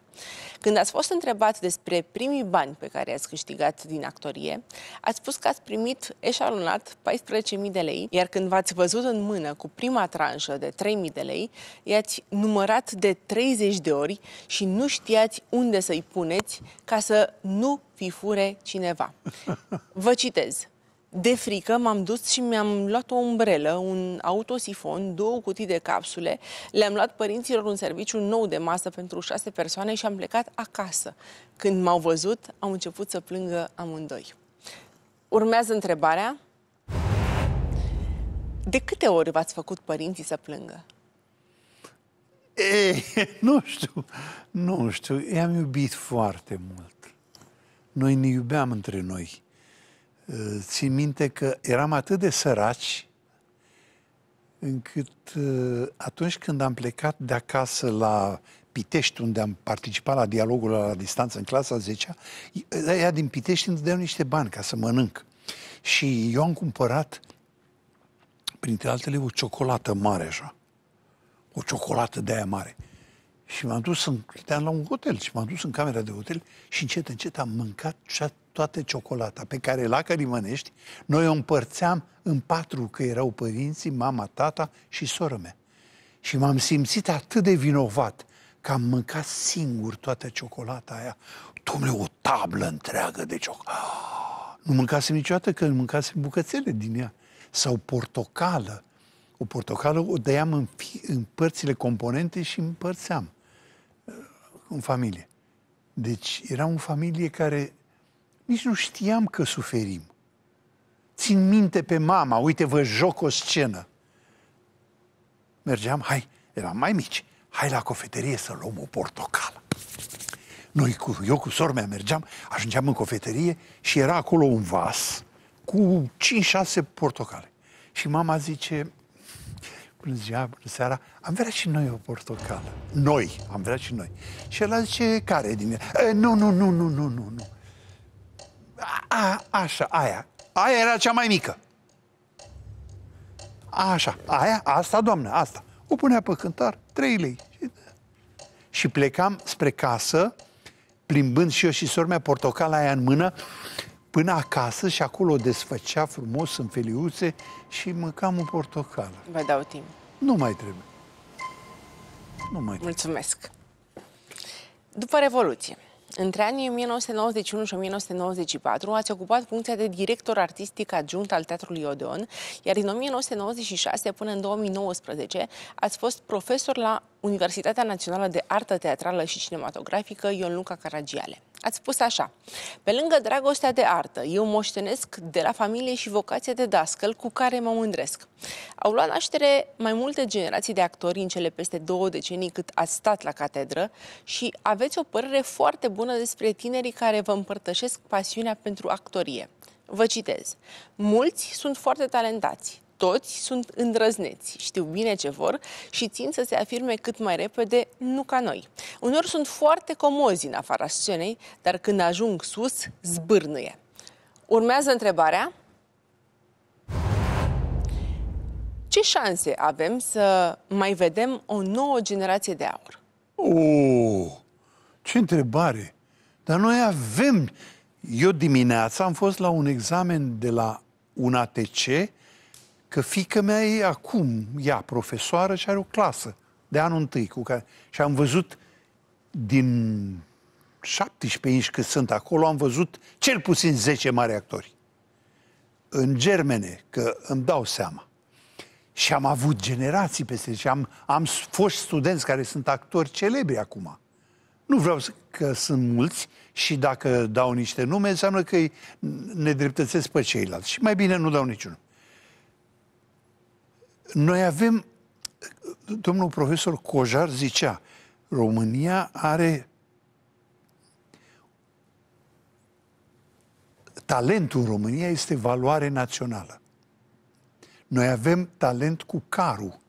Când ați fost întrebat despre primii bani pe care i-ați câștigat din actorie, ați spus că ați primit eșalonat 14.000 de lei, iar când v-ați văzut în mână cu prima tranșă de 3.000 de lei, i-ați numărat de 30 de ori furnitori și nu știați unde să-i puneți ca să nu fi fure cineva. Vă citez. De frică m-am dus și mi-am luat o umbrelă, un autosifon, două cutii de capsule, le-am luat părinților un serviciu nou de masă pentru șase persoane și am plecat acasă. Când m-au văzut, au început să plângă amândoi. Urmează întrebarea. De câte ori v-ați făcut părinții să plângă? E, eh, nu știu, nu știu, i-am iubit foarte mult. Noi ne iubeam între noi. Eh, țin minte că eram atât de săraci încât eh, atunci când am plecat de acasă la Pitești, unde am participat la dialogul la distanță în clasa 10 ea din Pitești îmi dădeau niște bani ca să mănânc. Și eu am cumpărat, printre altele, o ciocolată mare așa o ciocolată de aia mare. Și m-am dus, în, la un hotel și m-am dus în camera de hotel și încet, încet am mâncat toată ciocolata pe care la Călimănești noi o împărțeam în patru, că erau părinții, mama, tata și sora mea. Și m-am simțit atât de vinovat că am mâncat singur toată ciocolata aia. Dom'le, o tablă întreagă de ciocolată. Ah, nu mâncasem niciodată, că mâncasem bucățele din ea. Sau portocală, cu portocalul, o dăiam în, fi, în părțile componente și împărțeam uh, în familie. Deci era o familie care nici nu știam că suferim. Țin minte pe mama, uite, vă joc o scenă. Mergeam, hai, eram mai mici, hai la cofetărie să luăm o portocală. Noi, cu, eu cu sora mea mergeam, ajungeam în cofetărie și era acolo un vas cu 5-6 portocale. Și mama zice, până ziua, până seara, am vrea și noi o portocală. Noi, am vrea și noi. Și el zice, care din ea? Eh, nu, nu, nu, nu, nu, nu, nu. A, așa, aia. Aia era cea mai mică. A, Așa, aia, asta, doamnă, asta. O punea pe cântar, trei lei. Și plecam spre casă, plimbând și eu și sormea portocala aia în mână până acasă și acolo o desfăcea frumos în feliuțe și mâncam o portocală. Vă dau timp. Nu mai trebuie. Nu mai trebuie. Mulțumesc. După Revoluție, între anii 1991 și 1994 ați ocupat funcția de director artistic adjunct al Teatrului Odeon, iar din 1996 până în 2019 ați fost profesor la Universitatea Națională de Artă Teatrală și Cinematografică Ion Luca Caragiale. Ați spus așa, pe lângă dragostea de artă, eu moștenesc de la familie și vocația de dascăl cu care mă mândresc. Au luat naștere mai multe generații de actori în cele peste două decenii cât ați stat la catedră și aveți o părere foarte bună despre tinerii care vă împărtășesc pasiunea pentru actorie. Vă citez. Mulți sunt foarte talentați, toți sunt îndrăzneți, știu bine ce vor și țin să se afirme cât mai repede, nu ca noi. Unor sunt foarte comozi în afara scenei, dar când ajung sus, zbârnuie. Urmează întrebarea. Ce șanse avem să mai vedem o nouă generație de aur? Oh, ce întrebare! Dar noi avem... Eu dimineața am fost la un examen de la un ATC că fică mea e acum, ea, profesoară, și are o clasă de anul întâi cu care... Și am văzut din 17 inși cât sunt acolo, am văzut cel puțin 10 mari actori. În germene, că îmi dau seama. Și am avut generații peste și am, am fost studenți care sunt actori celebri acum. Nu vreau să, că sunt mulți și dacă dau niște nume, înseamnă că îi nedreptățesc pe ceilalți. Și mai bine nu dau niciunul. Noi avem, domnul profesor Cojar zicea, România are talentul în România este valoare națională. Noi avem talent cu carul.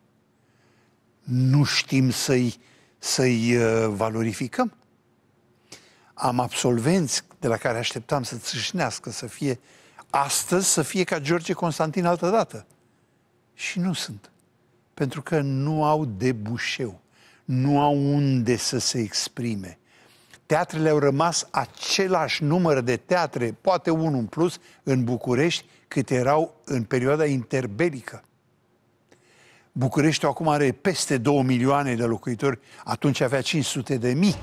Nu știm să-i să uh, valorificăm. Am absolvenți de la care așteptam să țâșnească, să fie astăzi, să fie ca George Constantin altădată. dată. Și nu sunt. Pentru că nu au debușeu, nu au unde să se exprime. Teatrele au rămas același număr de teatre, poate unul în plus, în București, cât erau în perioada interbelică. Bucureștiul acum are peste 2 milioane de locuitori, atunci avea 500 de mii.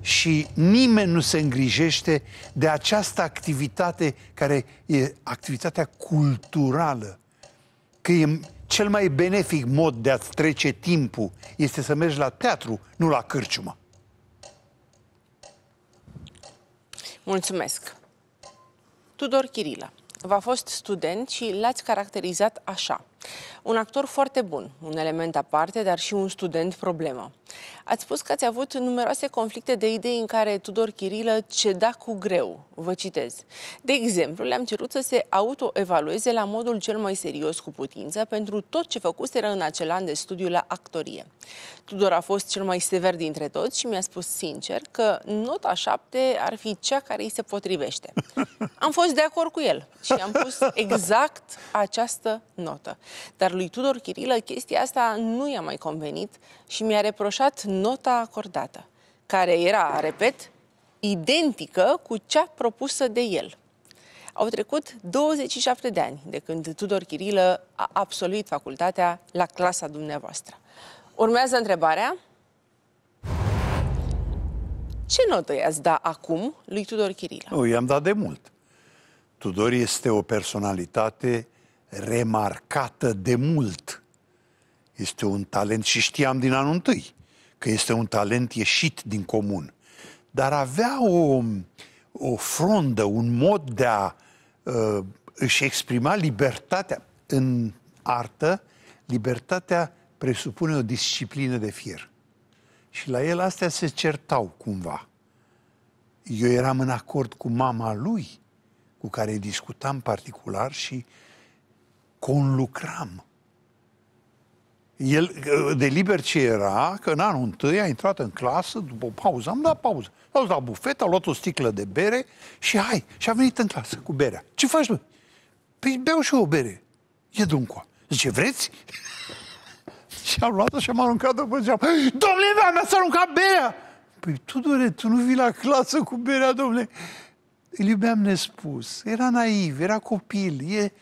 Și nimeni nu se îngrijește de această activitate care e activitatea culturală că e cel mai benefic mod de a-ți trece timpul este să mergi la teatru, nu la cârciumă. Mulțumesc. Tudor Chirila, v-a fost student și l-ați caracterizat așa – un actor foarte bun, un element aparte, dar și un student problemă. Ați spus că ați avut numeroase conflicte de idei în care Tudor Chirilă ceda cu greu. Vă citez. De exemplu, le-am cerut să se autoevalueze la modul cel mai serios cu putință pentru tot ce făcuseră în acel an de studiu la actorie. Tudor a fost cel mai sever dintre toți și mi-a spus sincer că nota 7 ar fi cea care îi se potrivește. Am fost de acord cu el și am pus exact această notă. Dar lui Tudor Chirilă chestia asta nu i-a mai convenit și mi-a reproșat nota acordată, care era, repet, identică cu cea propusă de el. Au trecut 27 de ani de când Tudor Chirilă a absolvit facultatea la clasa dumneavoastră. Urmează întrebarea. Ce notă i-ați da acum lui Tudor Chirilă? Nu, i-am dat de mult. Tudor este o personalitate remarcată de mult. Este un talent și știam din anul întâi că este un talent ieșit din comun. Dar avea o, o frondă, un mod de a uh, își exprima libertatea. În artă, libertatea presupune o disciplină de fier. Și la el astea se certau cumva. Eu eram în acord cu mama lui, cu care discutam particular și uh, conlucram. El, de liber ce era, că în anul întâi a intrat în clasă, după o pauză, am dat pauză. S-a dus la bufet, a luat o sticlă de bere și hai, și a venit în clasă cu berea. Ce faci, bă? Păi beau și eu o bere. E duncoa. Zice, vreți? și am luat-o și am aruncat-o pe geam. Domnule, mea mi a aruncat berea! Păi, Tudore, tu nu vii la clasă cu berea, domnule? Îl iubeam nespus. Era naiv, era copil. E,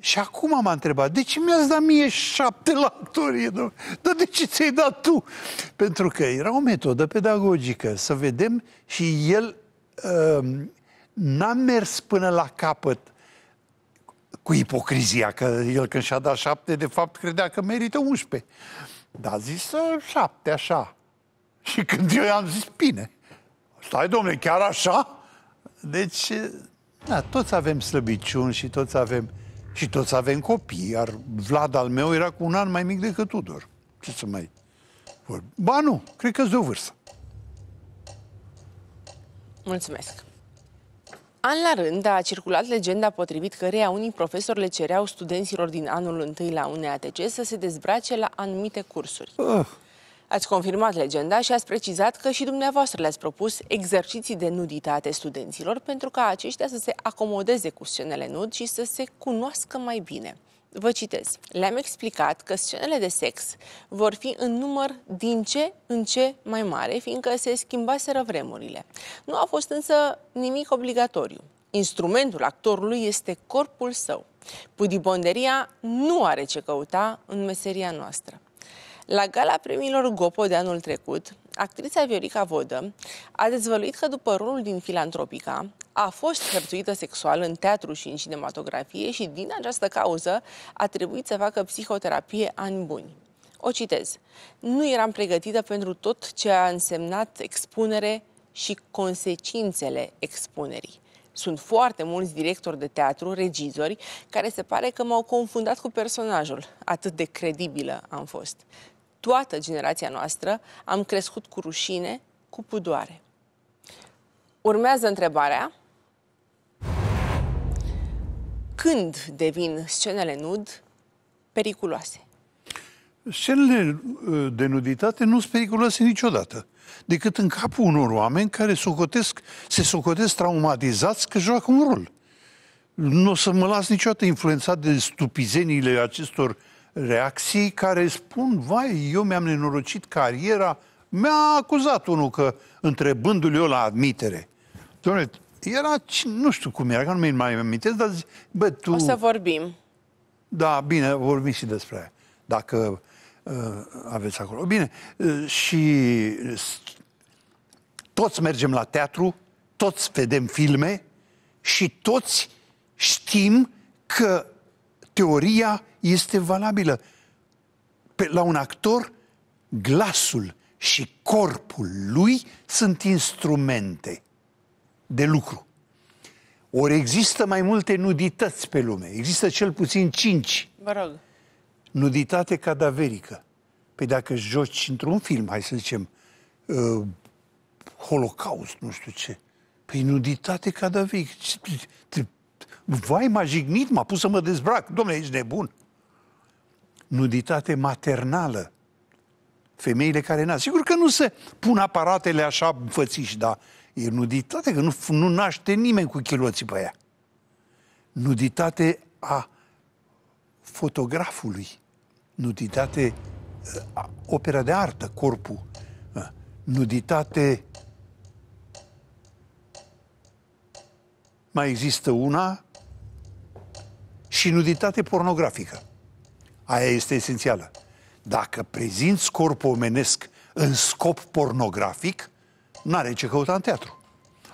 și acum m-a întrebat, de ce mi-ați dat mie șapte la actorie? Domnule? Dar de ce ți-ai dat tu? Pentru că era o metodă pedagogică, să vedem și el uh, n-a mers până la capăt cu ipocrizia, că el când și-a dat șapte, de fapt credea că merită 11. Dar a zis șapte, așa. Și când eu i-am zis, bine, stai domnule, chiar așa? Deci, da, toți avem slăbiciuni și toți avem și toți avem copii, iar Vlad al meu era cu un an mai mic decât Tudor. Ce să mai Ba nu, cred că-s de o vârstă. Mulțumesc. An la rând a circulat legenda potrivit căreia unii profesori le cereau studenților din anul întâi la UNEATC să se dezbrace la anumite cursuri. Uh. Ați confirmat legenda și ați precizat că și dumneavoastră le-ați propus exerciții de nuditate studenților pentru ca aceștia să se acomodeze cu scenele nud și să se cunoască mai bine. Vă citez. Le-am explicat că scenele de sex vor fi în număr din ce în ce mai mare, fiindcă se schimbaseră vremurile. Nu a fost însă nimic obligatoriu. Instrumentul actorului este corpul său. Pudibonderia nu are ce căuta în meseria noastră. La gala premiilor Gopo de anul trecut, actrița Viorica Vodă a dezvăluit că după rolul din Filantropica a fost hărțuită sexual în teatru și în cinematografie și din această cauză a trebuit să facă psihoterapie ani buni. O citez. Nu eram pregătită pentru tot ce a însemnat expunere și consecințele expunerii. Sunt foarte mulți directori de teatru, regizori, care se pare că m-au confundat cu personajul. Atât de credibilă am fost toată generația noastră, am crescut cu rușine, cu pudoare. Urmează întrebarea. Când devin scenele nud periculoase? Scenele uh, de nuditate nu sunt periculoase niciodată, decât în capul unor oameni care socotesc, se socotesc traumatizați că joacă un rol. Nu o să mă las niciodată influențat de stupizeniile acestor uh, reacții care spun, vai, eu mi-am nenorocit cariera, mi-a acuzat unul că, întrebându-l eu la admitere, domnule, era, nu știu cum era, că nu mi mai amintesc, dar zic, bă, tu... O să vorbim. Da, bine, vorbim și despre aia, dacă uh, aveți acolo. Bine, uh, și uh, toți mergem la teatru, toți vedem filme și toți știm că teoria este valabilă. Pe, la un actor, glasul și corpul lui sunt instrumente de lucru. Ori există mai multe nudități pe lume. Există cel puțin cinci. Vă rog. Nuditate cadaverică. Păi dacă joci într-un film, hai să zicem, uh, Holocaust, nu știu ce, păi nuditate cadaverică. Vai, m-a jignit, m-a pus să mă dezbrac. Domnule, ești nebun. Nuditate maternală. Femeile care nasc. Sigur că nu se pun aparatele așa înfățiși, dar e nuditate, că nu, nu naște nimeni cu chiloții pe ea. Nuditate a fotografului. Nuditate a, opera de artă, corpul. nuditate mai există una și nuditate pornografică. Aia este esențială. Dacă prezinți corpul omenesc în scop pornografic, n-are ce căuta în teatru.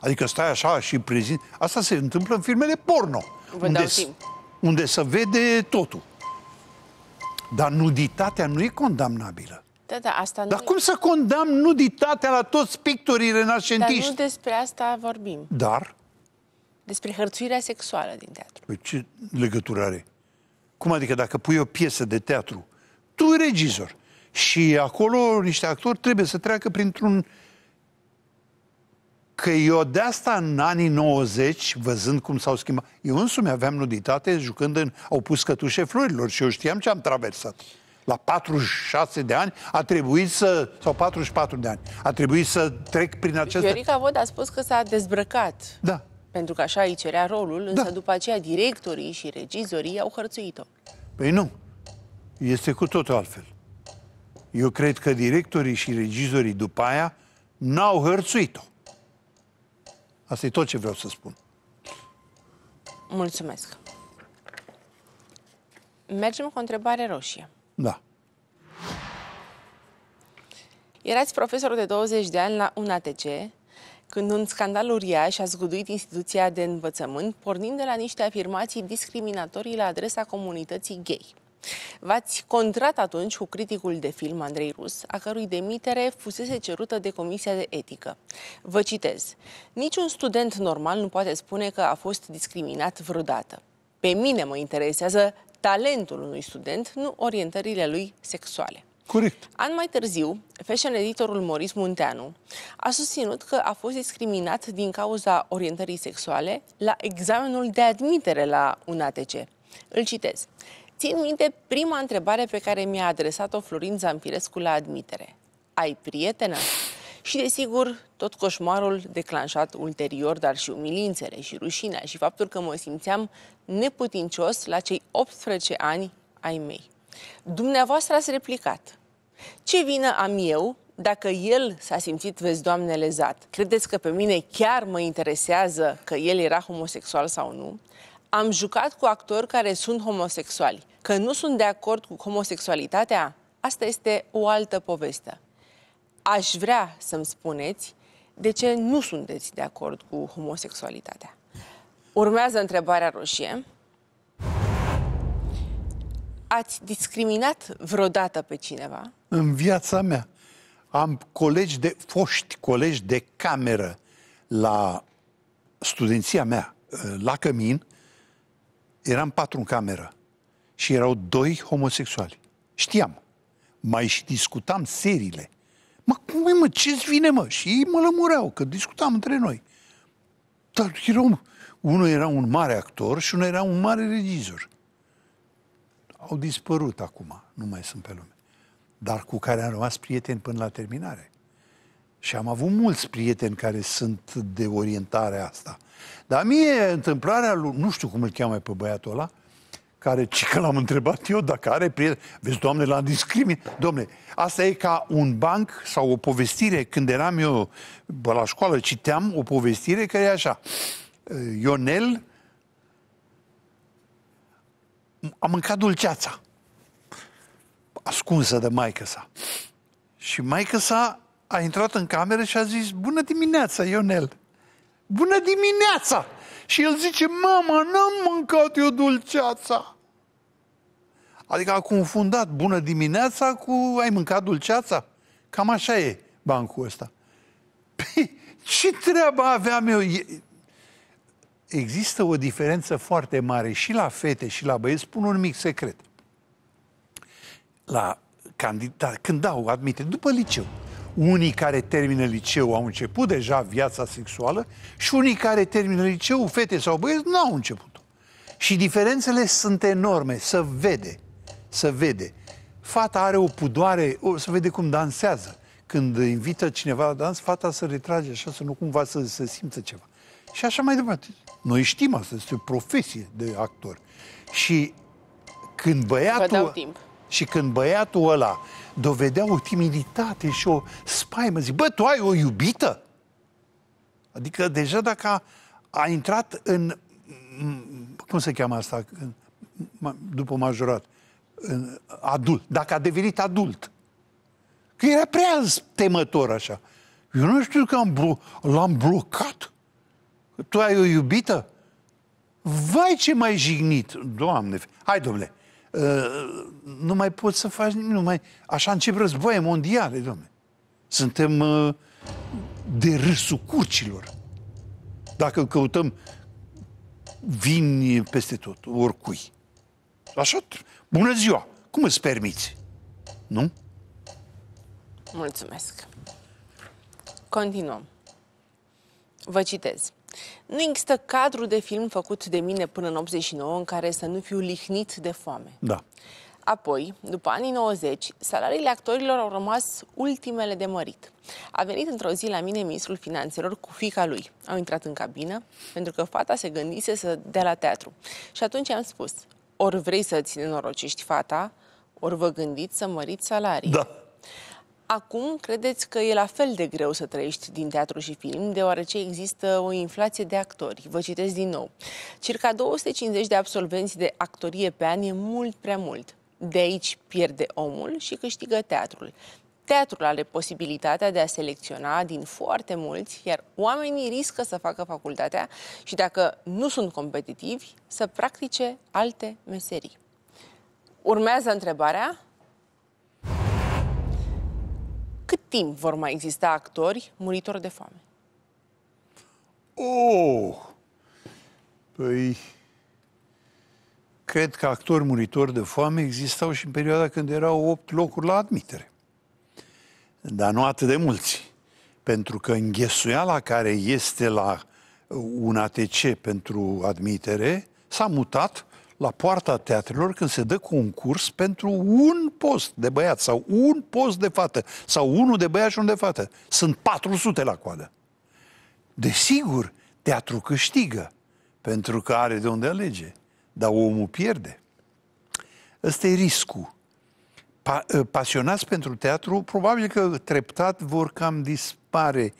Adică stai așa și prezint... Asta se întâmplă în filmele porno. Vă unde, unde se vede totul. Dar nuditatea nu e condamnabilă. Da, da, asta nu Dar cum e... să condamn nuditatea la toți pictorii renascentiști? Dar nu despre asta vorbim. Dar? despre hărțuirea sexuală din teatru. Păi ce legătură are? Cum adică dacă pui o piesă de teatru, tu e regizor și acolo niște actori trebuie să treacă printr-un... Că eu de asta în anii 90, văzând cum s-au schimbat, eu însumi aveam nuditate jucând în... Au pus cătușe florilor și eu știam ce am traversat. La 46 de ani a trebuit să... sau 44 de ani, a trebuit să trec prin acest... Iorica Vod a spus că s-a dezbrăcat. Da pentru că așa îi cerea rolul, da. însă da. după aceea directorii și regizorii au hărțuit-o. Păi nu. Este cu totul altfel. Eu cred că directorii și regizorii după aia n-au hărțuit-o. Asta e tot ce vreau să spun. Mulțumesc. Mergem cu o întrebare roșie. Da. Erați profesor de 20 de ani la UNATC, când un scandal uriaș a zguduit instituția de învățământ, pornind de la niște afirmații discriminatorii la adresa comunității gay. V-ați contrat atunci cu criticul de film Andrei Rus, a cărui demitere fusese cerută de Comisia de Etică. Vă citez. Niciun student normal nu poate spune că a fost discriminat vreodată. Pe mine mă interesează talentul unui student, nu orientările lui sexuale. Corect. An mai târziu, fashion editorul Moris Munteanu a susținut că a fost discriminat din cauza orientării sexuale la examenul de admitere la un ATC. Îl citez. Țin minte prima întrebare pe care mi-a adresat-o Florin Zampirescu la admitere. Ai prietena? Și, desigur, tot coșmarul declanșat ulterior, dar și umilințele și rușinea și faptul că mă simțeam neputincios la cei 18 ani ai mei. Dumneavoastră ați replicat. Ce vină am eu dacă el s-a simțit, vezi, doamne, lezat? Credeți că pe mine chiar mă interesează că el era homosexual sau nu? Am jucat cu actori care sunt homosexuali. Că nu sunt de acord cu homosexualitatea? Asta este o altă poveste. Aș vrea să-mi spuneți de ce nu sunteți de acord cu homosexualitatea. Urmează întrebarea roșie ați discriminat vreodată pe cineva? În viața mea. Am colegi de foști, colegi de cameră la studenția mea, la Cămin, eram patru în cameră și erau doi homosexuali. Știam. Mai și discutam seriile. Mă, cum e, mă, ce-ți vine, mă? Și ei mă lămureau, că discutam între noi. Dar erau, unul era un mare actor și unul era un mare regizor au dispărut acum, nu mai sunt pe lume, dar cu care am rămas prieteni până la terminare. Și am avut mulți prieteni care sunt de orientare asta. Dar mie întâmplarea lui, nu știu cum îl cheamă pe băiatul ăla, care, ci că l-am întrebat eu dacă are prieteni, Vezi, doamne, l-am discriminat. Doamne, asta e ca un banc sau o povestire. Când eram eu la școală, citeam o povestire care e așa. Ionel, a mâncat dulceața ascunsă de maică sa. Și maică sa a intrat în cameră și a zis, bună dimineața, Ionel! Bună dimineața! Și el zice, mama, n-am mâncat eu dulceața! Adică a confundat bună dimineața cu ai mâncat dulceața? Cam așa e bancul ăsta. Păi, ce treabă aveam eu? există o diferență foarte mare și la fete și la băieți, spun un mic secret. La candidat, da, când dau admite, după liceu, unii care termină liceu au început deja viața sexuală și unii care termină liceu, fete sau băieți, nu au început Și diferențele sunt enorme, să vede, să vede. Fata are o pudoare, o, să vede cum dansează. Când invită cineva la dans, fata se retrage așa, să nu cumva să se simtă ceva. Și așa mai departe. Noi știm asta, este o profesie de actor. Și când băiatul... timp. Și când băiatul ăla dovedea o timiditate și o spaimă, zic, bă, tu ai o iubită? Adică deja dacă a, a intrat în, cum se cheamă asta, după majorat, în adult, dacă a devenit adult, că era prea temător așa. Eu nu știu că am blo- l-am blocat. Tu ai o iubită? Vai ce mai jignit! Doamne, hai domnule, uh, nu mai poți să faci nimic, nu mai... Așa încep războaie mondiale, domnule. Suntem uh, de râsul curcilor. Dacă căutăm vin peste tot, oricui. Așa? Bună ziua! Cum îți permiți? Nu? Mulțumesc. Continuăm. Vă citez. Nu există cadru de film făcut de mine până în 89 în care să nu fiu lihnit de foame. Da. Apoi, după anii 90, salariile actorilor au rămas ultimele de mărit. A venit într-o zi la mine ministrul finanțelor cu fica lui. Au intrat în cabină pentru că fata se gândise să dea la teatru. Și atunci am spus, ori vrei să ți norocești fata, ori vă gândiți să măriți salarii. Da. Acum, credeți că e la fel de greu să trăiești din teatru și film, deoarece există o inflație de actori. Vă citesc din nou. Circa 250 de absolvenți de actorie pe an e mult prea mult. De aici pierde omul și câștigă teatrul. Teatrul are posibilitatea de a selecționa din foarte mulți, iar oamenii riscă să facă facultatea și dacă nu sunt competitivi, să practice alte meserii. Urmează întrebarea, cât timp vor mai exista actori muritori de foame? Oh! Păi... Cred că actori muritori de foame existau și în perioada când erau 8 locuri la admitere. Dar nu atât de mulți. Pentru că înghesuiala care este la un ATC pentru admitere s-a mutat la poarta teatrelor când se dă concurs pentru un post de băiat sau un post de fată sau unul de băiat și unul de fată. Sunt 400 la coadă. Desigur, teatru câștigă pentru că are de unde alege, dar omul pierde. Ăsta e riscul. Pa- ă, pasionați pentru teatru, probabil că treptat vor cam dispare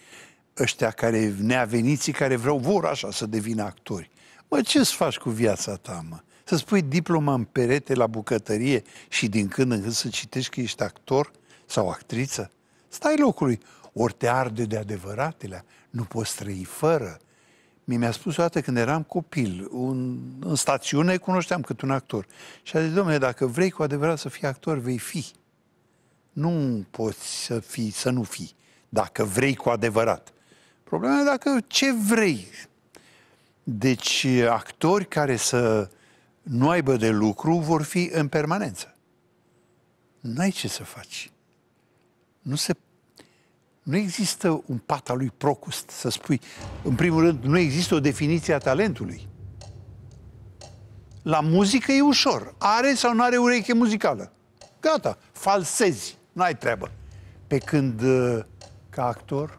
ăștia care, neaveniții care vreau, vor așa să devină actori. Mă, ce să faci cu viața ta, mă? să spui diploma în perete la bucătărie și din când în când să citești că ești actor sau actriță? Stai locului, ori te arde de adevăratele, nu poți trăi fără. Mi mi-a spus o dată când eram copil, un, în stațiune cunoșteam cât un actor. Și a zis, domnule, dacă vrei cu adevărat să fii actor, vei fi. Nu poți să fii, să nu fii, dacă vrei cu adevărat. Problema e dacă ce vrei. Deci actori care să uh, nu aibă de lucru vor fi în permanență. N-ai ce să faci. Nu se nu există un pat al lui Procust, să spui. În primul rând, nu există o definiție a talentului. La muzică e ușor. Are sau nu are ureche muzicală. Gata, falsezi, n-ai treabă. Pe când, uh, ca actor,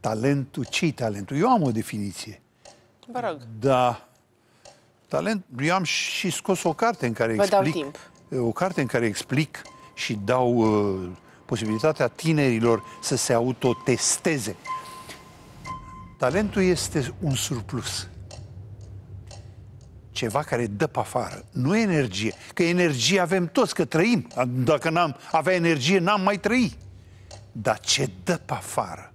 talentul, ce talentul? Eu am o definiție. Vă rog. Da, talent. Eu am și scos o carte în care Vă explic... Dau timp. O carte în care explic și dau uh, posibilitatea tinerilor să se autotesteze. Talentul este un surplus. Ceva care dă pe afară. Nu energie. Că energie avem toți, că trăim. Dacă n-am avea energie, n-am mai trăi. Dar ce dă pe afară?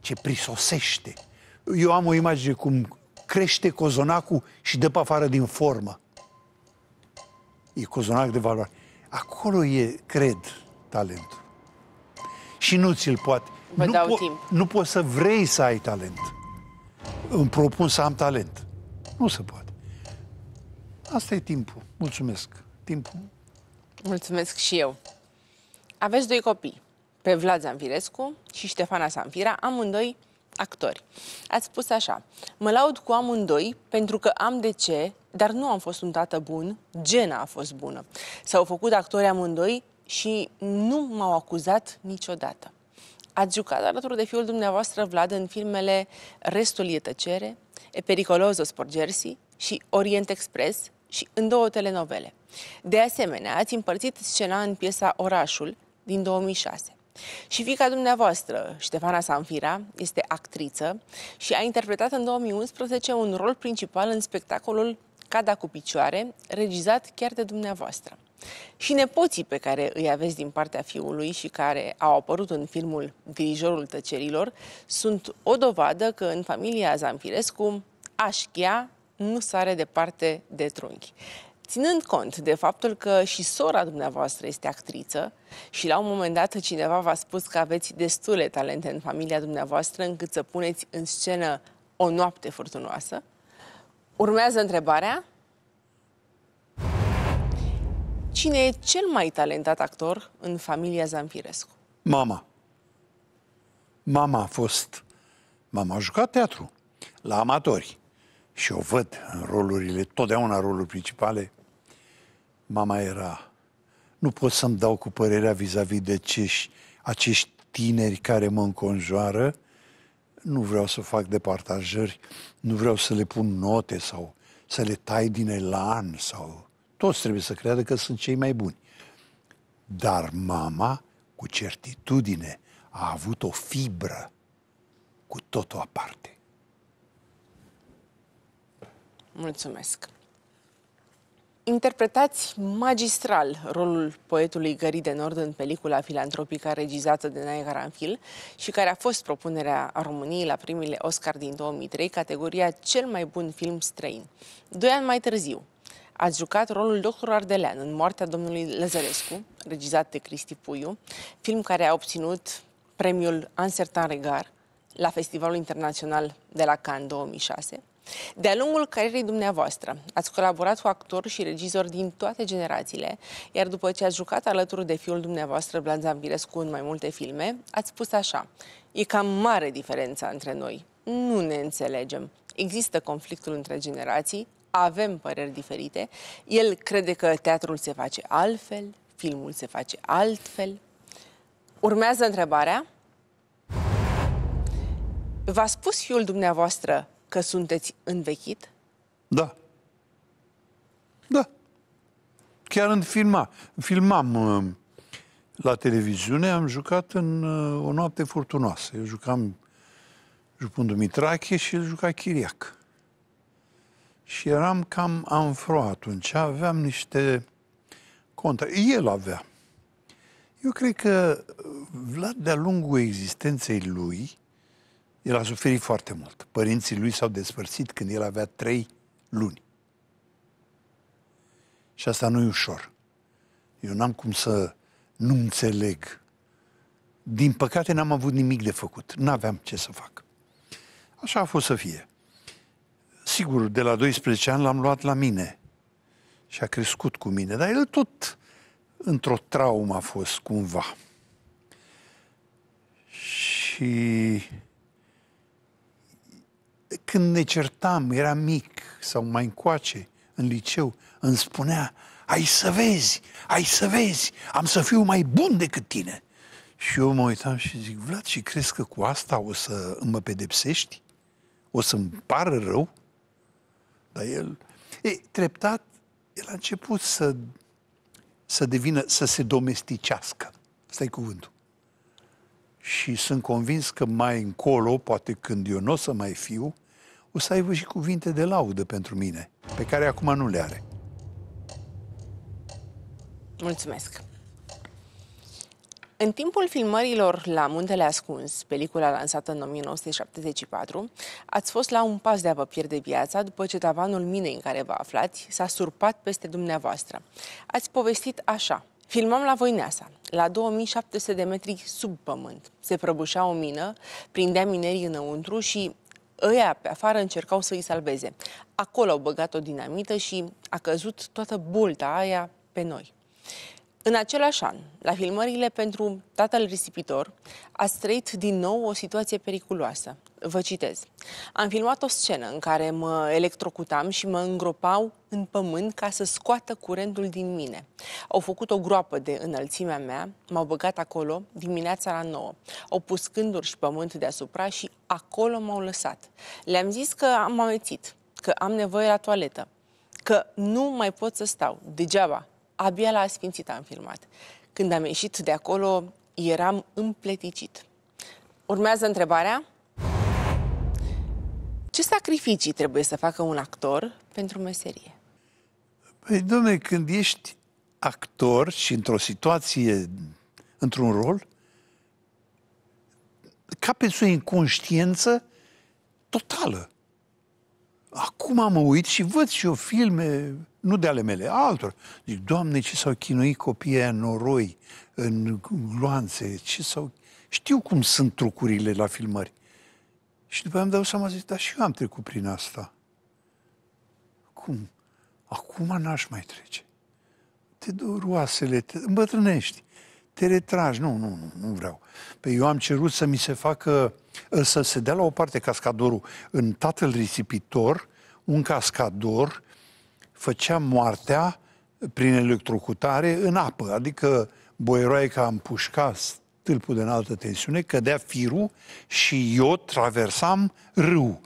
Ce prisosește? Eu am o imagine cum crește cozonacul și dă pe afară din formă. E cozonac de valoare. Acolo e, cred, talentul. Și nu ți-l poate. Vă nu, dau po- timp. nu poți să vrei să ai talent. Îmi propun să am talent. Nu se poate. Asta e timpul. Mulțumesc. Timpul. Mulțumesc și eu. Aveți doi copii, pe Vlad Zanfirescu și Ștefana Sanfira, amândoi actori. Ați spus așa, mă laud cu amândoi pentru că am de ce, dar nu am fost un tată bun, gena a fost bună. S-au făcut actori amândoi și nu m-au acuzat niciodată. Ați jucat alături de fiul dumneavoastră Vlad în filmele Restul e tăcere, E pericoloso Jersey și Orient Express și în două telenovele. De asemenea, ați împărțit scena în piesa Orașul din 2006. Și fica dumneavoastră, Ștefana Sanfira, este actriță și a interpretat în 2011 un rol principal în spectacolul Cada cu picioare, regizat chiar de dumneavoastră. Și nepoții pe care îi aveți din partea fiului și care au apărut în filmul Grijorul tăcerilor sunt o dovadă că în familia Zamfirescu așchia nu sare departe de trunchi ținând cont de faptul că și sora dumneavoastră este actriță și la un moment dat cineva v-a spus că aveți destule talente în familia dumneavoastră încât să puneți în scenă o noapte furtunoasă, urmează întrebarea Cine e cel mai talentat actor în familia Zampirescu? Mama. Mama a fost... Mama a jucat teatru la amatori și o văd în rolurile, totdeauna roluri principale, mama era, nu pot să-mi dau cu părerea vis-a-vis de cești, acești tineri care mă înconjoară, nu vreau să fac departajări, nu vreau să le pun note sau să le tai din elan sau... Toți trebuie să creadă că sunt cei mai buni. Dar mama, cu certitudine, a avut o fibră cu totul aparte. Mulțumesc! Interpretați magistral rolul poetului Gări de Nord în pelicula filantropică regizată de Nae Garanfil și care a fost propunerea a României la primile Oscar din 2003, categoria cel mai bun film străin. Doi ani mai târziu, ați jucat rolul Dr. Ardelean în Moartea domnului Lăzărescu, regizat de Cristi Puiu, film care a obținut premiul Ansertan Regar la Festivalul Internațional de la Cannes 2006. De-a lungul carierei dumneavoastră, ați colaborat cu actori și regizori din toate generațiile, iar după ce ați jucat alături de fiul dumneavoastră, Vlad Zambirescu, în mai multe filme, ați spus așa, e cam mare diferența între noi, nu ne înțelegem. Există conflictul între generații, avem păreri diferite, el crede că teatrul se face altfel, filmul se face altfel. Urmează întrebarea. V-a spus fiul dumneavoastră că sunteți învechit? Da. Da. Chiar în filma. Filmam uh, la televiziune, am jucat în uh, o noapte furtunoasă. Eu jucam jucând Mitrache și el juca Chiriac. Și eram cam amfro atunci, aveam niște contra. El avea. Eu cred că uh, Vlad, de-a lungul existenței lui, el a suferit foarte mult. Părinții lui s-au despărțit când el avea trei luni. Și asta nu e ușor. Eu n-am cum să nu înțeleg. Din păcate n-am avut nimic de făcut. N-aveam ce să fac. Așa a fost să fie. Sigur, de la 12 ani l-am luat la mine și a crescut cu mine, dar el tot într-o traumă a fost cumva. Și când ne certam, era mic sau mai încoace, în liceu, îmi spunea, ai să vezi, ai să vezi, am să fiu mai bun decât tine. Și eu mă uitam și zic, Vlad, și crezi că cu asta o să mă pedepsești? O să-mi pară rău? Dar el, e, treptat, el a început să, să devină, să se domesticească. stai cuvântul. Și sunt convins că mai încolo, poate când eu nu o să mai fiu, o să aibă și cuvinte de laudă pentru mine, pe care acum nu le are. Mulțumesc! În timpul filmărilor la Muntele Ascuns, pelicula lansată în 1974, ați fost la un pas de a vă pierde viața după ce tavanul minei în care vă aflați s-a surpat peste dumneavoastră. Ați povestit așa. Filmam la Voineasa, la 2700 de metri sub pământ. Se prăbușea o mină, prindea minerii înăuntru și ăia pe afară încercau să-i salveze. Acolo au băgat o dinamită și a căzut toată bolta aia pe noi. În același an, la filmările pentru Tatăl Risipitor, a trăit din nou o situație periculoasă. Vă citez. Am filmat o scenă în care mă electrocutam și mă îngropau în pământ ca să scoată curentul din mine. Au făcut o groapă de înălțimea mea, m-au băgat acolo dimineața la 9. Au pus cânduri și pământ deasupra și acolo m-au lăsat. Le-am zis că am amețit, că am nevoie la toaletă, că nu mai pot să stau, degeaba, abia la Sfințit am filmat. Când am ieșit de acolo, eram împleticit. Urmează întrebarea. Ce sacrificii trebuie să facă un actor pentru meserie? Păi, domne, când ești actor și într-o situație, într-un rol, capeți o inconștiență totală. Acum mă uit și văd și eu filme nu de ale mele, altor. Zic, Doamne, ce s-au chinuit copiii în noroi, în gloanțe, ce s-au... Știu cum sunt trucurile la filmări. Și după aia am dau seama, zic, dar și eu am trecut prin asta. Cum? Acum n-aș mai trece. Te dă roasele, te îmbătrânești, te retragi. Nu, nu, nu, nu vreau. Pe păi eu am cerut să mi se facă, să se dea la o parte cascadorul. În Tatăl Risipitor, un cascador făcea moartea prin electrocutare în apă, adică boeroaica împușca stâlpul de înaltă tensiune, cădea firul și eu traversam râu.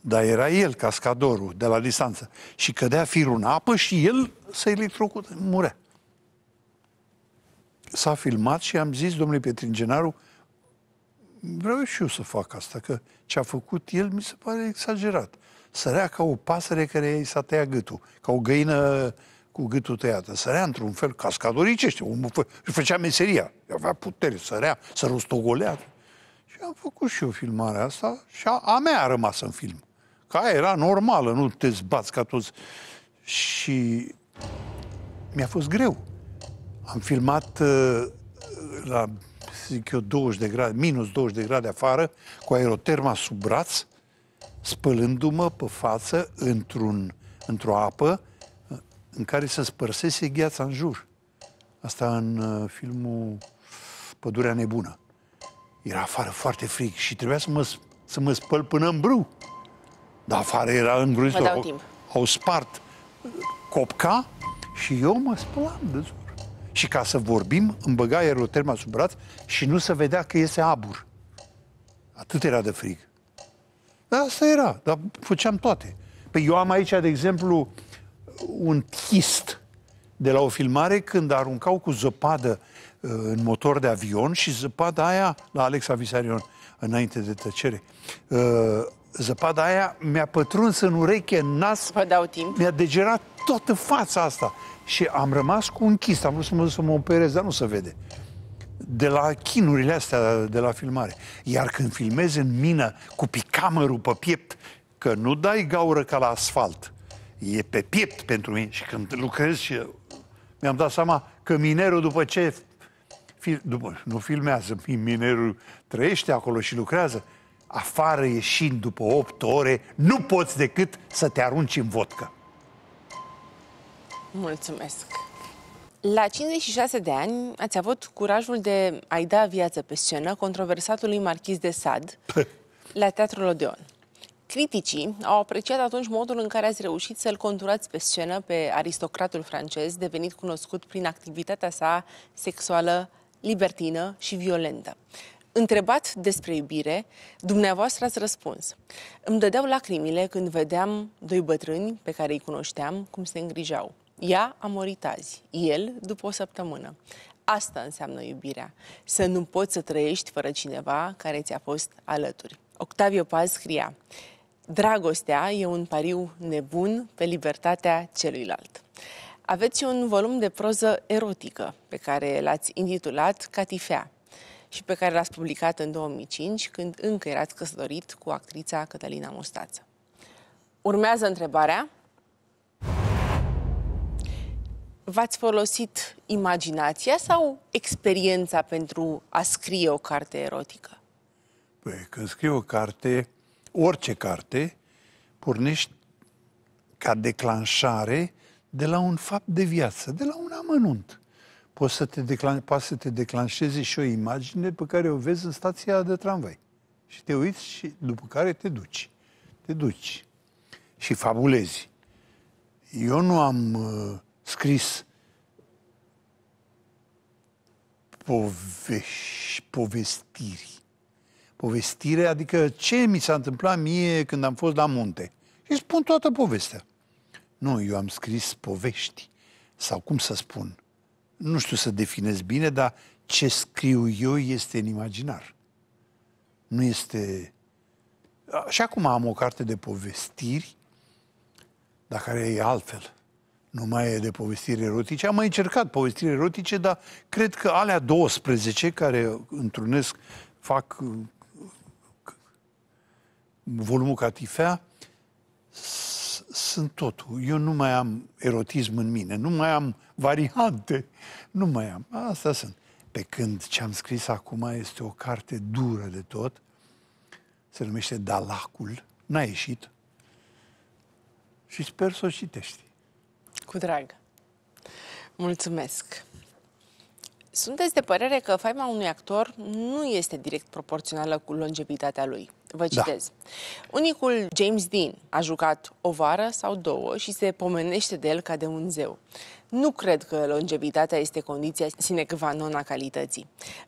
Dar era el, cascadorul, de la distanță. Și cădea firul în apă și el se electrocută, murea. S-a filmat și am zis, domnule Petringenaru, vreau și eu să fac asta, că ce a făcut el mi se pare exagerat sărea ca o pasăre care i s-a tăiat gâtul, ca o găină cu gâtul tăiat. Sărea într-un fel cascadoricește, o fă, își făcea meseria, avea putere, sărea, să rostogolea. Și am făcut și eu filmarea asta și a, a mea a rămas în film. Ca era normală, nu te zbați ca toți. Și mi-a fost greu. Am filmat uh, la, zic eu, 20 de grade, minus 20 de grade afară, cu aeroterma sub braț, spălându-mă pe față într-un, într-o apă uh, în care se spărsese gheața în jur. Asta în uh, filmul Pădurea Nebună. Era afară foarte frig și trebuia să mă, să mă spăl până în brâu. Dar afară era îngrozitor. Au, au spart uh, copca și eu mă spălam de zor. Și ca să vorbim, îmi băga aeroterma sub braț și nu se vedea că iese abur. Atât era de frig. Da, asta era, dar făceam toate. Păi eu am aici, de exemplu, un chist de la o filmare când aruncau cu zăpadă uh, în motor de avion și zăpada aia la Alex Avisarion, înainte de tăcere. Uh, zăpada aia mi-a pătruns în ureche, în nas, Vă dau timp. mi-a degerat toată fața asta. Și am rămas cu un chist, am vrut să mă, să mă operez, dar nu se vede de la chinurile astea de la filmare. Iar când filmezi în mină cu picamărul pe piept, că nu dai gaură ca la asfalt, e pe piept pentru mine. Și când lucrez și mi-am dat seama că minerul după ce fil, după, nu filmează, minerul trăiește acolo și lucrează, afară ieșind după 8 ore, nu poți decât să te arunci în vodcă. Mulțumesc! La 56 de ani ați avut curajul de a-i da viață pe scenă controversatului marchiz de Sad la Teatrul Odeon. Criticii au apreciat atunci modul în care ați reușit să-l conturați pe scenă pe aristocratul francez, devenit cunoscut prin activitatea sa sexuală libertină și violentă. Întrebat despre iubire, dumneavoastră ați răspuns. Îmi dădeau lacrimile când vedeam doi bătrâni pe care îi cunoșteam cum se îngrijau. Ea a murit azi, el după o săptămână. Asta înseamnă iubirea. Să nu poți să trăiești fără cineva care ți-a fost alături. Octavio Paz scria, Dragostea e un pariu nebun pe libertatea celuilalt. Aveți un volum de proză erotică pe care l-ați intitulat Catifea și pe care l-ați publicat în 2005 când încă erați căsătorit cu actrița Cătălina Mustață. Urmează întrebarea V-ați folosit imaginația sau experiența pentru a scrie o carte erotică? Păi, când scrii o carte, orice carte, pornești ca declanșare de la un fapt de viață, de la un amănunt. Poți să te, declan- poate să te declanșeze și o imagine pe care o vezi în stația de tramvai. Și te uiți și după care te duci. Te duci și fabulezi. Eu nu am uh, scris povești, povestiri. Povestire, adică ce mi s-a întâmplat mie când am fost la munte. Și spun toată povestea. Nu, eu am scris povești. Sau cum să spun? Nu știu să definez bine, dar ce scriu eu este în imaginar. Nu este... Și acum am o carte de povestiri, dar care e altfel nu mai e de povestiri erotice. Am mai încercat povestiri erotice, dar cred că alea 12 care întrunesc, fac uh, volumul catifea, sunt totul. Eu nu mai am erotism în mine, nu mai am variante, nu mai am. Asta sunt. Pe când ce am scris acum este o carte dură de tot, se numește Dalacul, n-a ieșit și sper să o citești. Cu drag. Mulțumesc. Sunteți de părere că faima unui actor nu este direct proporțională cu longevitatea lui. Vă da. citez. Da. Unicul James Dean a jucat o vară sau două și se pomenește de el ca de un zeu. Nu cred că longevitatea este condiția sine qua non a calității.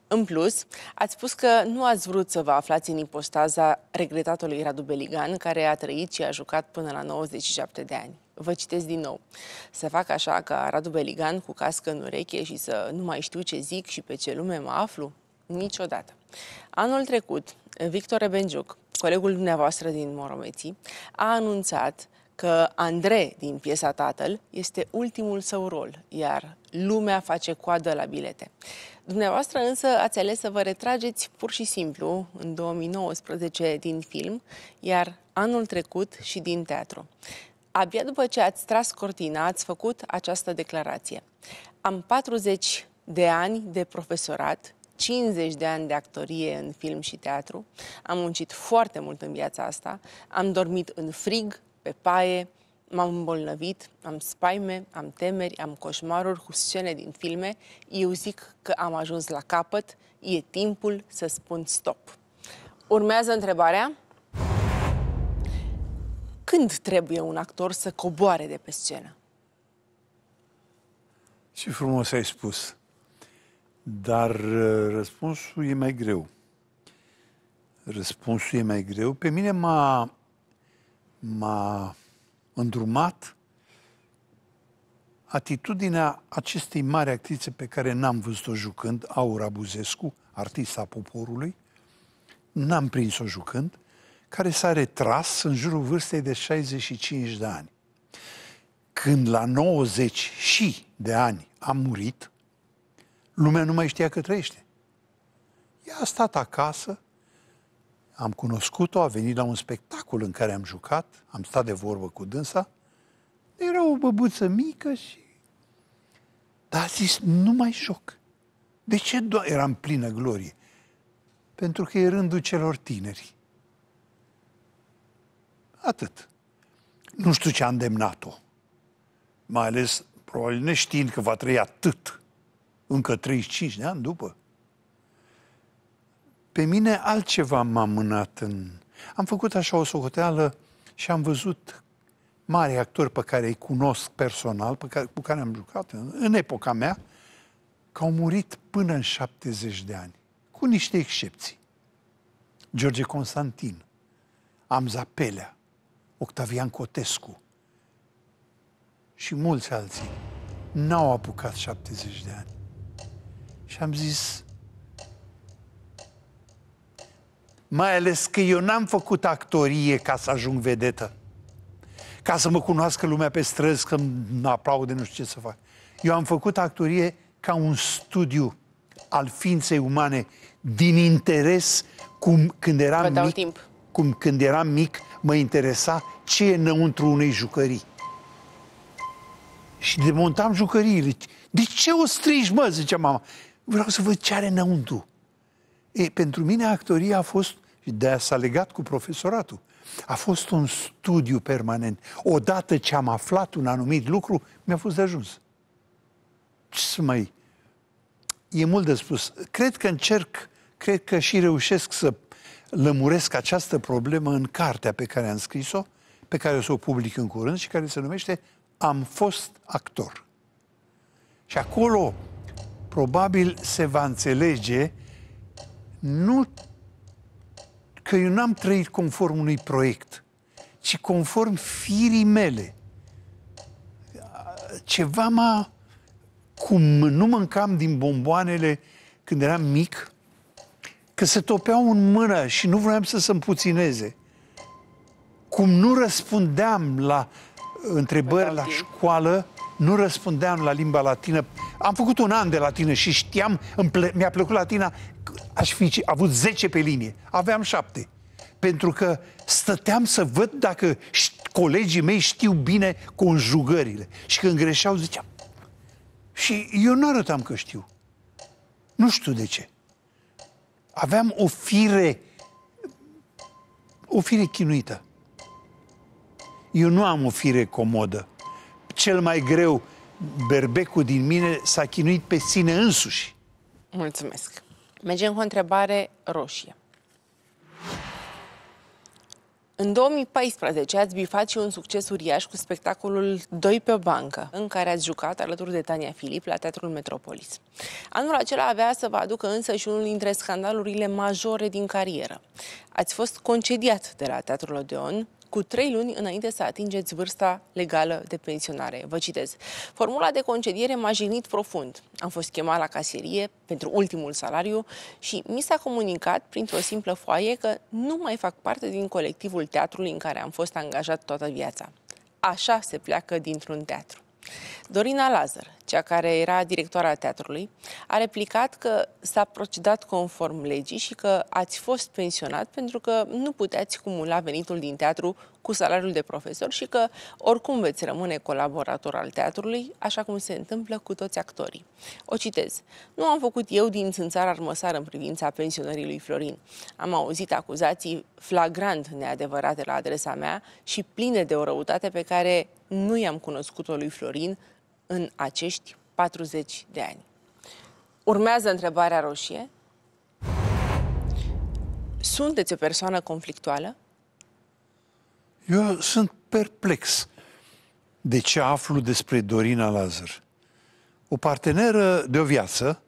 În plus, ați spus că nu ați vrut să vă aflați în impostaza regretatului Radu Beligan, care a trăit și a jucat până la 97 de ani. Vă citesc din nou. Să fac așa ca Radu Beligan cu cască în ureche și să nu mai știu ce zic și pe ce lume mă aflu? Niciodată. Anul trecut, Victor Rebenjuc, colegul dumneavoastră din Moromeții, a anunțat că Andre din piesa Tatăl este ultimul său rol, iar lumea face coadă la bilete. Dumneavoastră însă ați ales să vă retrageți pur și simplu în 2019 din film, iar anul trecut și din teatru. Abia după ce ați tras cortina, ați făcut această declarație. Am 40 de ani de profesorat, 50 de ani de actorie în film și teatru, am muncit foarte mult în viața asta, am dormit în frig, pe paie, m-am îmbolnăvit, am spaime, am temeri, am coșmaruri cu scene din filme. Eu zic că am ajuns la capăt, e timpul să spun stop. Urmează întrebarea când trebuie un actor să coboare de pe scenă? Ce frumos ai spus. Dar uh, răspunsul e mai greu. Răspunsul e mai greu. Pe mine m-a, m-a îndrumat atitudinea acestei mari actrițe pe care n-am văzut-o jucând, Aura Buzescu, artista poporului, n-am prins-o jucând, care s-a retras în jurul vârstei de 65 de ani. Când la 90 și de ani a murit, lumea nu mai știa că trăiește. Ea a stat acasă, am cunoscut-o, a venit la un spectacol în care am jucat, am stat de vorbă cu dânsa, era o băbuță mică și... Dar a zis, nu mai joc. De ce doar? Era în plină glorie. Pentru că e rândul celor tineri. Atât. Nu știu ce a îndemnat-o. Mai ales, probabil, neștiind că va trăi atât, încă 35 de ani după. Pe mine altceva m-a mânat în... Am făcut așa o socoteală și am văzut mari actori pe care îi cunosc personal, pe care, cu care am jucat în, în epoca mea, că au murit până în 70 de ani, cu niște excepții. George Constantin, Amza Pelea, Octavian Cotescu și mulți alții n-au apucat 70 de ani. Și am zis, mai ales că eu n-am făcut actorie ca să ajung vedetă, ca să mă cunoască lumea pe străzi, că mă aplaude, nu știu ce să fac. Eu am făcut actorie ca un studiu al ființei umane, din interes, cum când eram mic, timp. cum când eram mic, mă interesa ce e înăuntru unei jucării. Și demontam jucăriile. De ce o strigi, mă, zicea mama. Vreau să văd ce are înăuntru. E, pentru mine actoria a fost, și de-aia s-a legat cu profesoratul, a fost un studiu permanent. Odată ce am aflat un anumit lucru, mi-a fost de ajuns. Ce să mai... E mult de spus. Cred că încerc, cred că și reușesc să lămuresc această problemă în cartea pe care am scris-o, pe care o să o public în curând și care se numește Am fost actor. Și acolo probabil se va înțelege nu că eu n-am trăit conform unui proiect, ci conform firii mele. Ceva m cum nu mâncam din bomboanele când eram mic, că se topeau în mână și nu vroiam să se împuțineze. Cum nu răspundeam la întrebări la școală, nu răspundeam la limba latină. Am făcut un an de latină și știam, mi-a plăcut latina, aș fi avut 10 pe linie, aveam 7. Pentru că stăteam să văd dacă colegii mei știu bine conjugările. Și când greșeau, ziceam. Și eu nu arătam că știu. Nu știu de ce aveam o fire, o fire chinuită. Eu nu am o fire comodă. Cel mai greu, berbecul din mine s-a chinuit pe sine însuși. Mulțumesc. Mergem cu o întrebare roșie. În 2014 ați bifat și un succes uriaș cu spectacolul Doi pe o bancă, în care ați jucat alături de Tania Filip la Teatrul Metropolis. Anul acela avea să vă aducă însă și unul dintre scandalurile majore din carieră. Ați fost concediat de la Teatrul Odeon cu trei luni înainte să atingeți vârsta legală de pensionare. Vă citez. Formula de concediere m-a jignit profund. Am fost chemat la caserie pentru ultimul salariu și mi s-a comunicat printr-o simplă foaie că nu mai fac parte din colectivul teatrului în care am fost angajat toată viața. Așa se pleacă dintr-un teatru. Dorina Lazar, cea care era directoarea teatrului, a replicat că s-a procedat conform legii și că ați fost pensionat pentru că nu puteți cumula venitul din teatru cu salariul de profesor și că oricum veți rămâne colaborator al teatrului, așa cum se întâmplă cu toți actorii. O citez. Nu am făcut eu din țânțar armăsar în privința pensionării lui Florin. Am auzit acuzații flagrant neadevărate la adresa mea și pline de o răutate pe care nu i-am cunoscut-o lui Florin în acești 40 de ani. Urmează întrebarea roșie. Sunteți o persoană conflictuală? Eu sunt perplex de ce aflu despre Dorina Lazar. O parteneră de o viață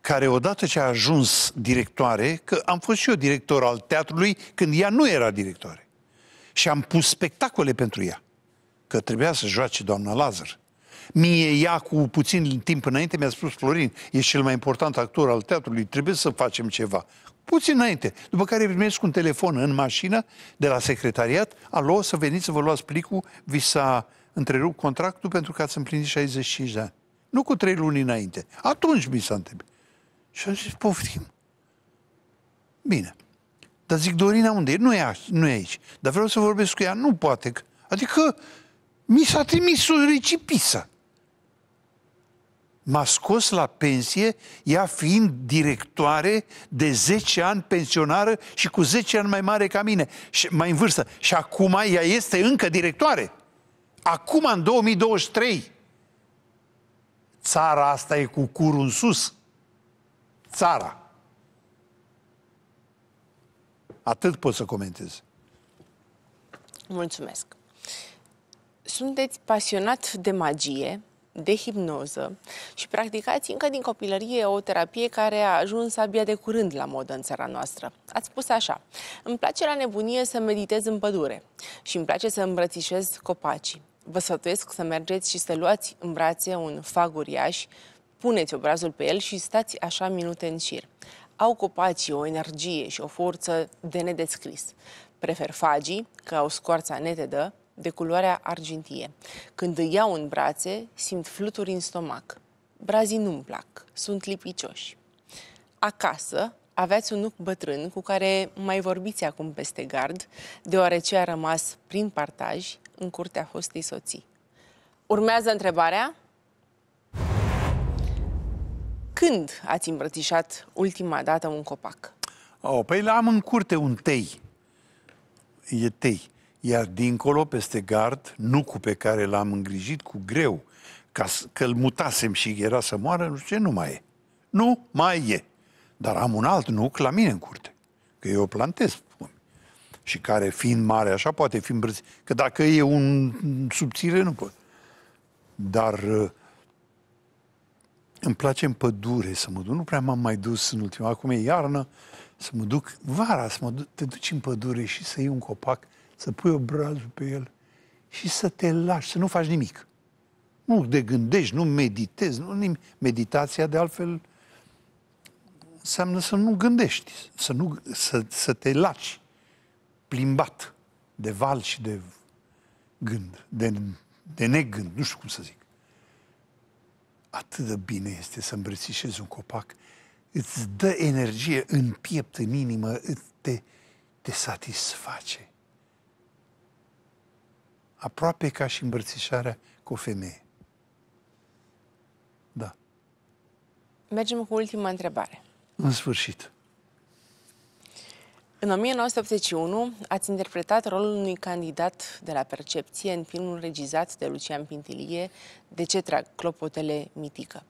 care odată ce a ajuns directoare, că am fost și eu director al teatrului când ea nu era directoare. Și am pus spectacole pentru ea că trebuia să joace doamna Lazar. Mie ea cu puțin timp înainte mi-a spus Florin, ești cel mai important actor al teatrului, trebuie să facem ceva. Puțin înainte. După care primesc un telefon în mașină de la secretariat, alo, să veniți să vă luați plicul, vi s-a întrerupt contractul pentru că ați împlinit 65 de ani. Nu cu trei luni înainte. Atunci mi s-a întâmplat. Și am zis, poftim. Bine. Dar zic, Dorina unde e? Nu e, aici, nu e aici. Dar vreau să vorbesc cu ea. Nu poate. Adică mi s-a trimis o recipisă. M-a scos la pensie, ea fiind directoare de 10 ani pensionară și cu 10 ani mai mare ca mine, și mai în vârstă. Și acum ea este încă directoare. Acum, în 2023, țara asta e cu curul în sus. Țara. Atât pot să comentez. Mulțumesc sunteți pasionat de magie, de hipnoză și practicați încă din copilărie o terapie care a ajuns abia de curând la modă în țara noastră. Ați spus așa, îmi place la nebunie să meditez în pădure și îmi place să îmbrățișez copacii. Vă sfătuiesc să mergeți și să luați în brațe un fag uriaș, puneți obrazul pe el și stați așa minute în șir. Au copacii o energie și o forță de nedescris. Prefer fagii, că au scoarța netedă, de culoarea argintie. Când îi iau în brațe, simt fluturi în stomac. Brazii nu-mi plac, sunt lipicioși. Acasă, aveați un nuc bătrân cu care mai vorbiți acum peste gard, deoarece a rămas prin partaj în curtea hostei soții. Urmează întrebarea? Când ați îmbrățișat ultima dată un copac? Oh, păi l-am în curte un tei. E tei iar dincolo, peste gard, cu pe care l-am îngrijit cu greu, ca că îl mutasem și era să moară, nu știu ce, nu mai e. Nu mai e. Dar am un alt nuc la mine în curte, că eu plantez și care fiind mare așa poate fi îmbrățit. Că dacă e un subțire, nu pot. Dar uh, îmi place în pădure să mă duc. Nu prea m-am mai dus în ultima. Acum e iarnă, să mă duc vara, să mă duc, te duci în pădure și să iei un copac să pui obrazul pe el și să te lași, să nu faci nimic. Nu te gândești, nu meditezi, nu nimic. Meditația, de altfel, înseamnă să nu gândești, să, nu, să, să te lași plimbat de val și de gând, de, de negând, nu știu cum să zic. Atât de bine este să îmbrățișezi un copac, îți dă energie în piept, în inimă, te, te satisface aproape ca și îmbrățișarea cu o femeie. Da. Mergem cu ultima întrebare. În sfârșit. În 1981 ați interpretat rolul unui candidat de la percepție în filmul regizat de Lucian Pintilie, De ce trag clopotele mitică.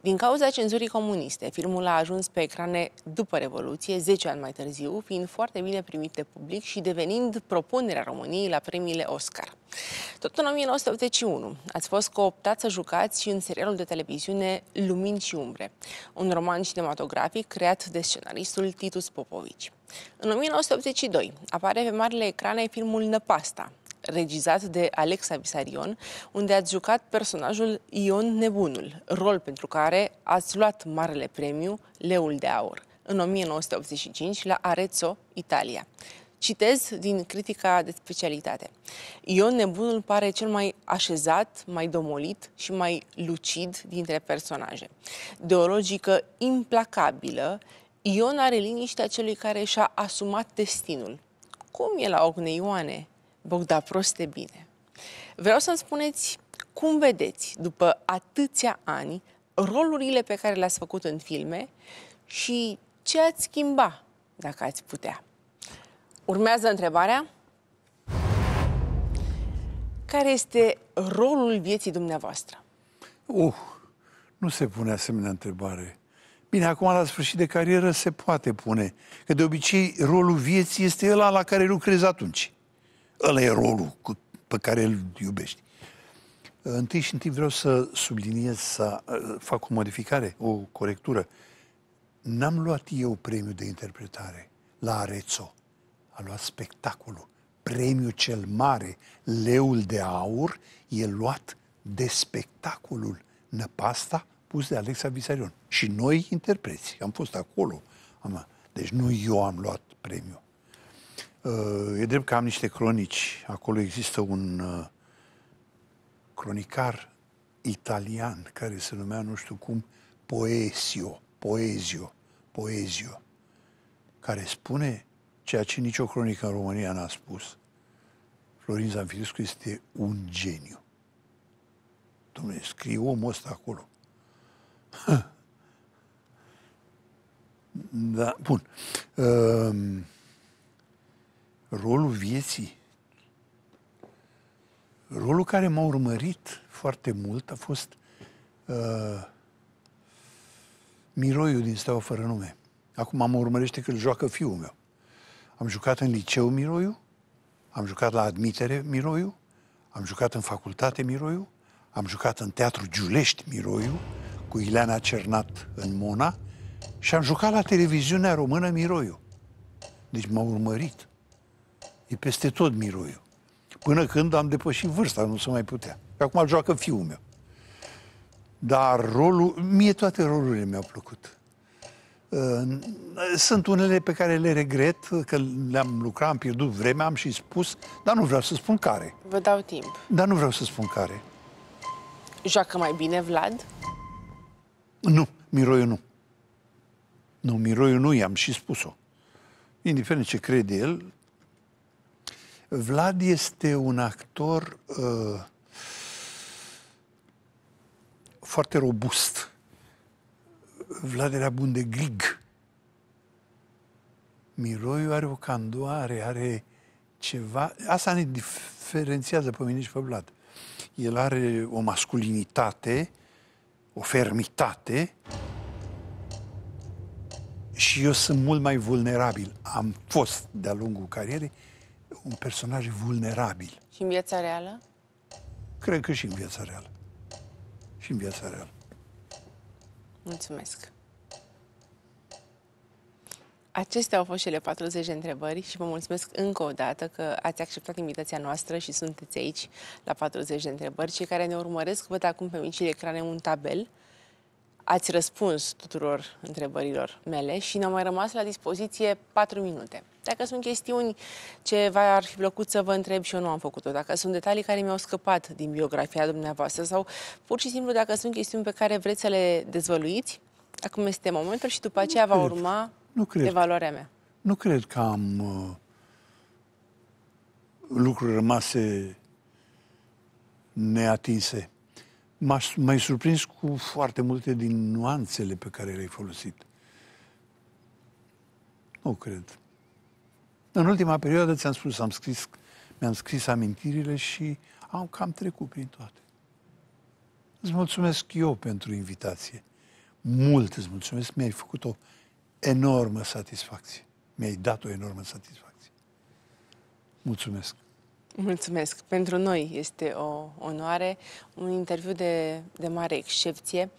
Din cauza cenzurii comuniste, filmul a ajuns pe ecrane după Revoluție, 10 ani mai târziu, fiind foarte bine primit de public și devenind propunerea României la premiile Oscar. Tot în 1981 ați fost cooptat să jucați și în serialul de televiziune Lumini și Umbre, un roman cinematografic creat de scenaristul Titus Popovici. În 1982 apare pe marile ecrane filmul Năpasta, regizat de Alexa Visarion, unde ați jucat personajul Ion Nebunul, rol pentru care ați luat marele premiu Leul de Aur în 1985 la Arezzo, Italia. Citez din critica de specialitate. Ion Nebunul pare cel mai așezat, mai domolit și mai lucid dintre personaje. De o logică implacabilă Ion are liniștea celui care și-a asumat destinul. Cum e la Ogne Ioane? Bogda proste bine. Vreau să-mi spuneți cum vedeți, după atâția ani, rolurile pe care le-ați făcut în filme și ce ați schimba, dacă ați putea. Urmează întrebarea. Care este rolul vieții dumneavoastră? Uh, nu se pune asemenea întrebare. Bine, acum la sfârșit de carieră se poate pune, că de obicei rolul vieții este ăla la care lucrezi atunci. Ăla e rolul cu, pe care îl iubești. Ă, întâi și întâi vreau să subliniez, să ă, fac o modificare, o corectură. N-am luat eu premiul de interpretare la Arezzo. A luat spectacolul. Premiul cel mare, Leul de Aur, e luat de spectacolul Năpasta pus de Alexa Visarion. Și noi interpreți, am fost acolo. Am, deci nu eu am luat premiul. Uh, e drept că am niște cronici. Acolo există un uh, cronicar italian care se numea, nu știu cum, Poesio, Poezio, Poezio, care spune ceea ce nicio cronică în România n-a spus. Florin Zanfirescu este un geniu. Domnule, scrie omul ăsta acolo. Da, bun. Uh, rolul vieții. Rolul care m-a urmărit foarte mult a fost uh, Miroiul din Steaua Fără Nume. Acum mă urmărește că îl joacă fiul meu. Am jucat în liceu Miroiu, am jucat la admitere Miroiu, am jucat în facultate Miroiu, am jucat în teatru Giulești Miroiu, cu Ileana Cernat în Mona și am jucat la televiziunea română Miroiu. Deci m-a urmărit. E peste tot Miroiu. Până când am depășit vârsta, nu se mai putea. Și acum joacă fiul meu. Dar rolul, mie toate rolurile mi-au plăcut. Sunt unele pe care le regret, că le-am lucrat, am pierdut vremea, am și spus, dar nu vreau să spun care. Vă dau timp. Dar nu vreau să spun care. Joacă mai bine Vlad? Nu, miroiul nu. Nu, miroiul nu, i-am și spus-o. Indiferent ce crede el, Vlad este un actor uh, foarte robust. Vlad era bun de grig. Miroiu are o candoare, are ceva... Asta ne diferențiază pe mine și pe Vlad. El are o masculinitate o fermitate și eu sunt mult mai vulnerabil. Am fost de-a lungul carierei un personaj vulnerabil. Și în viața reală? Cred că și în viața reală. Și în viața reală. Mulțumesc. Acestea au fost cele 40 de întrebări și vă mulțumesc încă o dată că ați acceptat invitația noastră și sunteți aici la 40 de întrebări. Cei care ne urmăresc văd acum pe micile ecrane un tabel. Ați răspuns tuturor întrebărilor mele și ne-au mai rămas la dispoziție 4 minute. Dacă sunt chestiuni ce v-ar fi plăcut să vă întreb și eu nu am făcut-o, dacă sunt detalii care mi-au scăpat din biografia dumneavoastră sau pur și simplu dacă sunt chestiuni pe care vreți să le dezvăluiți, acum este momentul și după aceea va urma nu cred. De valoarea mea. Nu cred că am uh, lucruri rămase neatinse. m ai surprins cu foarte multe din nuanțele pe care le-ai folosit. Nu cred. În ultima perioadă ți-am spus, am scris, mi-am scris amintirile și am cam trecut prin toate. Îți mulțumesc eu pentru invitație. Mult îți mulțumesc, mi-ai făcut o enormă satisfacție. Mi-ai dat o enormă satisfacție. Mulțumesc! Mulțumesc! Pentru noi este o onoare, un interviu de, de mare excepție.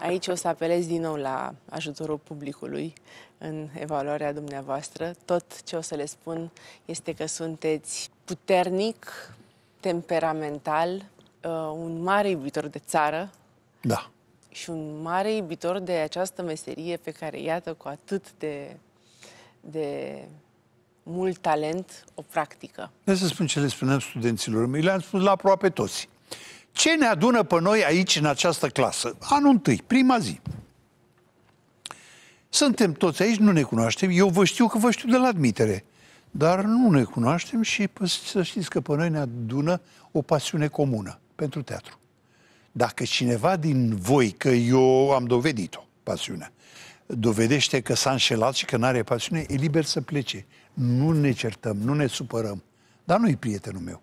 Aici o să apelez din nou la ajutorul publicului în evaluarea dumneavoastră. Tot ce o să le spun este că sunteți puternic, temperamental, uh, un mare iubitor de țară, da și un mare iubitor de această meserie pe care, iată, cu atât de, de mult talent, o practică. Vreau să spun ce le spunem studenților mei, le-am spus la aproape toți. Ce ne adună pe noi aici, în această clasă? Anul întâi, prima zi. Suntem toți aici, nu ne cunoaștem. Eu vă știu că vă știu de la admitere. Dar nu ne cunoaștem și să știți că pe noi ne adună o pasiune comună pentru teatru. Dacă cineva din voi, că eu am dovedit-o, pasiunea, dovedește că s-a înșelat și că nu are pasiune, e liber să plece. Nu ne certăm, nu ne supărăm. Dar nu-i prietenul meu.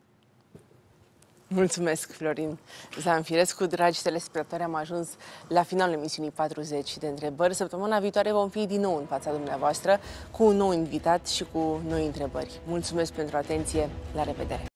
Mulțumesc, Florin Zanfirescu. Dragi telespectatori, am ajuns la finalul emisiunii 40 de întrebări. Săptămâna viitoare vom fi din nou în fața dumneavoastră cu un nou invitat și cu noi întrebări. Mulțumesc pentru atenție. La revedere!